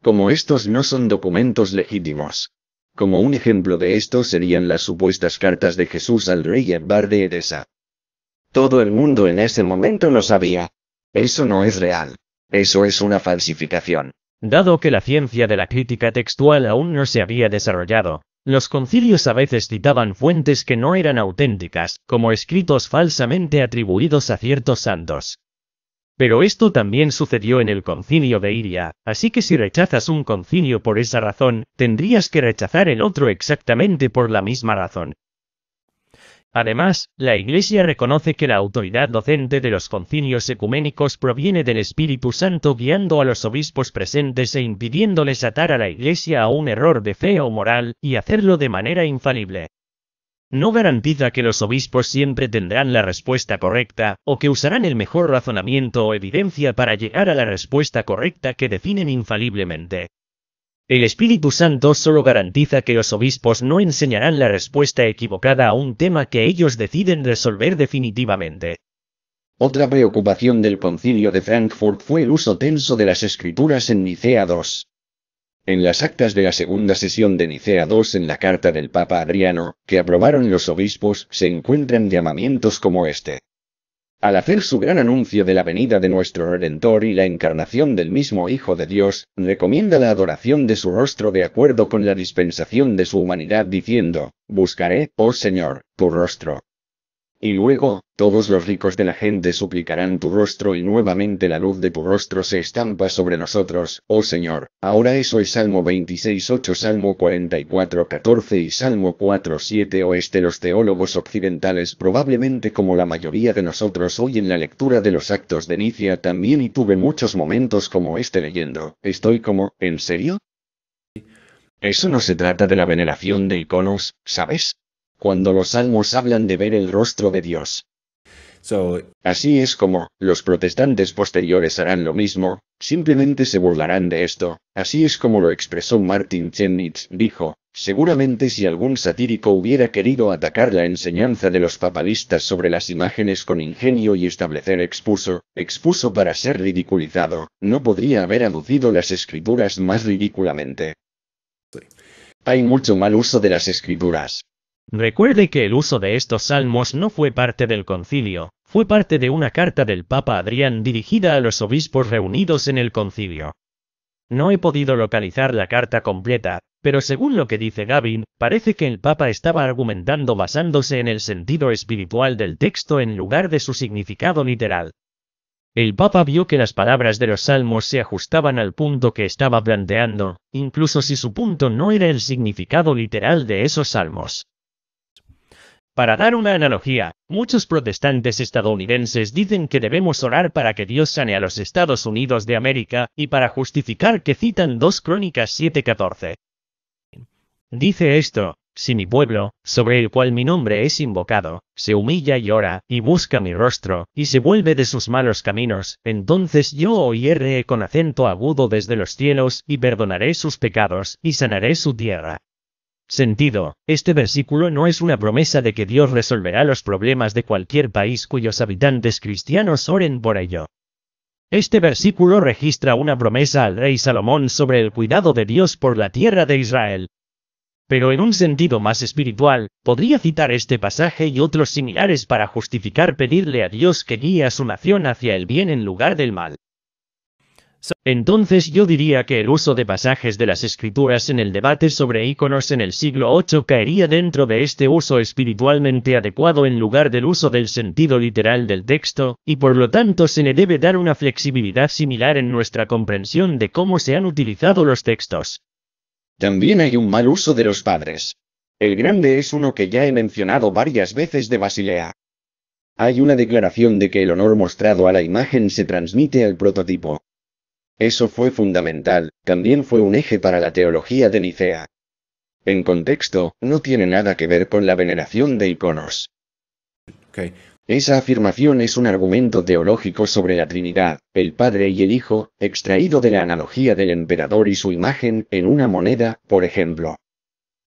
Como estos no son documentos legítimos. Como un ejemplo de esto serían las supuestas cartas de Jesús al rey Akbar de Edesa. Todo el mundo en ese momento lo sabía. Eso no es real. Eso es una falsificación. Dado que la ciencia de la crítica textual aún no se había desarrollado, los concilios a veces citaban fuentes que no eran auténticas, como escritos falsamente atribuidos a ciertos santos. Pero esto también sucedió en el concilio de Iria, así que si rechazas un concilio por esa razón, tendrías que rechazar el otro exactamente por la misma razón. Además, la Iglesia reconoce que la autoridad docente de los concilios ecuménicos proviene del Espíritu Santo guiando a los obispos presentes e impidiéndoles atar a la Iglesia a un error de fe o moral, y hacerlo de manera infalible. No garantiza que los obispos siempre tendrán la respuesta correcta, o que usarán el mejor razonamiento o evidencia para llegar a la respuesta correcta que definen infaliblemente el Espíritu Santo solo garantiza que los obispos no enseñarán la respuesta equivocada a un tema que ellos deciden resolver definitivamente. Otra preocupación del concilio de Frankfurt fue el uso tenso de las escrituras en Nicea II. En las actas de la segunda sesión de Nicea II en la carta del Papa Adriano, que aprobaron los obispos, se encuentran llamamientos como este. Al hacer su gran anuncio de la venida de nuestro Redentor y la encarnación del mismo Hijo de Dios, recomienda la adoración de su rostro de acuerdo con la dispensación de su humanidad diciendo, Buscaré, oh Señor, tu rostro. Y luego, todos los ricos de la gente suplicarán tu rostro y nuevamente la luz de tu rostro se estampa sobre nosotros, oh Señor. Ahora eso es Salmo 26.8, Salmo 44 14 y Salmo 4.7 este Los teólogos occidentales probablemente como la mayoría de nosotros hoy en la lectura de los actos de Nicia también y tuve muchos momentos como este leyendo. Estoy como, ¿en serio? Eso no se trata de la veneración de iconos, ¿sabes? cuando los salmos hablan de ver el rostro de Dios. Así es como, los protestantes posteriores harán lo mismo, simplemente se burlarán de esto, así es como lo expresó Martin Chenitz, dijo, seguramente si algún satírico hubiera querido atacar la enseñanza de los papalistas sobre las imágenes con ingenio y establecer expuso, expuso para ser ridiculizado, no podría haber aducido las escrituras más ridículamente. Hay mucho mal uso de las escrituras. Recuerde que el uso de estos salmos no fue parte del concilio, fue parte de una carta del Papa Adrián dirigida a los obispos reunidos en el concilio. No he podido localizar la carta completa, pero según lo que dice Gavin, parece que el Papa estaba argumentando basándose en el sentido espiritual del texto en lugar de su significado literal. El Papa vio que las palabras de los salmos se ajustaban al punto que estaba planteando, incluso si su punto no era el significado literal de esos salmos. Para dar una analogía, muchos protestantes estadounidenses dicen que debemos orar para que Dios sane a los Estados Unidos de América, y para justificar que citan 2 Crónicas 7:14. Dice esto, si mi pueblo, sobre el cual mi nombre es invocado, se humilla y ora, y busca mi rostro, y se vuelve de sus malos caminos, entonces yo oiré con acento agudo desde los cielos, y perdonaré sus pecados, y sanaré su tierra sentido, este versículo no es una promesa de que Dios resolverá los problemas de cualquier país cuyos habitantes cristianos oren por ello. Este versículo registra una promesa al rey Salomón sobre el cuidado de Dios por la tierra de Israel. Pero en un sentido más espiritual, podría citar este pasaje y otros similares para justificar pedirle a Dios que guíe a su nación hacia el bien en lugar del mal. Entonces yo diría que el uso de pasajes de las escrituras en el debate sobre íconos en el siglo VIII caería dentro de este uso espiritualmente adecuado en lugar del uso del sentido literal del texto, y por lo tanto se le debe dar una flexibilidad similar en nuestra comprensión de cómo se han utilizado los textos. También hay un mal uso de los padres. El grande es uno que ya he mencionado varias veces de Basilea. Hay una declaración de que el honor mostrado a la imagen se transmite al prototipo. Eso fue fundamental, también fue un eje para la teología de Nicea. En contexto, no tiene nada que ver con la veneración de iconos. Esa afirmación es un argumento teológico sobre la Trinidad, el Padre y el Hijo, extraído de la analogía del emperador y su imagen en una moneda, por ejemplo.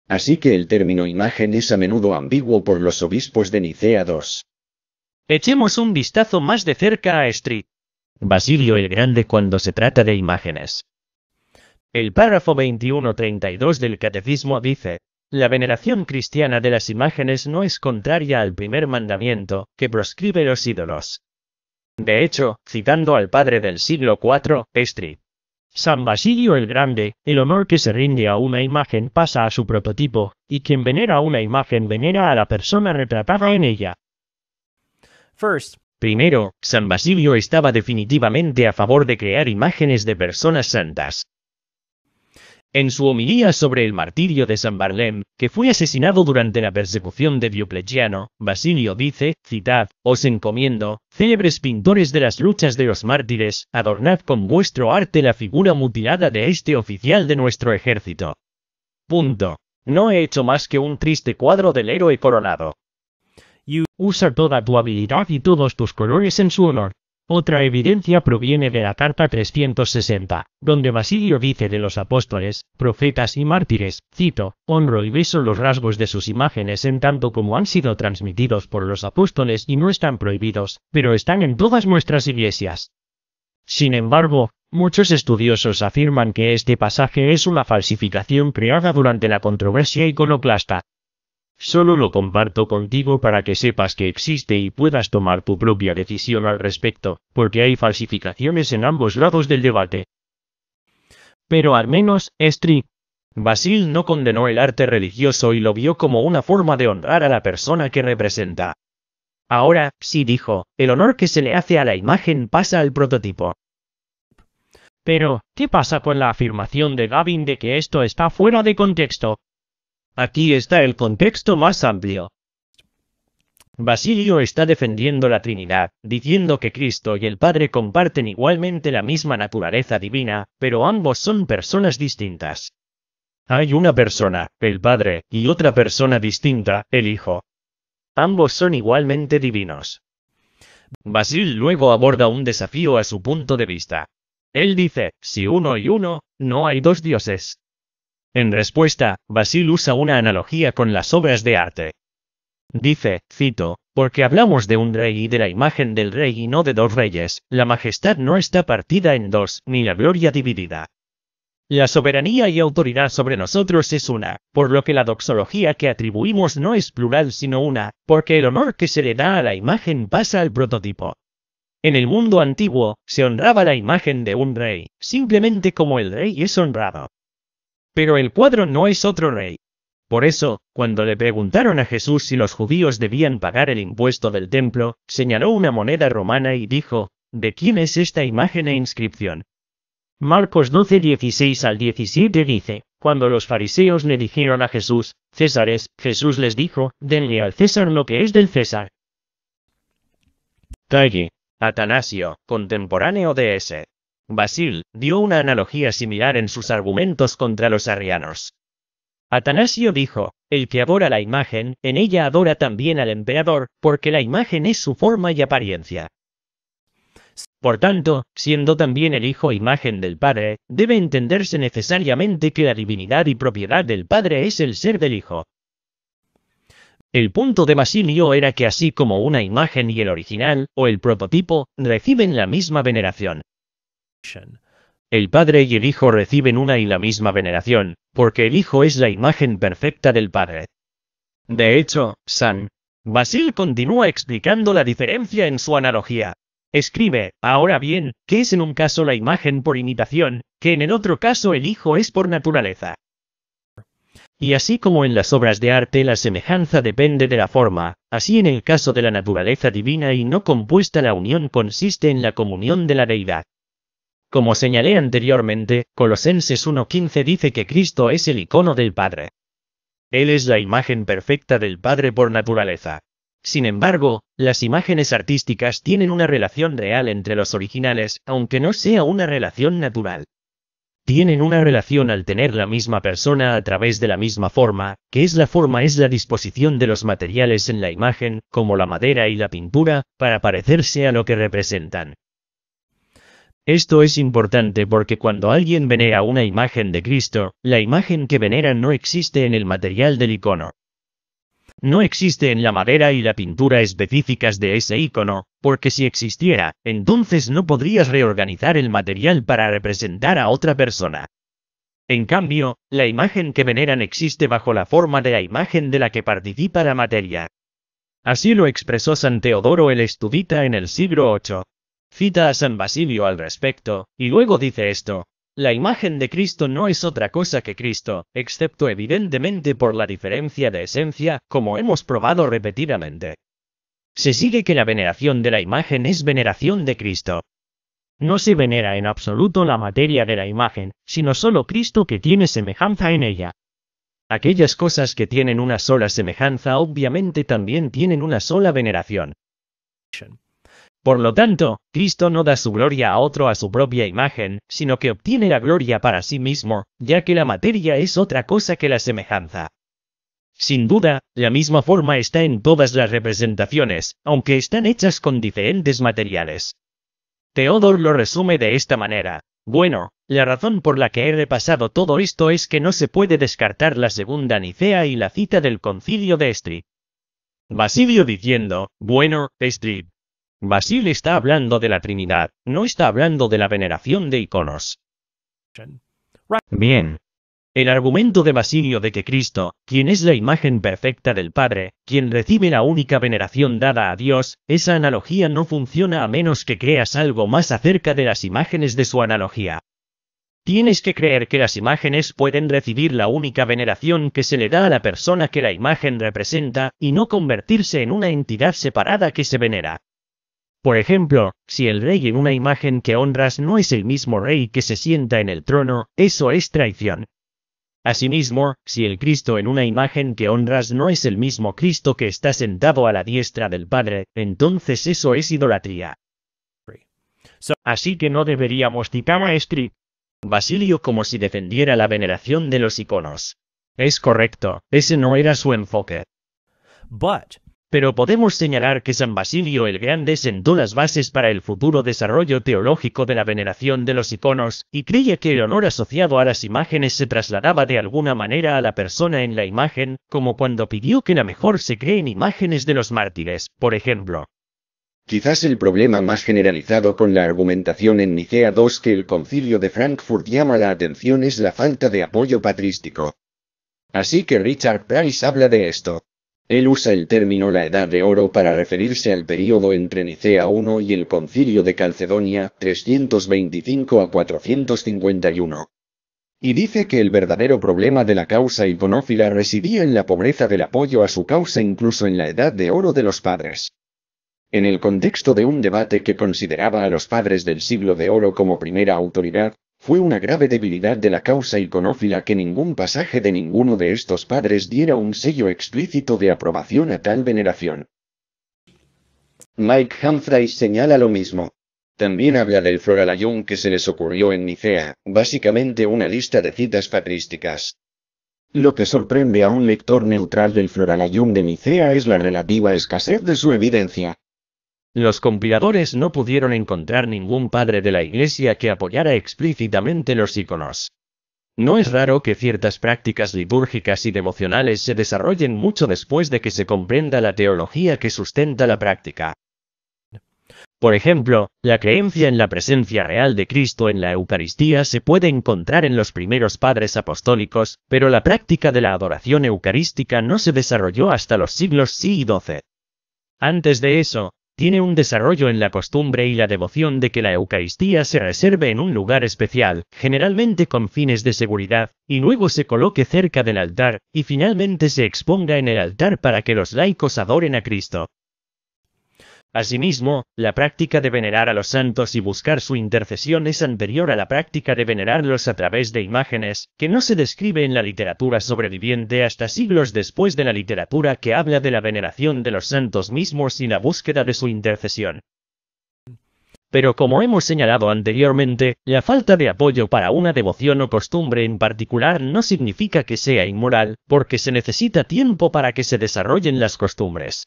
Así que el término imagen es a menudo ambiguo por los obispos de Nicea II. Echemos un vistazo más de cerca a Street. Basilio el Grande cuando se trata de imágenes. El párrafo 2132 del Catecismo dice, la veneración cristiana de las imágenes no es contraria al primer mandamiento, que proscribe los ídolos. De hecho, citando al padre del siglo IV, Estri, San Basilio el Grande, el honor que se rinde a una imagen pasa a su prototipo, y quien venera una imagen venera a la persona retratada en ella. First, Primero, San Basilio estaba definitivamente a favor de crear imágenes de personas santas. En su homilía sobre el martirio de San Barlem, que fue asesinado durante la persecución de Diocleciano, Basilio dice, citad, os encomiendo, célebres pintores de las luchas de los mártires, adornad con vuestro arte la figura mutilada de este oficial de nuestro ejército. Punto. No he hecho más que un triste cuadro del héroe coronado usa toda tu habilidad y todos tus colores en su honor. Otra evidencia proviene de la carta 360, donde Basilio dice de los apóstoles, profetas y mártires, cito, honro y beso los rasgos de sus imágenes en tanto como han sido transmitidos por los apóstoles y no están prohibidos, pero están en todas nuestras iglesias. Sin embargo, muchos estudiosos afirman que este pasaje es una falsificación creada durante la controversia iconoclasta, Solo lo comparto contigo para que sepas que existe y puedas tomar tu propia decisión al respecto, porque hay falsificaciones en ambos lados del debate. Pero al menos, Estri. Basil no condenó el arte religioso y lo vio como una forma de honrar a la persona que representa. Ahora, sí dijo, el honor que se le hace a la imagen pasa al prototipo. Pero, ¿qué pasa con la afirmación de Gavin de que esto está fuera de contexto? Aquí está el contexto más amplio. Basilio está defendiendo la Trinidad, diciendo que Cristo y el Padre comparten igualmente la misma naturaleza divina, pero ambos son personas distintas. Hay una persona, el Padre, y otra persona distinta, el Hijo. Ambos son igualmente divinos. Basil luego aborda un desafío a su punto de vista. Él dice, si uno y uno, no hay dos dioses. En respuesta, Basil usa una analogía con las obras de arte. Dice, cito, porque hablamos de un rey y de la imagen del rey y no de dos reyes, la majestad no está partida en dos, ni la gloria dividida. La soberanía y autoridad sobre nosotros es una, por lo que la doxología que atribuimos no es plural sino una, porque el honor que se le da a la imagen pasa al prototipo. En el mundo antiguo, se honraba la imagen de un rey, simplemente como el rey es honrado pero el cuadro no es otro rey. Por eso, cuando le preguntaron a Jesús si los judíos debían pagar el impuesto del templo, señaló una moneda romana y dijo, ¿de quién es esta imagen e inscripción? Marcos 12, 16 al 17 dice, cuando los fariseos le dijeron a Jesús, Césares, Jesús les dijo, denle al César lo que es del César. Talle, Atanasio, contemporáneo de ese. Basil dio una analogía similar en sus argumentos contra los arrianos. Atanasio dijo, el que adora la imagen, en ella adora también al emperador, porque la imagen es su forma y apariencia. Por tanto, siendo también el Hijo imagen del Padre, debe entenderse necesariamente que la divinidad y propiedad del Padre es el ser del Hijo. El punto de Basilio era que así como una imagen y el original, o el prototipo, reciben la misma veneración, el Padre y el Hijo reciben una y la misma veneración, porque el Hijo es la imagen perfecta del Padre. De hecho, San Basil continúa explicando la diferencia en su analogía. Escribe, ahora bien, que es en un caso la imagen por imitación, que en el otro caso el Hijo es por naturaleza. Y así como en las obras de arte la semejanza depende de la forma, así en el caso de la naturaleza divina y no compuesta la unión consiste en la comunión de la deidad. Como señalé anteriormente, Colosenses 1.15 dice que Cristo es el icono del Padre. Él es la imagen perfecta del Padre por naturaleza. Sin embargo, las imágenes artísticas tienen una relación real entre los originales, aunque no sea una relación natural. Tienen una relación al tener la misma persona a través de la misma forma, que es la forma es la disposición de los materiales en la imagen, como la madera y la pintura, para parecerse a lo que representan. Esto es importante porque cuando alguien venera una imagen de Cristo, la imagen que venera no existe en el material del icono. No existe en la madera y la pintura específicas de ese icono, porque si existiera, entonces no podrías reorganizar el material para representar a otra persona. En cambio, la imagen que veneran existe bajo la forma de la imagen de la que participa la materia. Así lo expresó San Teodoro el Estudita en el siglo VIII. Cita a San Basilio al respecto, y luego dice esto. La imagen de Cristo no es otra cosa que Cristo, excepto evidentemente por la diferencia de esencia, como hemos probado repetidamente. Se sigue que la veneración de la imagen es veneración de Cristo. No se venera en absoluto la materia de la imagen, sino solo Cristo que tiene semejanza en ella. Aquellas cosas que tienen una sola semejanza obviamente también tienen una sola veneración. Por lo tanto, Cristo no da su gloria a otro a su propia imagen, sino que obtiene la gloria para sí mismo, ya que la materia es otra cosa que la semejanza. Sin duda, la misma forma está en todas las representaciones, aunque están hechas con diferentes materiales. Teodor lo resume de esta manera. Bueno, la razón por la que he repasado todo esto es que no se puede descartar la segunda Nicea y la cita del concilio de Estri, Basilio diciendo, bueno, Estri. Basil está hablando de la Trinidad, no está hablando de la veneración de iconos. Bien. El argumento de Basilio de que Cristo, quien es la imagen perfecta del Padre, quien recibe la única veneración dada a Dios, esa analogía no funciona a menos que creas algo más acerca de las imágenes de su analogía. Tienes que creer que las imágenes pueden recibir la única veneración que se le da a la persona que la imagen representa, y no convertirse en una entidad separada que se venera. Por ejemplo, si el rey en una imagen que honras no es el mismo rey que se sienta en el trono, eso es traición. Asimismo, si el Cristo en una imagen que honras no es el mismo Cristo que está sentado a la diestra del Padre, entonces eso es idolatría. Así que no deberíamos citar a Basilio como si defendiera la veneración de los iconos. Es correcto, ese no era su enfoque. Pero podemos señalar que San Basilio el Grande sentó las bases para el futuro desarrollo teológico de la veneración de los iconos, y creía que el honor asociado a las imágenes se trasladaba de alguna manera a la persona en la imagen, como cuando pidió que la mejor se creen imágenes de los mártires, por ejemplo. Quizás el problema más generalizado con la argumentación en Nicea II que el concilio de Frankfurt llama la atención es la falta de apoyo patrístico. Así que Richard Price habla de esto. Él usa el término la Edad de Oro para referirse al período entre Nicea I y el Concilio de Calcedonia, 325 a 451. Y dice que el verdadero problema de la causa hiponófila residía en la pobreza del apoyo a su causa incluso en la Edad de Oro de los padres. En el contexto de un debate que consideraba a los padres del siglo de oro como primera autoridad, fue una grave debilidad de la causa iconófila que ningún pasaje de ninguno de estos padres diera un sello explícito de aprobación a tal veneración. Mike Humphrey señala lo mismo. También habla del Floralayum que se les ocurrió en Nicea, básicamente una lista de citas patrísticas. Lo que sorprende a un lector neutral del Floralayum de Nicea es la relativa escasez de su evidencia. Los compiladores no pudieron encontrar ningún padre de la Iglesia que apoyara explícitamente los iconos. No es raro que ciertas prácticas litúrgicas y devocionales se desarrollen mucho después de que se comprenda la teología que sustenta la práctica. Por ejemplo, la creencia en la presencia real de Cristo en la Eucaristía se puede encontrar en los primeros padres apostólicos, pero la práctica de la adoración eucarística no se desarrolló hasta los siglos XI y XII. Antes de eso, tiene un desarrollo en la costumbre y la devoción de que la Eucaristía se reserve en un lugar especial, generalmente con fines de seguridad, y luego se coloque cerca del altar, y finalmente se exponga en el altar para que los laicos adoren a Cristo. Asimismo, la práctica de venerar a los santos y buscar su intercesión es anterior a la práctica de venerarlos a través de imágenes, que no se describe en la literatura sobreviviente hasta siglos después de la literatura que habla de la veneración de los santos mismos y la búsqueda de su intercesión. Pero como hemos señalado anteriormente, la falta de apoyo para una devoción o costumbre en particular no significa que sea inmoral, porque se necesita tiempo para que se desarrollen las costumbres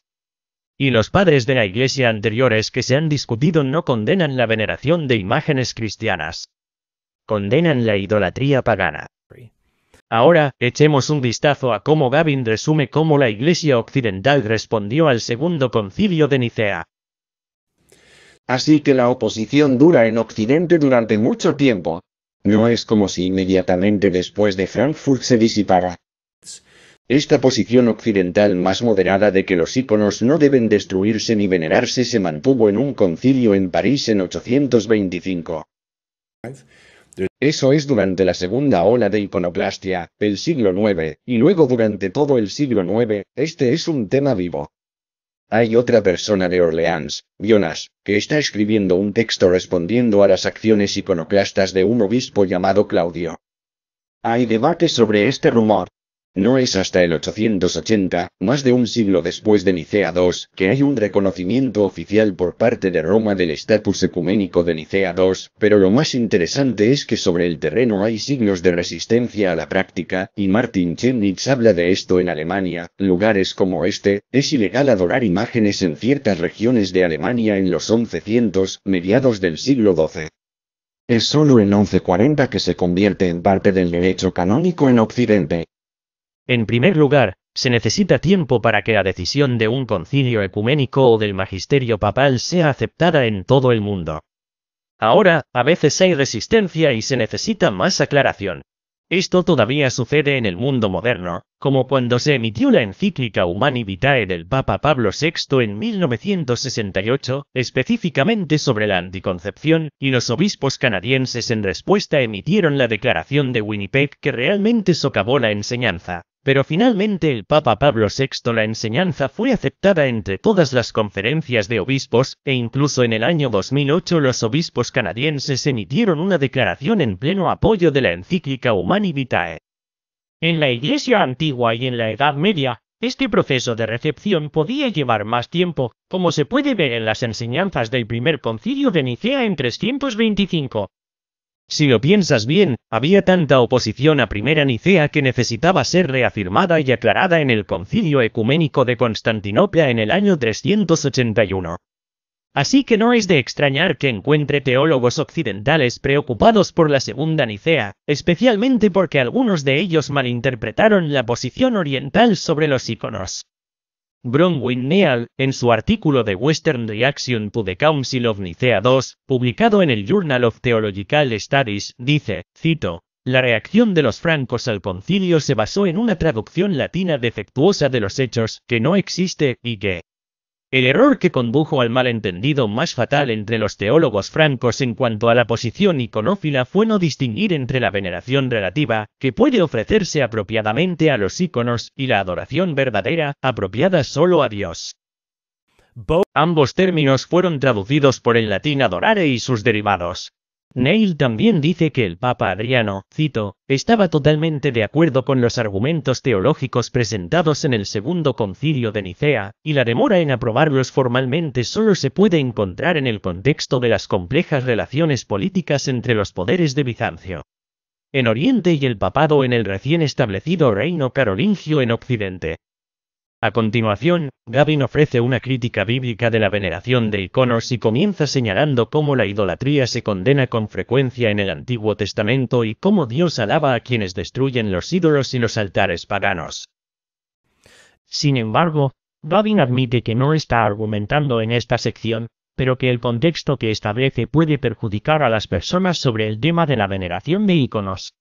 y los padres de la Iglesia anteriores que se han discutido no condenan la veneración de imágenes cristianas. Condenan la idolatría pagana. Ahora, echemos un vistazo a cómo Gavin resume cómo la Iglesia occidental respondió al segundo concilio de Nicea. Así que la oposición dura en Occidente durante mucho tiempo. No es como si inmediatamente después de Frankfurt se disipara. Esta posición occidental más moderada de que los íconos no deben destruirse ni venerarse se mantuvo en un concilio en París en 825. Eso es durante la segunda ola de iconoplastia, el siglo IX, y luego durante todo el siglo IX, este es un tema vivo. Hay otra persona de Orleans, Jonas, que está escribiendo un texto respondiendo a las acciones iconoclastas de un obispo llamado Claudio. Hay debate sobre este rumor, no es hasta el 880, más de un siglo después de Nicea II, que hay un reconocimiento oficial por parte de Roma del estatus ecuménico de Nicea II, pero lo más interesante es que sobre el terreno hay signos de resistencia a la práctica, y Martin Chemnitz habla de esto en Alemania, lugares como este, es ilegal adorar imágenes en ciertas regiones de Alemania en los 1100, mediados del siglo XII. Es solo en 1140 que se convierte en parte del derecho canónico en Occidente. En primer lugar, se necesita tiempo para que la decisión de un concilio ecuménico o del magisterio papal sea aceptada en todo el mundo. Ahora, a veces hay resistencia y se necesita más aclaración. Esto todavía sucede en el mundo moderno, como cuando se emitió la encíclica Humani Vitae del Papa Pablo VI en 1968, específicamente sobre la anticoncepción, y los obispos canadienses en respuesta emitieron la declaración de Winnipeg que realmente socavó la enseñanza. Pero finalmente el Papa Pablo VI la enseñanza fue aceptada entre todas las conferencias de obispos, e incluso en el año 2008 los obispos canadienses emitieron una declaración en pleno apoyo de la encíclica Humani Vitae. En la Iglesia antigua y en la Edad Media, este proceso de recepción podía llevar más tiempo, como se puede ver en las enseñanzas del primer concilio de Nicea en 325, si lo piensas bien, había tanta oposición a Primera Nicea que necesitaba ser reafirmada y aclarada en el Concilio Ecuménico de Constantinopla en el año 381. Así que no es de extrañar que encuentre teólogos occidentales preocupados por la Segunda Nicea, especialmente porque algunos de ellos malinterpretaron la posición oriental sobre los iconos. Bronwyn Neal, en su artículo de Western Reaction to the Council of Nicea II, publicado en el Journal of Theological Studies, dice, cito, la reacción de los francos al concilio se basó en una traducción latina defectuosa de los hechos que no existe y que, el error que condujo al malentendido más fatal entre los teólogos francos en cuanto a la posición iconófila fue no distinguir entre la veneración relativa, que puede ofrecerse apropiadamente a los íconos, y la adoración verdadera, apropiada solo a Dios. Ambos términos fueron traducidos por el latín adorare y sus derivados. Neil también dice que el Papa Adriano, cito, estaba totalmente de acuerdo con los argumentos teológicos presentados en el Segundo Concilio de Nicea, y la demora en aprobarlos formalmente solo se puede encontrar en el contexto de las complejas relaciones políticas entre los poderes de Bizancio. En Oriente y el papado en el recién establecido reino carolingio en Occidente. A continuación, Gavin ofrece una crítica bíblica de la veneración de iconos y comienza señalando cómo la idolatría se condena con frecuencia en el Antiguo Testamento y cómo Dios alaba a quienes destruyen los ídolos y los altares paganos. Sin embargo, Gavin admite que no está argumentando en esta sección, pero que el contexto que establece puede perjudicar a las personas sobre el tema de la veneración de iconos.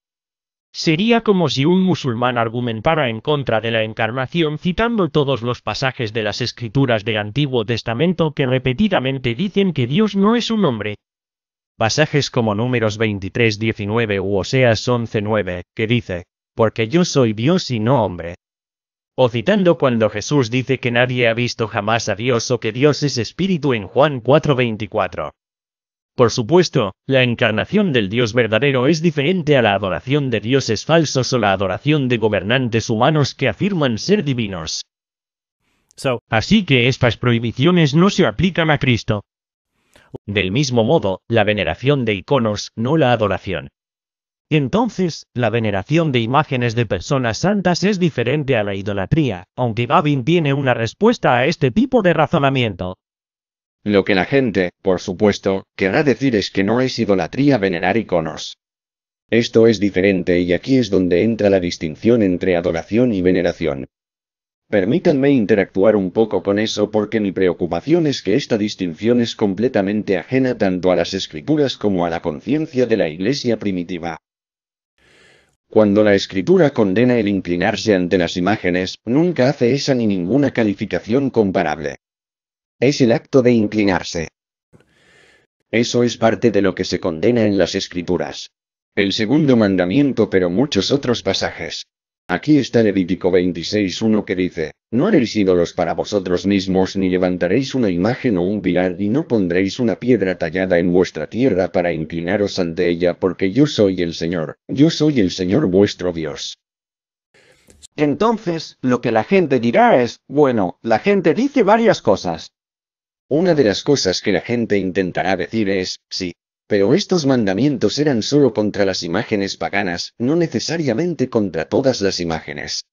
Sería como si un musulmán argumentara en contra de la encarnación citando todos los pasajes de las escrituras del Antiguo Testamento que repetidamente dicen que Dios no es un hombre. Pasajes como números 23-19 u Oseas 11-9, que dice, porque yo soy Dios y no hombre. O citando cuando Jesús dice que nadie ha visto jamás a Dios o que Dios es espíritu en Juan 4:24. Por supuesto, la encarnación del Dios verdadero es diferente a la adoración de dioses falsos o la adoración de gobernantes humanos que afirman ser divinos. Así que estas prohibiciones no se aplican a Cristo. Del mismo modo, la veneración de iconos, no la adoración. Entonces, la veneración de imágenes de personas santas es diferente a la idolatría, aunque Gavin tiene una respuesta a este tipo de razonamiento. Lo que la gente, por supuesto, querrá decir es que no es idolatría venerar iconos. Esto es diferente y aquí es donde entra la distinción entre adoración y veneración. Permítanme interactuar un poco con eso porque mi preocupación es que esta distinción es completamente ajena tanto a las escrituras como a la conciencia de la iglesia primitiva. Cuando la escritura condena el inclinarse ante las imágenes, nunca hace esa ni ninguna calificación comparable es el acto de inclinarse. Eso es parte de lo que se condena en las escrituras. El segundo mandamiento pero muchos otros pasajes. Aquí está Levítico 26.1 que dice, No haréis ídolos para vosotros mismos ni levantaréis una imagen o un pilar y no pondréis una piedra tallada en vuestra tierra para inclinaros ante ella porque yo soy el Señor, yo soy el Señor vuestro Dios. Entonces, lo que la gente dirá es, bueno, la gente dice varias cosas. Una de las cosas que la gente intentará decir es, sí, pero estos mandamientos eran solo contra las imágenes paganas, no necesariamente contra todas las imágenes.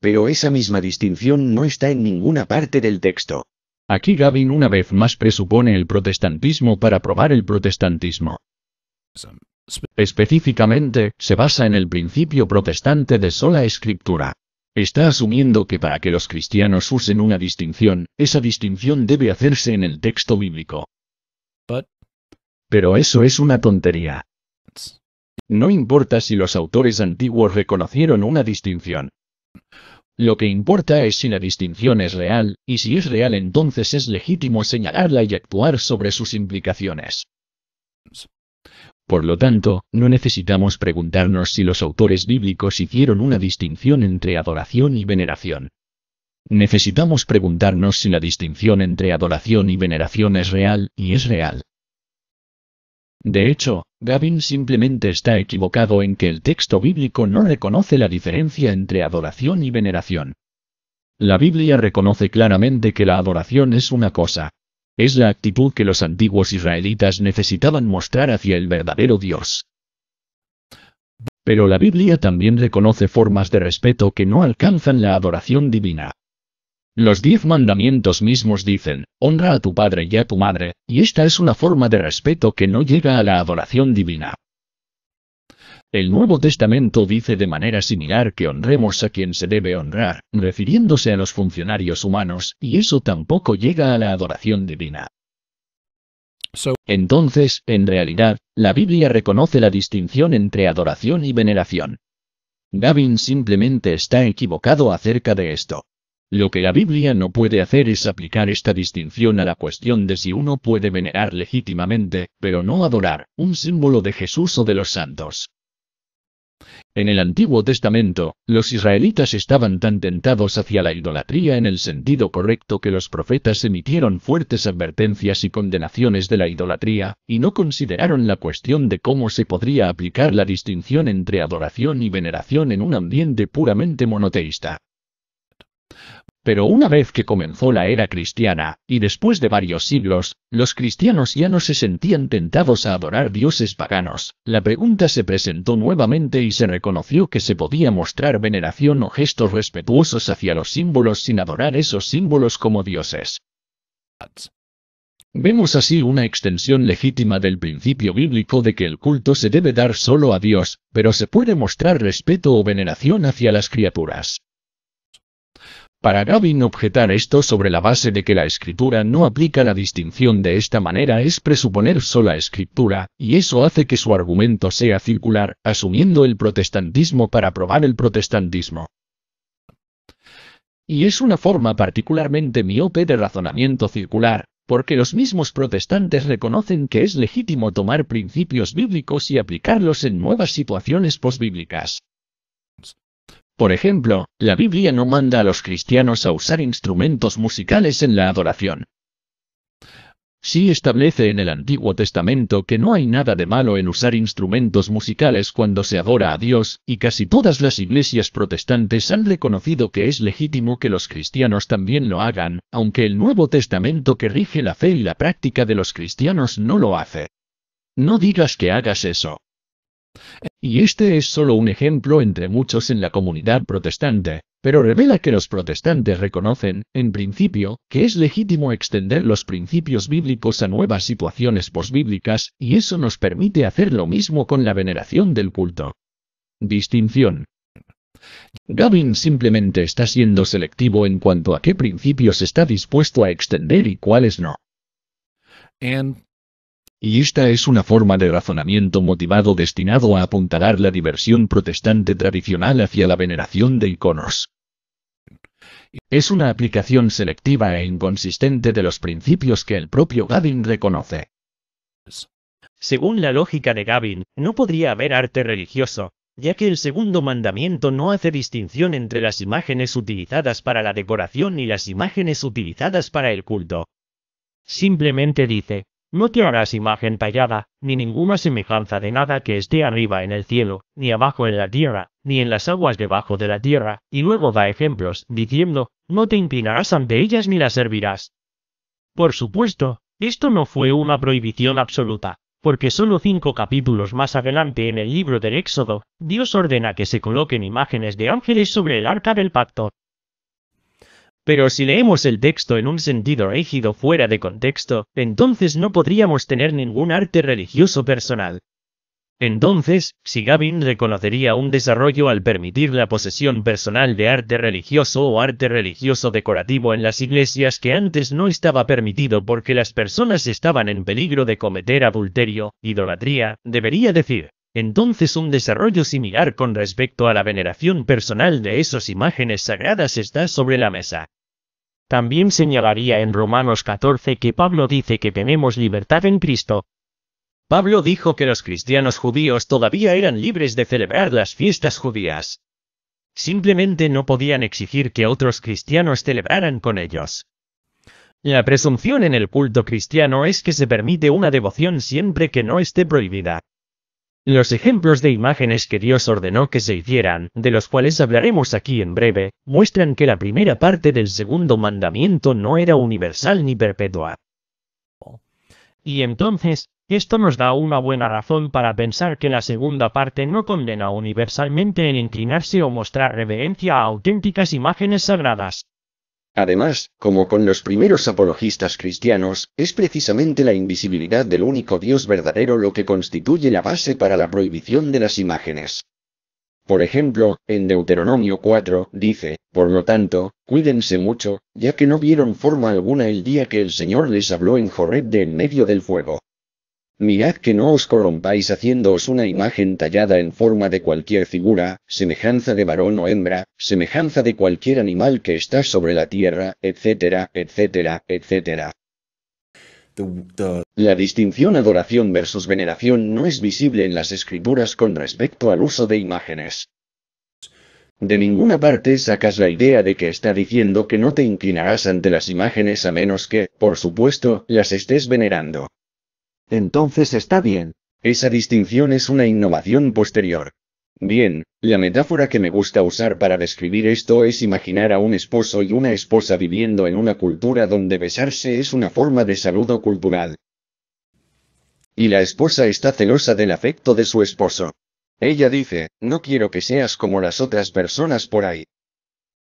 Pero esa misma distinción no está en ninguna parte del texto. Aquí Gavin una vez más presupone el protestantismo para probar el protestantismo. Específicamente, se basa en el principio protestante de sola escritura. Está asumiendo que para que los cristianos usen una distinción, esa distinción debe hacerse en el texto bíblico. Pero eso es una tontería. No importa si los autores antiguos reconocieron una distinción. Lo que importa es si la distinción es real, y si es real entonces es legítimo señalarla y actuar sobre sus implicaciones. Por lo tanto, no necesitamos preguntarnos si los autores bíblicos hicieron una distinción entre adoración y veneración. Necesitamos preguntarnos si la distinción entre adoración y veneración es real, y es real. De hecho, Gavin simplemente está equivocado en que el texto bíblico no reconoce la diferencia entre adoración y veneración. La Biblia reconoce claramente que la adoración es una cosa, es la actitud que los antiguos israelitas necesitaban mostrar hacia el verdadero Dios. Pero la Biblia también reconoce formas de respeto que no alcanzan la adoración divina. Los diez mandamientos mismos dicen, honra a tu padre y a tu madre, y esta es una forma de respeto que no llega a la adoración divina. El Nuevo Testamento dice de manera similar que honremos a quien se debe honrar, refiriéndose a los funcionarios humanos, y eso tampoco llega a la adoración divina. Entonces, en realidad, la Biblia reconoce la distinción entre adoración y veneración. Gavin simplemente está equivocado acerca de esto. Lo que la Biblia no puede hacer es aplicar esta distinción a la cuestión de si uno puede venerar legítimamente, pero no adorar, un símbolo de Jesús o de los santos. En el Antiguo Testamento, los israelitas estaban tan tentados hacia la idolatría en el sentido correcto que los profetas emitieron fuertes advertencias y condenaciones de la idolatría, y no consideraron la cuestión de cómo se podría aplicar la distinción entre adoración y veneración en un ambiente puramente monoteísta. Pero una vez que comenzó la era cristiana, y después de varios siglos, los cristianos ya no se sentían tentados a adorar dioses paganos. La pregunta se presentó nuevamente y se reconoció que se podía mostrar veneración o gestos respetuosos hacia los símbolos sin adorar esos símbolos como dioses. Vemos así una extensión legítima del principio bíblico de que el culto se debe dar solo a Dios, pero se puede mostrar respeto o veneración hacia las criaturas. Para Gavin objetar esto sobre la base de que la escritura no aplica la distinción de esta manera es presuponer sola escritura, y eso hace que su argumento sea circular, asumiendo el protestantismo para probar el protestantismo. Y es una forma particularmente miope de razonamiento circular, porque los mismos protestantes reconocen que es legítimo tomar principios bíblicos y aplicarlos en nuevas situaciones posbíblicas. Por ejemplo, la Biblia no manda a los cristianos a usar instrumentos musicales en la adoración. Sí establece en el Antiguo Testamento que no hay nada de malo en usar instrumentos musicales cuando se adora a Dios, y casi todas las iglesias protestantes han reconocido que es legítimo que los cristianos también lo hagan, aunque el Nuevo Testamento que rige la fe y la práctica de los cristianos no lo hace. No digas que hagas eso. Y este es solo un ejemplo entre muchos en la comunidad protestante, pero revela que los protestantes reconocen, en principio, que es legítimo extender los principios bíblicos a nuevas situaciones posbíblicas, y eso nos permite hacer lo mismo con la veneración del culto. Distinción. Gavin simplemente está siendo selectivo en cuanto a qué principios está dispuesto a extender y cuáles no. Y esta es una forma de razonamiento motivado destinado a apuntalar la diversión protestante tradicional hacia la veneración de iconos. Es una aplicación selectiva e inconsistente de los principios que el propio Gavin reconoce. Según la lógica de Gavin, no podría haber arte religioso, ya que el segundo mandamiento no hace distinción entre las imágenes utilizadas para la decoración y las imágenes utilizadas para el culto. Simplemente dice, no te harás imagen tallada, ni ninguna semejanza de nada que esté arriba en el cielo, ni abajo en la tierra, ni en las aguas debajo de la tierra, y luego da ejemplos, diciendo, no te inclinarás ante ellas ni las servirás. Por supuesto, esto no fue una prohibición absoluta, porque solo cinco capítulos más adelante en el libro del Éxodo, Dios ordena que se coloquen imágenes de ángeles sobre el arca del pacto, pero si leemos el texto en un sentido rígido fuera de contexto, entonces no podríamos tener ningún arte religioso personal. Entonces, si Gavin reconocería un desarrollo al permitir la posesión personal de arte religioso o arte religioso decorativo en las iglesias que antes no estaba permitido porque las personas estaban en peligro de cometer adulterio, idolatría, debería decir, entonces un desarrollo similar con respecto a la veneración personal de esas imágenes sagradas está sobre la mesa. También señalaría en Romanos 14 que Pablo dice que tenemos libertad en Cristo. Pablo dijo que los cristianos judíos todavía eran libres de celebrar las fiestas judías. Simplemente no podían exigir que otros cristianos celebraran con ellos. La presunción en el culto cristiano es que se permite una devoción siempre que no esté prohibida. Los ejemplos de imágenes que Dios ordenó que se hicieran, de los cuales hablaremos aquí en breve, muestran que la primera parte del segundo mandamiento no era universal ni perpetua. Y entonces, esto nos da una buena razón para pensar que la segunda parte no condena universalmente el inclinarse o mostrar reverencia a auténticas imágenes sagradas. Además, como con los primeros apologistas cristianos, es precisamente la invisibilidad del único Dios verdadero lo que constituye la base para la prohibición de las imágenes. Por ejemplo, en Deuteronomio 4, dice, Por lo tanto, cuídense mucho, ya que no vieron forma alguna el día que el Señor les habló en Jored de en medio del fuego. Mirad que no os corrompáis haciéndoos una imagen tallada en forma de cualquier figura, semejanza de varón o hembra, semejanza de cualquier animal que está sobre la tierra, etcétera, etcétera, etcétera. La distinción adoración versus veneración no es visible en las escrituras con respecto al uso de imágenes. De ninguna parte sacas la idea de que está diciendo que no te inclinarás ante las imágenes a menos que, por supuesto, las estés venerando. Entonces está bien. Esa distinción es una innovación posterior. Bien, la metáfora que me gusta usar para describir esto es imaginar a un esposo y una esposa viviendo en una cultura donde besarse es una forma de saludo cultural. Y la esposa está celosa del afecto de su esposo. Ella dice, no quiero que seas como las otras personas por ahí.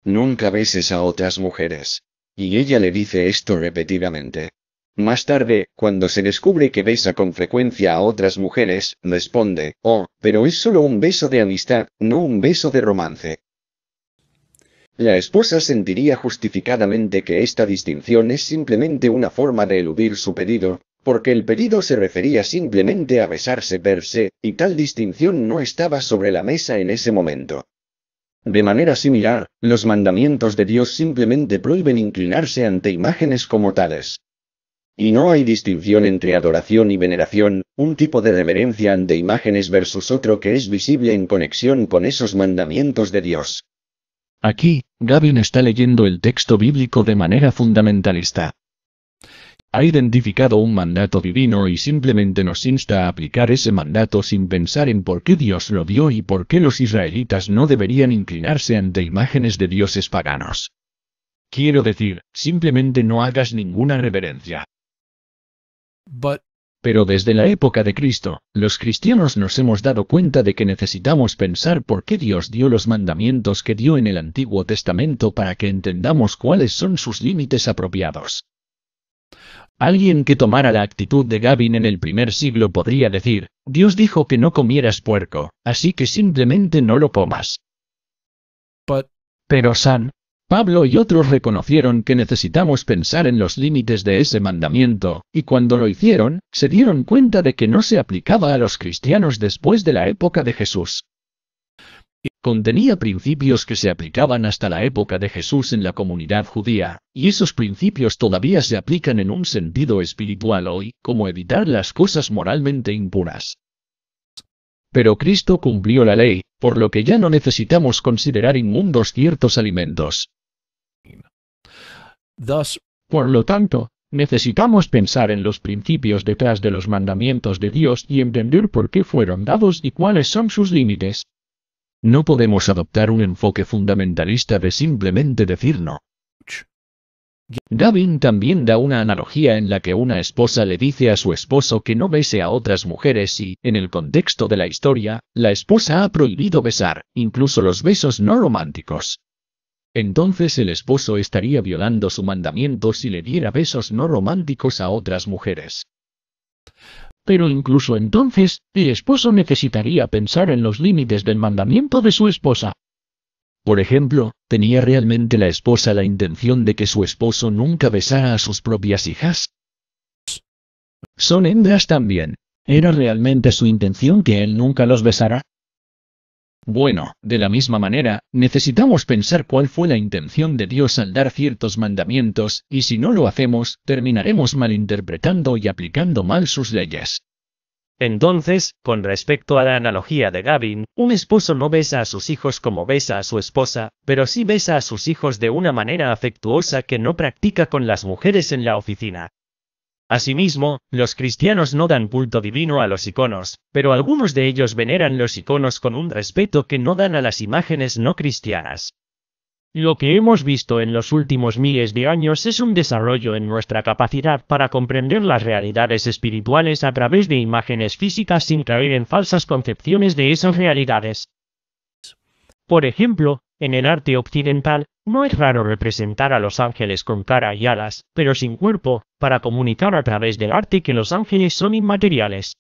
Nunca beses a otras mujeres. Y ella le dice esto repetidamente. Más tarde, cuando se descubre que besa con frecuencia a otras mujeres, responde, oh, pero es solo un beso de amistad, no un beso de romance. La esposa sentiría justificadamente que esta distinción es simplemente una forma de eludir su pedido, porque el pedido se refería simplemente a besarse per se, y tal distinción no estaba sobre la mesa en ese momento. De manera similar, los mandamientos de Dios simplemente prohíben inclinarse ante imágenes como tales. Y no hay distinción entre adoración y veneración, un tipo de reverencia ante imágenes versus otro que es visible en conexión con esos mandamientos de Dios. Aquí, Gavin está leyendo el texto bíblico de manera fundamentalista. Ha identificado un mandato divino y simplemente nos insta a aplicar ese mandato sin pensar en por qué Dios lo dio y por qué los israelitas no deberían inclinarse ante imágenes de dioses paganos. Quiero decir, simplemente no hagas ninguna reverencia. Pero desde la época de Cristo, los cristianos nos hemos dado cuenta de que necesitamos pensar por qué Dios dio los mandamientos que dio en el Antiguo Testamento para que entendamos cuáles son sus límites apropiados. Alguien que tomara la actitud de Gavin en el primer siglo podría decir, Dios dijo que no comieras puerco, así que simplemente no lo comas. Pero San, Pablo y otros reconocieron que necesitamos pensar en los límites de ese mandamiento, y cuando lo hicieron, se dieron cuenta de que no se aplicaba a los cristianos después de la época de Jesús. Contenía principios que se aplicaban hasta la época de Jesús en la comunidad judía, y esos principios todavía se aplican en un sentido espiritual hoy, como evitar las cosas moralmente impuras. Pero Cristo cumplió la ley, por lo que ya no necesitamos considerar inmundos ciertos alimentos por lo tanto, necesitamos pensar en los principios detrás de los mandamientos de Dios y entender por qué fueron dados y cuáles son sus límites. No podemos adoptar un enfoque fundamentalista de simplemente decir no. Gavin también da una analogía en la que una esposa le dice a su esposo que no bese a otras mujeres y, en el contexto de la historia, la esposa ha prohibido besar, incluso los besos no románticos. Entonces el esposo estaría violando su mandamiento si le diera besos no románticos a otras mujeres. Pero incluso entonces, el esposo necesitaría pensar en los límites del mandamiento de su esposa. Por ejemplo, ¿tenía realmente la esposa la intención de que su esposo nunca besara a sus propias hijas? Son hembras también. ¿Era realmente su intención que él nunca los besara? Bueno, de la misma manera, necesitamos pensar cuál fue la intención de Dios al dar ciertos mandamientos, y si no lo hacemos, terminaremos malinterpretando y aplicando mal sus leyes. Entonces, con respecto a la analogía de Gavin, un esposo no besa a sus hijos como besa a su esposa, pero sí besa a sus hijos de una manera afectuosa que no practica con las mujeres en la oficina. Asimismo, los cristianos no dan culto divino a los iconos, pero algunos de ellos veneran los iconos con un respeto que no dan a las imágenes no cristianas. Lo que hemos visto en los últimos miles de años es un desarrollo en nuestra capacidad para comprender las realidades espirituales a través de imágenes físicas sin caer en falsas concepciones de esas realidades. Por ejemplo, en el arte occidental, no es raro representar a los ángeles con cara y alas, pero sin cuerpo, para comunicar a través del arte que los ángeles son inmateriales.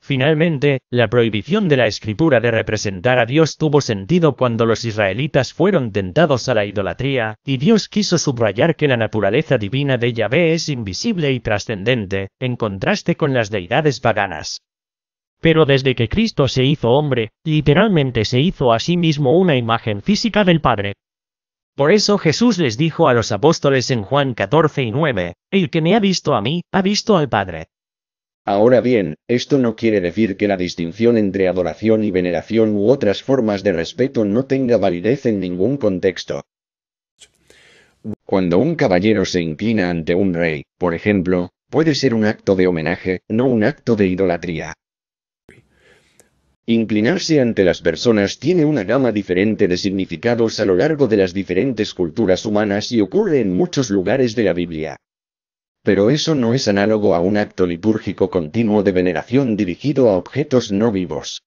Finalmente, la prohibición de la escritura de representar a Dios tuvo sentido cuando los israelitas fueron tentados a la idolatría, y Dios quiso subrayar que la naturaleza divina de Yahvé es invisible y trascendente, en contraste con las deidades paganas. Pero desde que Cristo se hizo hombre, literalmente se hizo a sí mismo una imagen física del Padre. Por eso Jesús les dijo a los apóstoles en Juan 14 y 9, El que me ha visto a mí, ha visto al Padre. Ahora bien, esto no quiere decir que la distinción entre adoración y veneración u otras formas de respeto no tenga validez en ningún contexto. Cuando un caballero se inclina ante un rey, por ejemplo, puede ser un acto de homenaje, no un acto de idolatría. Inclinarse ante las personas tiene una gama diferente de significados a lo largo de las diferentes culturas humanas y ocurre en muchos lugares de la Biblia. Pero eso no es análogo a un acto litúrgico continuo de veneración dirigido a objetos no vivos.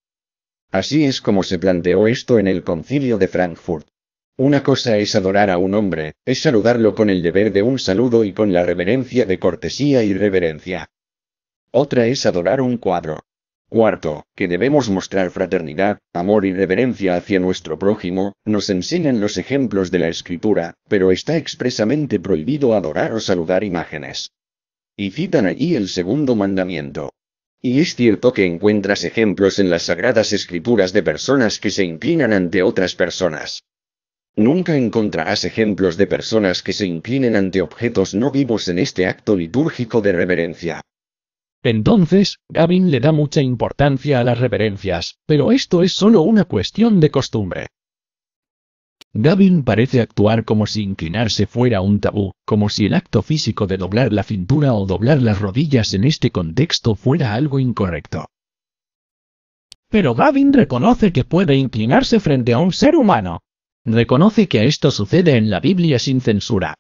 Así es como se planteó esto en el concilio de Frankfurt. Una cosa es adorar a un hombre, es saludarlo con el deber de un saludo y con la reverencia de cortesía y reverencia. Otra es adorar un cuadro. Cuarto, que debemos mostrar fraternidad, amor y reverencia hacia nuestro prójimo, nos enseñan los ejemplos de la escritura, pero está expresamente prohibido adorar o saludar imágenes. Y citan allí el segundo mandamiento. Y es cierto que encuentras ejemplos en las sagradas escrituras de personas que se inclinan ante otras personas. Nunca encontrarás ejemplos de personas que se inclinen ante objetos no vivos en este acto litúrgico de reverencia. Entonces, Gavin le da mucha importancia a las reverencias, pero esto es solo una cuestión de costumbre. Gavin parece actuar como si inclinarse fuera un tabú, como si el acto físico de doblar la cintura o doblar las rodillas en este contexto fuera algo incorrecto. Pero Gavin reconoce que puede inclinarse frente a un ser humano. Reconoce que esto sucede en la Biblia sin censura.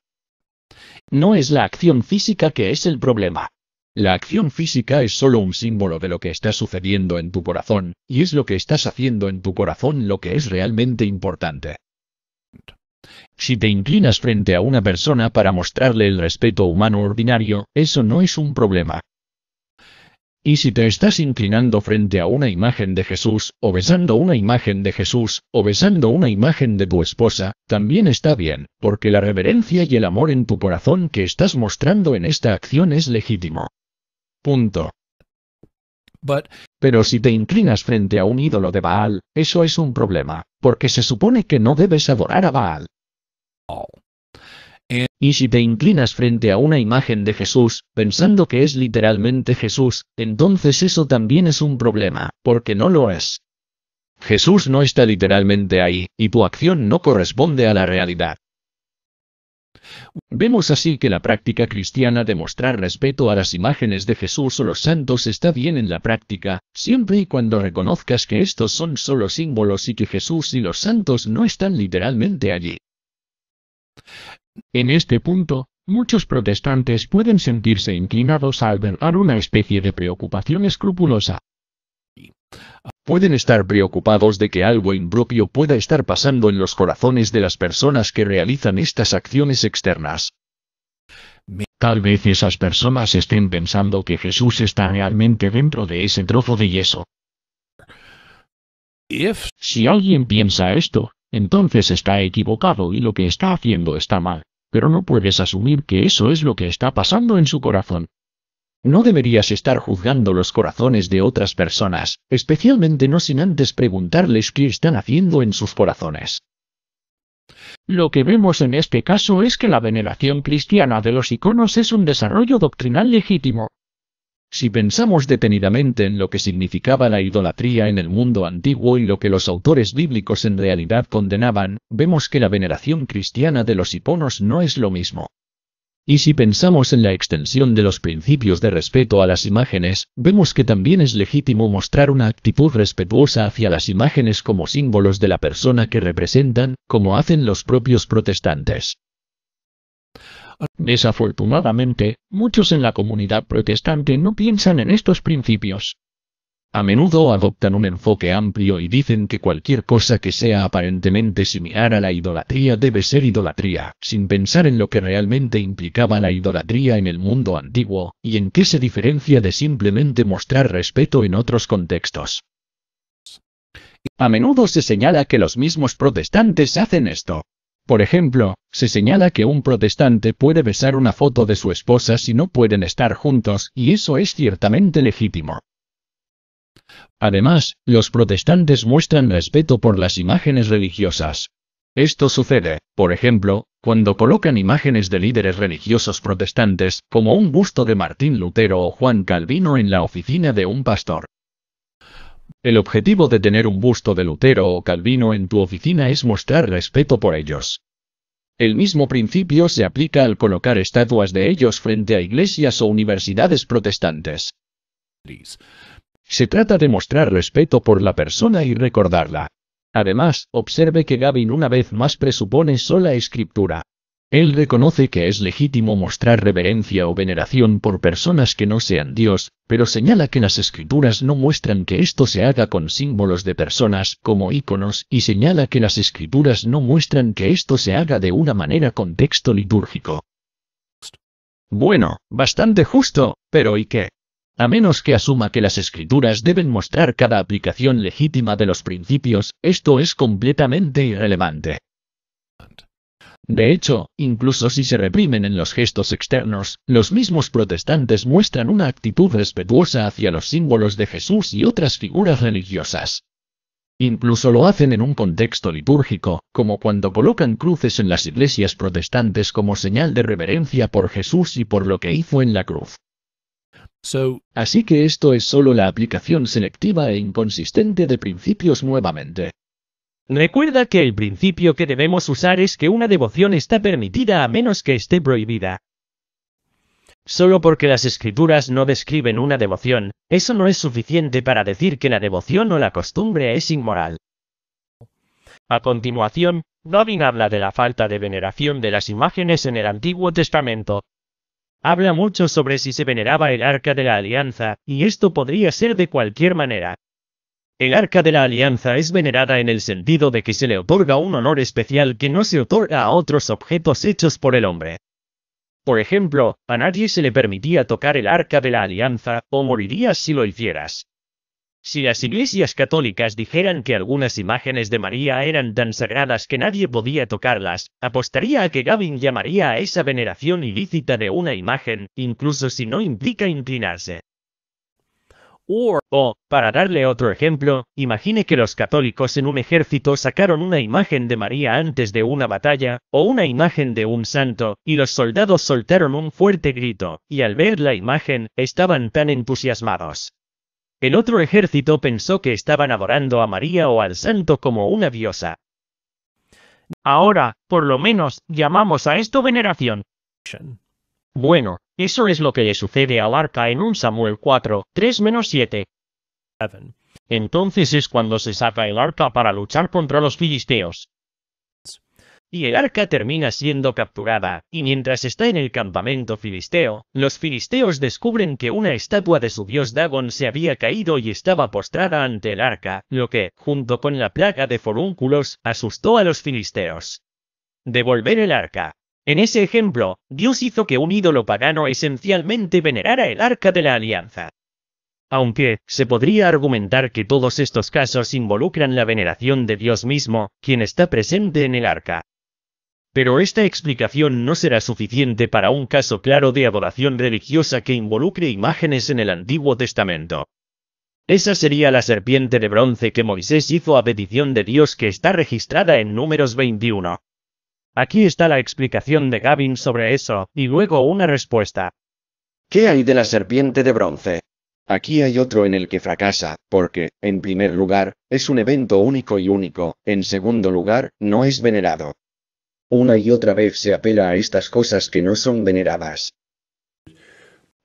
No es la acción física que es el problema. La acción física es solo un símbolo de lo que está sucediendo en tu corazón, y es lo que estás haciendo en tu corazón lo que es realmente importante. Si te inclinas frente a una persona para mostrarle el respeto humano ordinario, eso no es un problema. Y si te estás inclinando frente a una imagen de Jesús, o besando una imagen de Jesús, o besando una imagen de tu esposa, también está bien, porque la reverencia y el amor en tu corazón que estás mostrando en esta acción es legítimo. Punto. Pero si te inclinas frente a un ídolo de Baal, eso es un problema, porque se supone que no debes adorar a Baal. y si te inclinas frente a una imagen de Jesús, pensando que es literalmente Jesús, entonces eso también es un problema, porque no lo es. Jesús no está literalmente ahí, y tu acción no corresponde a la realidad. Vemos así que la práctica cristiana de mostrar respeto a las imágenes de Jesús o los santos está bien en la práctica, siempre y cuando reconozcas que estos son solo símbolos y que Jesús y los santos no están literalmente allí. En este punto, muchos protestantes pueden sentirse inclinados a albergar una especie de preocupación escrupulosa, Pueden estar preocupados de que algo impropio pueda estar pasando en los corazones de las personas que realizan estas acciones externas. Tal vez esas personas estén pensando que Jesús está realmente dentro de ese trozo de yeso. Si alguien piensa esto, entonces está equivocado y lo que está haciendo está mal, pero no puedes asumir que eso es lo que está pasando en su corazón. No deberías estar juzgando los corazones de otras personas, especialmente no sin antes preguntarles qué están haciendo en sus corazones. Lo que vemos en este caso es que la veneración cristiana de los iconos es un desarrollo doctrinal legítimo. Si pensamos detenidamente en lo que significaba la idolatría en el mundo antiguo y lo que los autores bíblicos en realidad condenaban, vemos que la veneración cristiana de los iconos no es lo mismo. Y si pensamos en la extensión de los principios de respeto a las imágenes, vemos que también es legítimo mostrar una actitud respetuosa hacia las imágenes como símbolos de la persona que representan, como hacen los propios protestantes. Desafortunadamente, muchos en la comunidad protestante no piensan en estos principios. A menudo adoptan un enfoque amplio y dicen que cualquier cosa que sea aparentemente similar a la idolatría debe ser idolatría, sin pensar en lo que realmente implicaba la idolatría en el mundo antiguo, y en qué se diferencia de simplemente mostrar respeto en otros contextos. A menudo se señala que los mismos protestantes hacen esto. Por ejemplo, se señala que un protestante puede besar una foto de su esposa si no pueden estar juntos, y eso es ciertamente legítimo. Además, los protestantes muestran respeto por las imágenes religiosas. Esto sucede, por ejemplo, cuando colocan imágenes de líderes religiosos protestantes, como un busto de Martín Lutero o Juan Calvino en la oficina de un pastor. El objetivo de tener un busto de Lutero o Calvino en tu oficina es mostrar respeto por ellos. El mismo principio se aplica al colocar estatuas de ellos frente a iglesias o universidades protestantes. Se trata de mostrar respeto por la persona y recordarla. Además, observe que Gavin una vez más presupone sola escritura. Él reconoce que es legítimo mostrar reverencia o veneración por personas que no sean Dios, pero señala que las escrituras no muestran que esto se haga con símbolos de personas como íconos y señala que las escrituras no muestran que esto se haga de una manera con texto litúrgico. Bueno, bastante justo, pero ¿y qué? A menos que asuma que las escrituras deben mostrar cada aplicación legítima de los principios, esto es completamente irrelevante. De hecho, incluso si se reprimen en los gestos externos, los mismos protestantes muestran una actitud respetuosa hacia los símbolos de Jesús y otras figuras religiosas. Incluso lo hacen en un contexto litúrgico, como cuando colocan cruces en las iglesias protestantes como señal de reverencia por Jesús y por lo que hizo en la cruz. Así que esto es solo la aplicación selectiva e inconsistente de principios nuevamente. Recuerda que el principio que debemos usar es que una devoción está permitida a menos que esté prohibida. Solo porque las escrituras no describen una devoción, eso no es suficiente para decir que la devoción o la costumbre es inmoral. A continuación, Robin habla de la falta de veneración de las imágenes en el Antiguo Testamento, habla mucho sobre si se veneraba el arca de la alianza, y esto podría ser de cualquier manera. El arca de la alianza es venerada en el sentido de que se le otorga un honor especial que no se otorga a otros objetos hechos por el hombre. Por ejemplo, a nadie se le permitía tocar el arca de la alianza, o morirías si lo hicieras. Si las iglesias católicas dijeran que algunas imágenes de María eran tan sagradas que nadie podía tocarlas, apostaría a que Gavin llamaría a esa veneración ilícita de una imagen, incluso si no implica inclinarse. O, para darle otro ejemplo, imagine que los católicos en un ejército sacaron una imagen de María antes de una batalla, o una imagen de un santo, y los soldados soltaron un fuerte grito, y al ver la imagen, estaban tan entusiasmados el otro ejército pensó que estaban adorando a María o al santo como una diosa. Ahora, por lo menos, llamamos a esto veneración. Bueno, eso es lo que le sucede al arca en un Samuel 4, 3-7. Entonces es cuando se saca el arca para luchar contra los filisteos y el arca termina siendo capturada, y mientras está en el campamento filisteo, los filisteos descubren que una estatua de su dios Dagon se había caído y estaba postrada ante el arca, lo que, junto con la plaga de forúnculos, asustó a los filisteos. Devolver el arca. En ese ejemplo, Dios hizo que un ídolo pagano esencialmente venerara el arca de la alianza. Aunque, se podría argumentar que todos estos casos involucran la veneración de Dios mismo, quien está presente en el arca. Pero esta explicación no será suficiente para un caso claro de adoración religiosa que involucre imágenes en el Antiguo Testamento. Esa sería la serpiente de bronce que Moisés hizo a petición de Dios que está registrada en números 21. Aquí está la explicación de Gavin sobre eso, y luego una respuesta. ¿Qué hay de la serpiente de bronce? Aquí hay otro en el que fracasa, porque, en primer lugar, es un evento único y único, en segundo lugar, no es venerado, una y otra vez se apela a estas cosas que no son veneradas.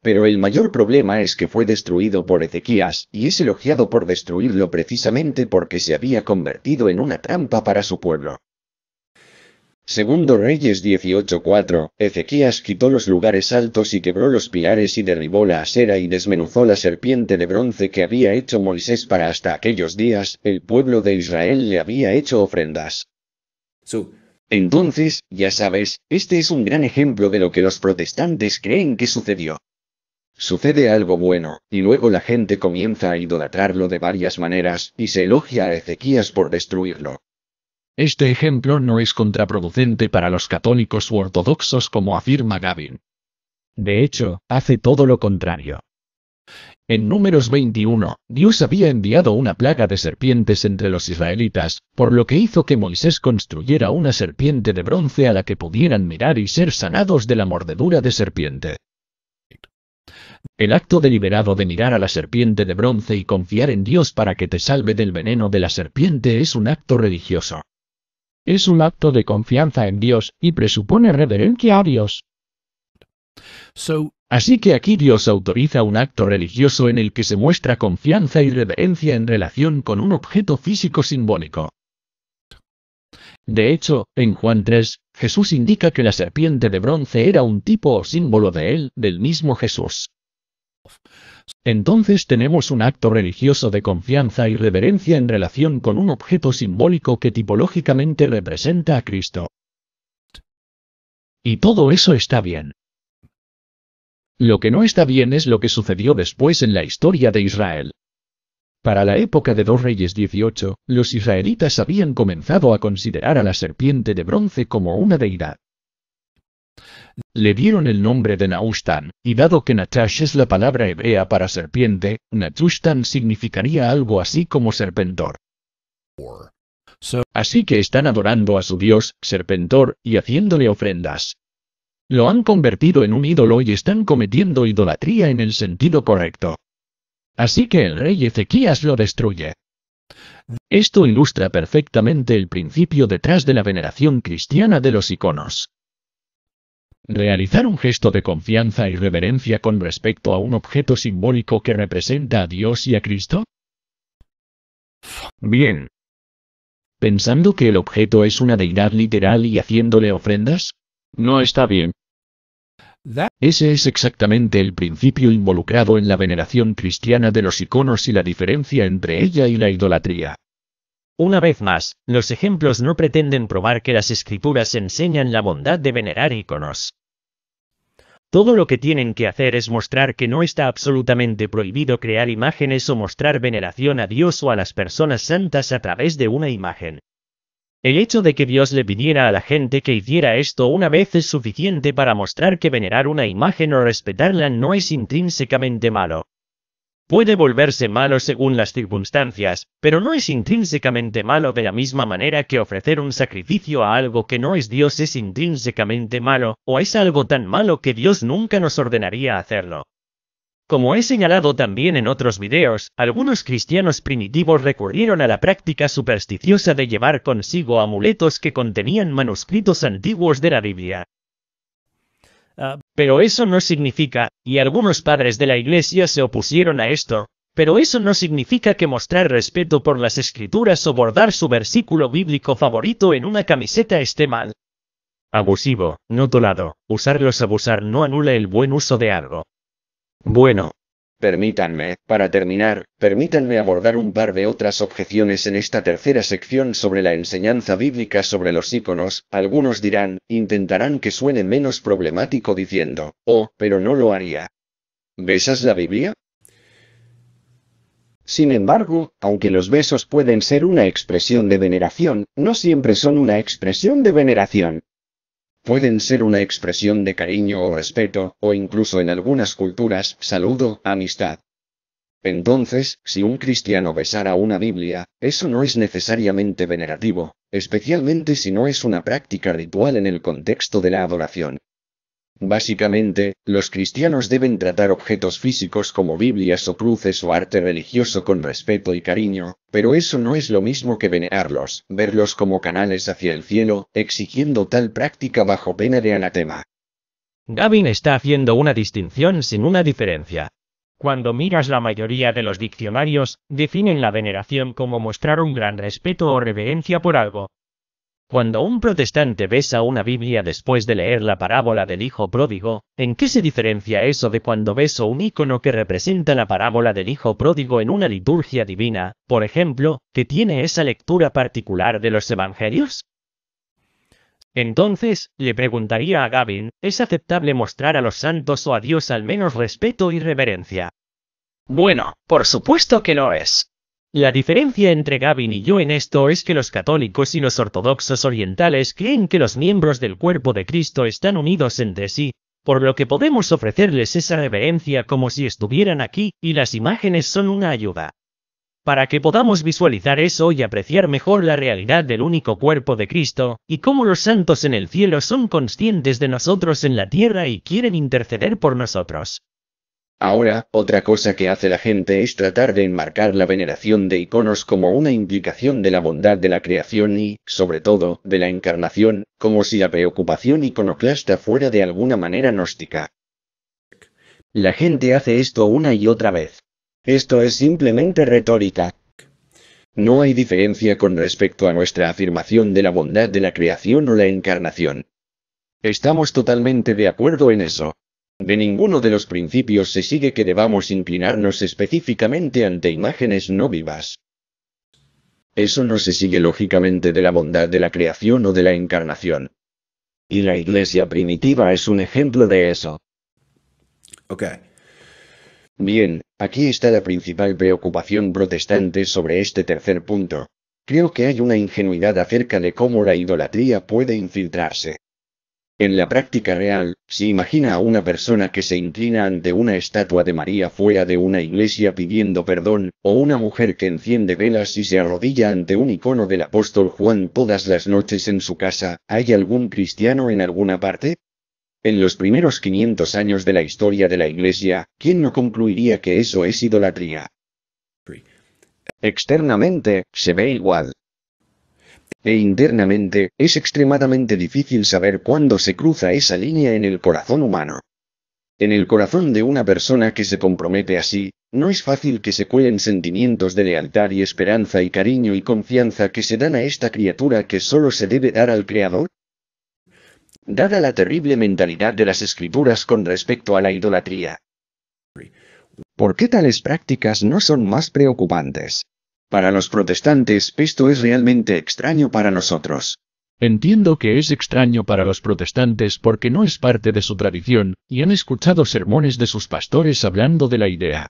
Pero el mayor problema es que fue destruido por Ezequías, y es elogiado por destruirlo precisamente porque se había convertido en una trampa para su pueblo. Segundo Reyes 18:4, Ezequías quitó los lugares altos y quebró los pilares y derribó la acera y desmenuzó la serpiente de bronce que había hecho Moisés para hasta aquellos días, el pueblo de Israel le había hecho ofrendas. Entonces, ya sabes, este es un gran ejemplo de lo que los protestantes creen que sucedió. Sucede algo bueno, y luego la gente comienza a idolatrarlo de varias maneras, y se elogia a Ezequías por destruirlo. Este ejemplo no es contraproducente para los católicos u ortodoxos como afirma Gavin. De hecho, hace todo lo contrario. En números 21, Dios había enviado una plaga de serpientes entre los israelitas, por lo que hizo que Moisés construyera una serpiente de bronce a la que pudieran mirar y ser sanados de la mordedura de serpiente. El acto deliberado de mirar a la serpiente de bronce y confiar en Dios para que te salve del veneno de la serpiente es un acto religioso. Es un acto de confianza en Dios y presupone reverencia a Dios. Así que aquí Dios autoriza un acto religioso en el que se muestra confianza y reverencia en relación con un objeto físico simbólico. De hecho, en Juan 3, Jesús indica que la serpiente de bronce era un tipo o símbolo de él, del mismo Jesús. Entonces tenemos un acto religioso de confianza y reverencia en relación con un objeto simbólico que tipológicamente representa a Cristo. Y todo eso está bien. Lo que no está bien es lo que sucedió después en la historia de Israel. Para la época de Dos Reyes 18, los israelitas habían comenzado a considerar a la serpiente de bronce como una deidad. Le dieron el nombre de Naustan, y dado que Natash es la palabra hebrea para serpiente, Natushtan significaría algo así como serpentor. Así que están adorando a su dios, serpentor, y haciéndole ofrendas. Lo han convertido en un ídolo y están cometiendo idolatría en el sentido correcto. Así que el rey Ezequías lo destruye. Esto ilustra perfectamente el principio detrás de la veneración cristiana de los iconos. Realizar un gesto de confianza y reverencia con respecto a un objeto simbólico que representa a Dios y a Cristo? Bien. ¿Pensando que el objeto es una deidad literal y haciéndole ofrendas? No está bien. Ese es exactamente el principio involucrado en la veneración cristiana de los iconos y la diferencia entre ella y la idolatría. Una vez más, los ejemplos no pretenden probar que las escrituras enseñan la bondad de venerar iconos. Todo lo que tienen que hacer es mostrar que no está absolutamente prohibido crear imágenes o mostrar veneración a Dios o a las personas santas a través de una imagen. El hecho de que Dios le pidiera a la gente que hiciera esto una vez es suficiente para mostrar que venerar una imagen o respetarla no es intrínsecamente malo. Puede volverse malo según las circunstancias, pero no es intrínsecamente malo de la misma manera que ofrecer un sacrificio a algo que no es Dios es intrínsecamente malo, o es algo tan malo que Dios nunca nos ordenaría hacerlo. Como he señalado también en otros videos, algunos cristianos primitivos recurrieron a la práctica supersticiosa de llevar consigo amuletos que contenían manuscritos antiguos de la Biblia. Ah, pero eso no significa, y algunos padres de la iglesia se opusieron a esto, pero eso no significa que mostrar respeto por las escrituras o bordar su versículo bíblico favorito en una camiseta esté mal. Abusivo, no tolado, usarlos abusar no anula el buen uso de algo. Bueno. Permítanme, para terminar, permítanme abordar un par de otras objeciones en esta tercera sección sobre la enseñanza bíblica sobre los íconos. Algunos dirán, intentarán que suene menos problemático diciendo, oh, pero no lo haría. ¿Besas la Biblia? Sin embargo, aunque los besos pueden ser una expresión de veneración, no siempre son una expresión de veneración. Pueden ser una expresión de cariño o respeto, o incluso en algunas culturas, saludo, amistad. Entonces, si un cristiano besara una Biblia, eso no es necesariamente venerativo, especialmente si no es una práctica ritual en el contexto de la adoración. Básicamente, los cristianos deben tratar objetos físicos como Biblias o cruces o arte religioso con respeto y cariño, pero eso no es lo mismo que venerarlos, verlos como canales hacia el cielo, exigiendo tal práctica bajo pena de anatema. Gavin está haciendo una distinción sin una diferencia. Cuando miras la mayoría de los diccionarios, definen la veneración como mostrar un gran respeto o reverencia por algo, cuando un protestante besa una Biblia después de leer la parábola del Hijo Pródigo, ¿en qué se diferencia eso de cuando beso un icono que representa la parábola del Hijo Pródigo en una liturgia divina, por ejemplo, que tiene esa lectura particular de los Evangelios? Entonces, le preguntaría a Gavin, ¿es aceptable mostrar a los santos o a Dios al menos respeto y reverencia? Bueno, por supuesto que no es. La diferencia entre Gavin y yo en esto es que los católicos y los ortodoxos orientales creen que los miembros del cuerpo de Cristo están unidos entre sí, por lo que podemos ofrecerles esa reverencia como si estuvieran aquí, y las imágenes son una ayuda. Para que podamos visualizar eso y apreciar mejor la realidad del único cuerpo de Cristo, y cómo los santos en el cielo son conscientes de nosotros en la tierra y quieren interceder por nosotros. Ahora, otra cosa que hace la gente es tratar de enmarcar la veneración de iconos como una implicación de la bondad de la creación y, sobre todo, de la encarnación, como si la preocupación iconoclasta fuera de alguna manera gnóstica. La gente hace esto una y otra vez. Esto es simplemente retórica. No hay diferencia con respecto a nuestra afirmación de la bondad de la creación o la encarnación. Estamos totalmente de acuerdo en eso. De ninguno de los principios se sigue que debamos inclinarnos específicamente ante imágenes no vivas. Eso no se sigue lógicamente de la bondad de la creación o de la encarnación. Y la iglesia primitiva es un ejemplo de eso. Ok. Bien, aquí está la principal preocupación protestante sobre este tercer punto. Creo que hay una ingenuidad acerca de cómo la idolatría puede infiltrarse. En la práctica real, si imagina a una persona que se inclina ante una estatua de María fuera de una iglesia pidiendo perdón, o una mujer que enciende velas y se arrodilla ante un icono del apóstol Juan todas las noches en su casa, ¿hay algún cristiano en alguna parte? En los primeros 500 años de la historia de la iglesia, ¿quién no concluiría que eso es idolatría? Externamente, se ve igual e internamente, es extremadamente difícil saber cuándo se cruza esa línea en el corazón humano. En el corazón de una persona que se compromete así, no es fácil que se cuelen sentimientos de lealtad y esperanza y cariño y confianza que se dan a esta criatura que solo se debe dar al Creador. Dada la terrible mentalidad de las escrituras con respecto a la idolatría. ¿Por qué tales prácticas no son más preocupantes? Para los protestantes esto es realmente extraño para nosotros. Entiendo que es extraño para los protestantes porque no es parte de su tradición, y han escuchado sermones de sus pastores hablando de la idea.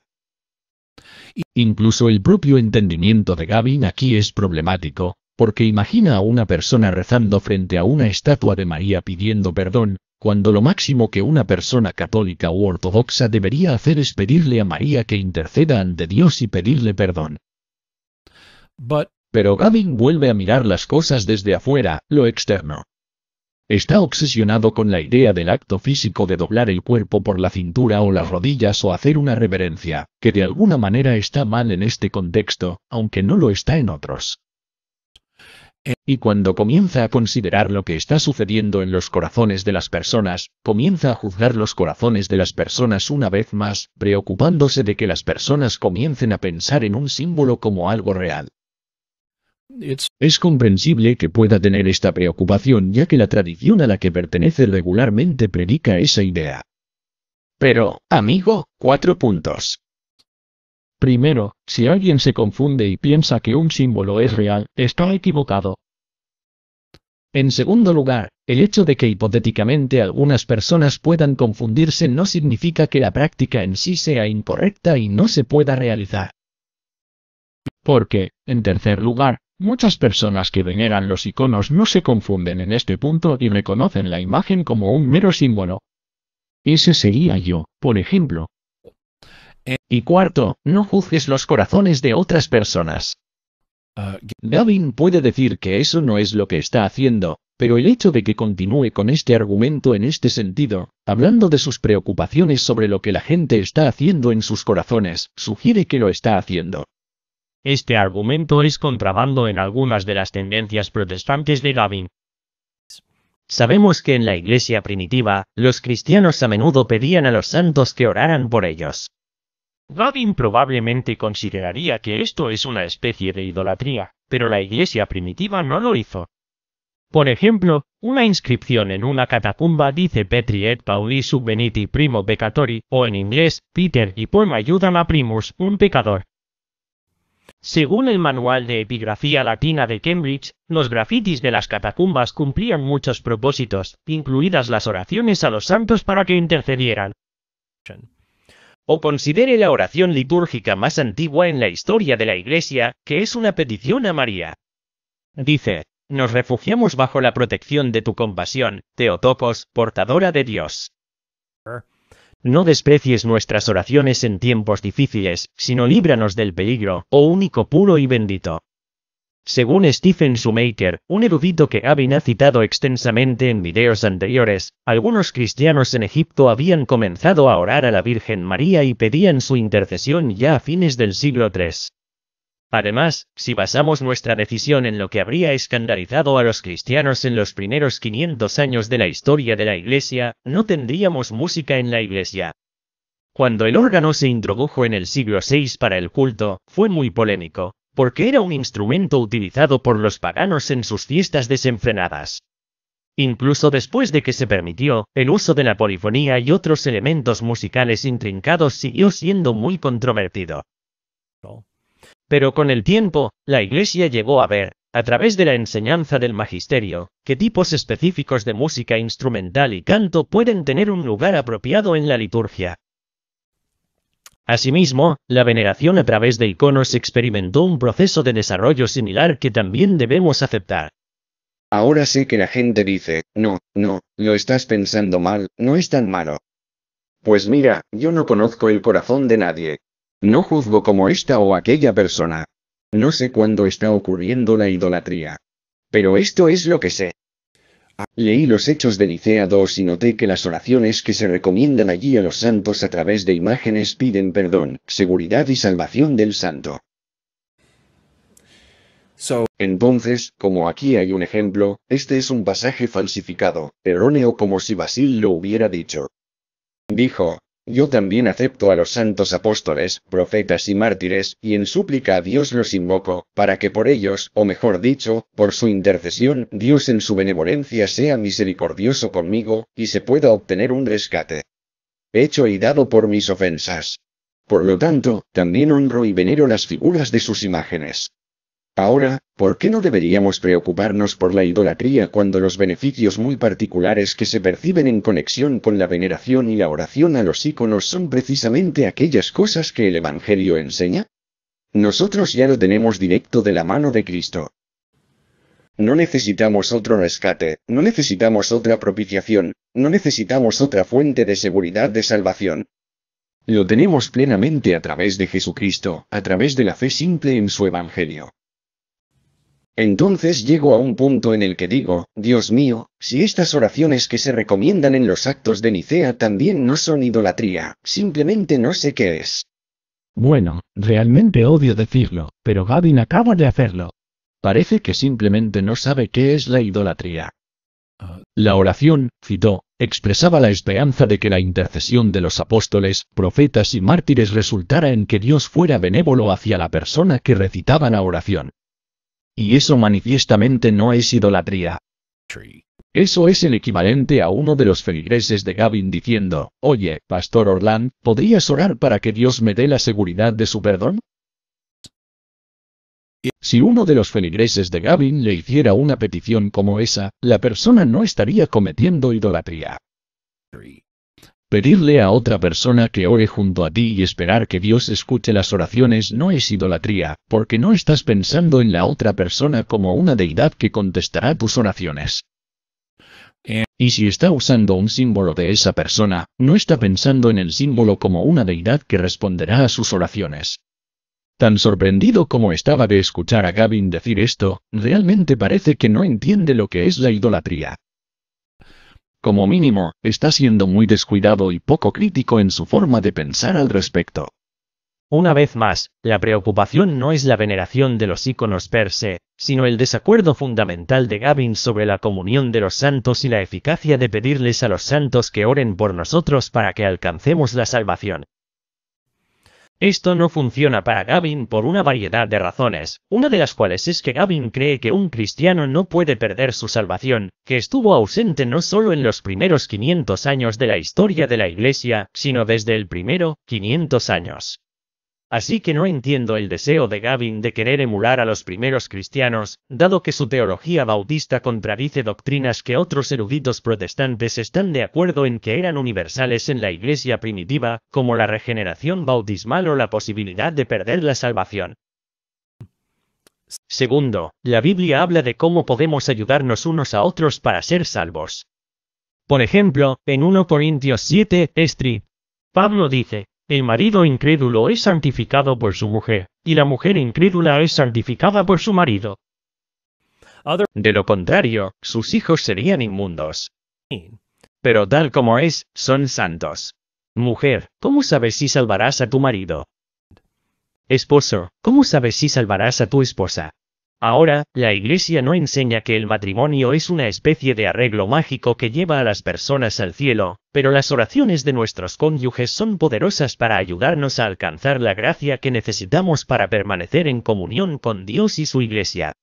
Incluso el propio entendimiento de Gavin aquí es problemático, porque imagina a una persona rezando frente a una estatua de María pidiendo perdón, cuando lo máximo que una persona católica u ortodoxa debería hacer es pedirle a María que interceda ante Dios y pedirle perdón. Pero Gavin vuelve a mirar las cosas desde afuera, lo externo. Está obsesionado con la idea del acto físico de doblar el cuerpo por la cintura o las rodillas o hacer una reverencia, que de alguna manera está mal en este contexto, aunque no lo está en otros. Eh. Y cuando comienza a considerar lo que está sucediendo en los corazones de las personas, comienza a juzgar los corazones de las personas una vez más, preocupándose de que las personas comiencen a pensar en un símbolo como algo real. Es comprensible que pueda tener esta preocupación ya que la tradición a la que pertenece regularmente predica esa idea. Pero, amigo, cuatro puntos. Primero, si alguien se confunde y piensa que un símbolo es real, está equivocado. En segundo lugar, el hecho de que hipotéticamente algunas personas puedan confundirse no significa que la práctica en sí sea incorrecta y no se pueda realizar. Porque, en tercer lugar, Muchas personas que veneran los iconos no se confunden en este punto y reconocen la imagen como un mero símbolo. Ese sería yo, por ejemplo. y cuarto, no juzgues los corazones de otras personas. Gavin puede decir que eso no es lo que está haciendo, pero el hecho de que continúe con este argumento en este sentido, hablando de sus preocupaciones sobre lo que la gente está haciendo en sus corazones, sugiere que lo está haciendo. Este argumento es contrabando en algunas de las tendencias protestantes de Gavin. Sabemos que en la iglesia primitiva, los cristianos a menudo pedían a los santos que oraran por ellos. Gavin probablemente consideraría que esto es una especie de idolatría, pero la iglesia primitiva no lo hizo. Por ejemplo, una inscripción en una catacumba dice Petri et Pauli subveniti primo peccatori, o en inglés, Peter y Paul ayudan a primus, un pecador. Según el Manual de Epigrafía Latina de Cambridge, los grafitis de las catacumbas cumplían muchos propósitos, incluidas las oraciones a los santos para que intercedieran. O considere la oración litúrgica más antigua en la historia de la Iglesia, que es una petición a María. Dice, nos refugiamos bajo la protección de tu compasión, Teotopos, portadora de Dios. No desprecies nuestras oraciones en tiempos difíciles, sino líbranos del peligro, oh único puro y bendito. Según Stephen sumaker, un erudito que Abin ha citado extensamente en videos anteriores, algunos cristianos en Egipto habían comenzado a orar a la Virgen María y pedían su intercesión ya a fines del siglo III. Además, si basamos nuestra decisión en lo que habría escandalizado a los cristianos en los primeros 500 años de la historia de la Iglesia, no tendríamos música en la Iglesia. Cuando el órgano se introdujo en el siglo VI para el culto, fue muy polémico, porque era un instrumento utilizado por los paganos en sus fiestas desenfrenadas. Incluso después de que se permitió, el uso de la polifonía y otros elementos musicales intrincados siguió siendo muy controvertido. Pero con el tiempo, la Iglesia llegó a ver, a través de la enseñanza del magisterio, qué tipos específicos de música instrumental y canto pueden tener un lugar apropiado en la liturgia. Asimismo, la veneración a través de iconos experimentó un proceso de desarrollo similar que también debemos aceptar. Ahora sé que la gente dice, no, no, lo estás pensando mal, no es tan malo. Pues mira, yo no conozco el corazón de nadie, no juzgo como esta o aquella persona. No sé cuándo está ocurriendo la idolatría. Pero esto es lo que sé. Ah, leí los hechos de Nicea 2 y noté que las oraciones que se recomiendan allí a los santos a través de imágenes piden perdón, seguridad y salvación del santo. Entonces, como aquí hay un ejemplo, este es un pasaje falsificado, erróneo como si Basil lo hubiera dicho. Dijo, yo también acepto a los santos apóstoles, profetas y mártires, y en súplica a Dios los invoco, para que por ellos, o mejor dicho, por su intercesión, Dios en su benevolencia sea misericordioso conmigo, y se pueda obtener un rescate. Hecho y dado por mis ofensas. Por lo tanto, también honro y venero las figuras de sus imágenes. Ahora, ¿por qué no deberíamos preocuparnos por la idolatría cuando los beneficios muy particulares que se perciben en conexión con la veneración y la oración a los íconos son precisamente aquellas cosas que el Evangelio enseña? Nosotros ya lo tenemos directo de la mano de Cristo. No necesitamos otro rescate, no necesitamos otra propiciación, no necesitamos otra fuente de seguridad de salvación, lo tenemos plenamente a través de Jesucristo, a través de la fe simple en su Evangelio. Entonces llego a un punto en el que digo, Dios mío, si estas oraciones que se recomiendan en los actos de Nicea también no son idolatría, simplemente no sé qué es. Bueno, realmente odio decirlo, pero Gavin acaba de hacerlo. Parece que simplemente no sabe qué es la idolatría. La oración, citó, expresaba la esperanza de que la intercesión de los apóstoles, profetas y mártires resultara en que Dios fuera benévolo hacia la persona que recitaba la oración. Y eso manifiestamente no es idolatría. Eso es el equivalente a uno de los feligreses de Gavin diciendo, oye, Pastor Orlán, ¿podrías orar para que Dios me dé la seguridad de su perdón? Si uno de los feligreses de Gavin le hiciera una petición como esa, la persona no estaría cometiendo idolatría. Pedirle a otra persona que ore junto a ti y esperar que Dios escuche las oraciones no es idolatría, porque no estás pensando en la otra persona como una deidad que contestará tus oraciones. Eh. Y si está usando un símbolo de esa persona, no está pensando en el símbolo como una deidad que responderá a sus oraciones. Tan sorprendido como estaba de escuchar a Gavin decir esto, realmente parece que no entiende lo que es la idolatría. Como mínimo, está siendo muy descuidado y poco crítico en su forma de pensar al respecto. Una vez más, la preocupación no es la veneración de los íconos per se, sino el desacuerdo fundamental de Gavin sobre la comunión de los santos y la eficacia de pedirles a los santos que oren por nosotros para que alcancemos la salvación. Esto no funciona para Gavin por una variedad de razones, una de las cuales es que Gavin cree que un cristiano no puede perder su salvación, que estuvo ausente no solo en los primeros 500 años de la historia de la Iglesia, sino desde el primero 500 años. Así que no entiendo el deseo de Gavin de querer emular a los primeros cristianos, dado que su teología bautista contradice doctrinas que otros eruditos protestantes están de acuerdo en que eran universales en la iglesia primitiva, como la regeneración bautismal o la posibilidad de perder la salvación. Segundo, la Biblia habla de cómo podemos ayudarnos unos a otros para ser salvos. Por ejemplo, en 1 Corintios 7, Pablo dice, el marido incrédulo es santificado por su mujer, y la mujer incrédula es santificada por su marido. De lo contrario, sus hijos serían inmundos. Pero tal como es, son santos. Mujer, ¿cómo sabes si salvarás a tu marido? Esposo, ¿cómo sabes si salvarás a tu esposa? Ahora, la Iglesia no enseña que el matrimonio es una especie de arreglo mágico que lleva a las personas al cielo, pero las oraciones de nuestros cónyuges son poderosas para ayudarnos a alcanzar la gracia que necesitamos para permanecer en comunión con Dios y su Iglesia.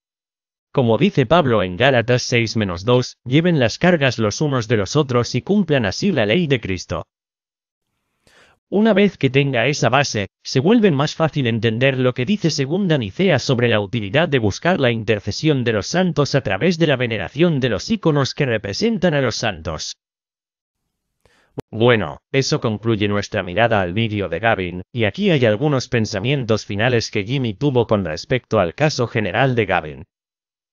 Como dice Pablo en Gálatas 6-2, lleven las cargas los unos de los otros y cumplan así la ley de Cristo. Una vez que tenga esa base, se vuelve más fácil entender lo que dice segunda Nicea sobre la utilidad de buscar la intercesión de los santos a través de la veneración de los íconos que representan a los santos. Bueno, eso concluye nuestra mirada al vídeo de Gavin, y aquí hay algunos pensamientos finales que Jimmy tuvo con respecto al caso general de Gavin.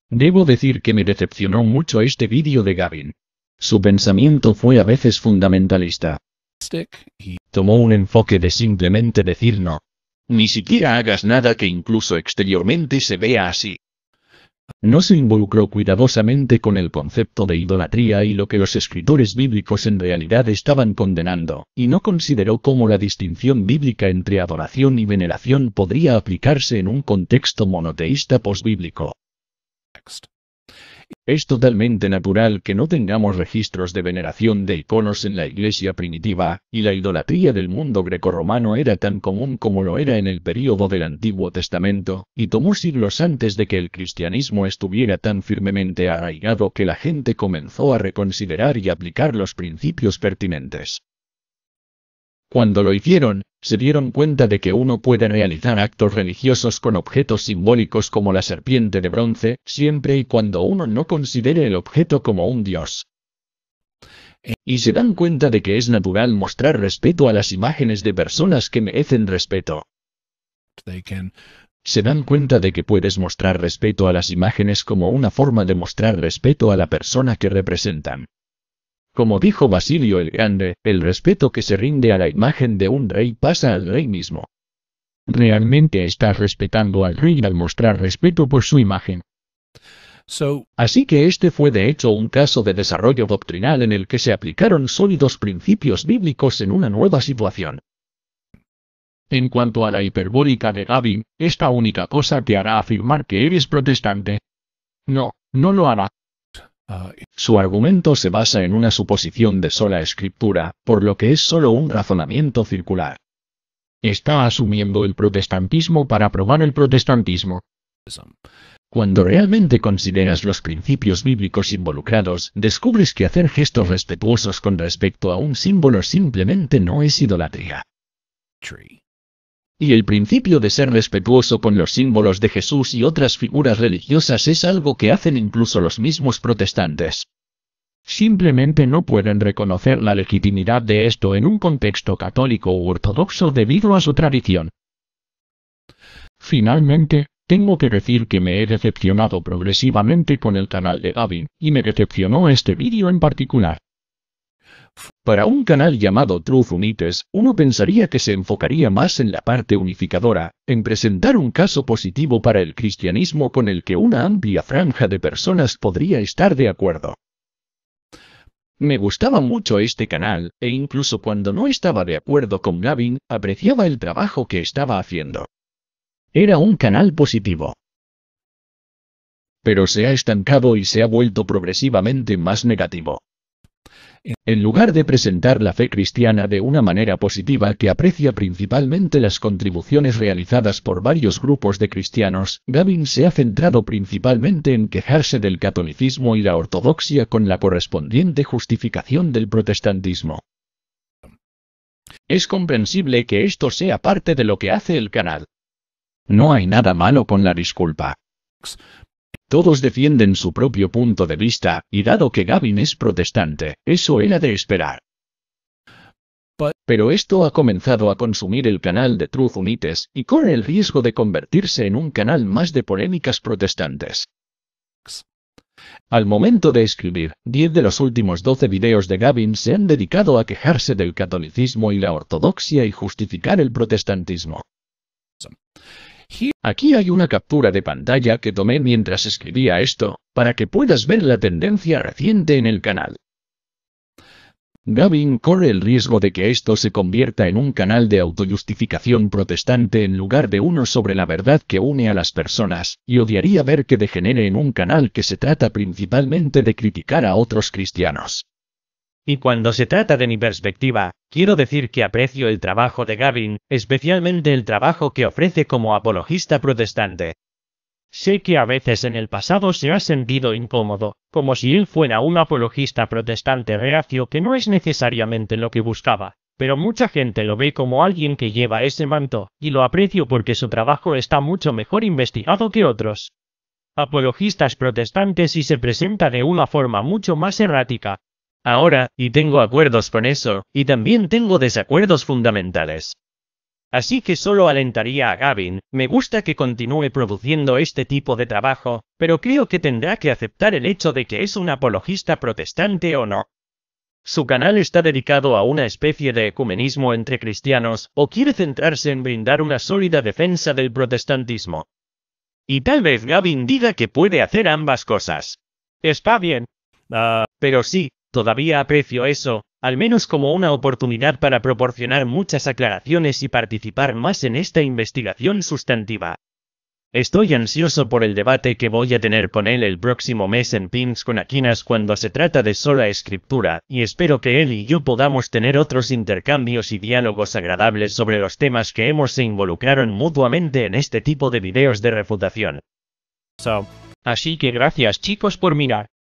Debo decir que me decepcionó mucho este vídeo de Gavin. Su pensamiento fue a veces fundamentalista, y tomó un enfoque de simplemente decir no. Ni siquiera hagas nada que incluso exteriormente se vea así. No se involucró cuidadosamente con el concepto de idolatría y lo que los escritores bíblicos en realidad estaban condenando, y no consideró cómo la distinción bíblica entre adoración y veneración podría aplicarse en un contexto monoteísta posbíblico. Es totalmente natural que no tengamos registros de veneración de iconos en la iglesia primitiva, y la idolatría del mundo grecorromano era tan común como lo era en el período del Antiguo Testamento, y tomó siglos antes de que el cristianismo estuviera tan firmemente arraigado que la gente comenzó a reconsiderar y aplicar los principios pertinentes. Cuando lo hicieron, se dieron cuenta de que uno puede realizar actos religiosos con objetos simbólicos como la serpiente de bronce, siempre y cuando uno no considere el objeto como un dios. Y se dan cuenta de que es natural mostrar respeto a las imágenes de personas que merecen respeto. Se dan cuenta de que puedes mostrar respeto a las imágenes como una forma de mostrar respeto a la persona que representan. Como dijo Basilio el Grande, el respeto que se rinde a la imagen de un rey pasa al rey mismo. Realmente estás respetando al rey al mostrar respeto por su imagen. Así que este fue de hecho un caso de desarrollo doctrinal en el que se aplicaron sólidos principios bíblicos en una nueva situación. En cuanto a la hiperbólica de Gavin, esta única cosa te hará afirmar que eres protestante. No, no lo hará, su argumento se basa en una suposición de sola escritura, por lo que es solo un razonamiento circular. Está asumiendo el protestantismo para probar el protestantismo. Cuando realmente consideras los principios bíblicos involucrados, descubres que hacer gestos respetuosos con respecto a un símbolo simplemente no es idolatría y el principio de ser respetuoso con los símbolos de Jesús y otras figuras religiosas es algo que hacen incluso los mismos protestantes. Simplemente no pueden reconocer la legitimidad de esto en un contexto católico u ortodoxo debido a su tradición. Finalmente, tengo que decir que me he decepcionado progresivamente con el canal de Gavin, y me decepcionó este vídeo en particular. Para un canal llamado Truth Unites, uno pensaría que se enfocaría más en la parte unificadora, en presentar un caso positivo para el cristianismo con el que una amplia franja de personas podría estar de acuerdo. Me gustaba mucho este canal, e incluso cuando no estaba de acuerdo con Gavin, apreciaba el trabajo que estaba haciendo. Era un canal positivo. Pero se ha estancado y se ha vuelto progresivamente más negativo en lugar de presentar la fe cristiana de una manera positiva que aprecia principalmente las contribuciones realizadas por varios grupos de cristianos, Gavin se ha centrado principalmente en quejarse del catolicismo y la ortodoxia con la correspondiente justificación del protestantismo. Es comprensible que esto sea parte de lo que hace el canal. No hay nada malo con la disculpa. Todos defienden su propio punto de vista, y dado que Gavin es protestante, eso era de esperar. Pero esto ha comenzado a consumir el canal de Truth Unites, y corre el riesgo de convertirse en un canal más de polémicas protestantes. Al momento de escribir, 10 de los últimos 12 videos de Gavin se han dedicado a quejarse del catolicismo y la ortodoxia y justificar el protestantismo. Aquí hay una captura de pantalla que tomé mientras escribía esto, para que puedas ver la tendencia reciente en el canal. Gavin corre el riesgo de que esto se convierta en un canal de autojustificación protestante en lugar de uno sobre la verdad que une a las personas, y odiaría ver que degenere en un canal que se trata principalmente de criticar a otros cristianos. Y cuando se trata de mi perspectiva, quiero decir que aprecio el trabajo de Gavin, especialmente el trabajo que ofrece como apologista protestante. Sé que a veces en el pasado se ha sentido incómodo, como si él fuera un apologista protestante reacio que no es necesariamente lo que buscaba, pero mucha gente lo ve como alguien que lleva ese manto, y lo aprecio porque su trabajo está mucho mejor investigado que otros apologistas protestantes y se presenta de una forma mucho más errática, ahora, y tengo acuerdos con eso, y también tengo desacuerdos fundamentales. Así que solo alentaría a Gavin, me gusta que continúe produciendo este tipo de trabajo, pero creo que tendrá que aceptar el hecho de que es un apologista protestante o no. Su canal está dedicado a una especie de ecumenismo entre cristianos, o quiere centrarse en brindar una sólida defensa del protestantismo. Y tal vez Gavin diga que puede hacer ambas cosas. Está bien. Ah, pero sí, Todavía aprecio eso, al menos como una oportunidad para proporcionar muchas aclaraciones y participar más en esta investigación sustantiva. Estoy ansioso por el debate que voy a tener con él el próximo mes en Pins con Aquinas cuando se trata de sola escritura, y espero que él y yo podamos tener otros intercambios y diálogos agradables sobre los temas que hemos se involucraron mutuamente en este tipo de videos de refutación. así que gracias chicos por mirar.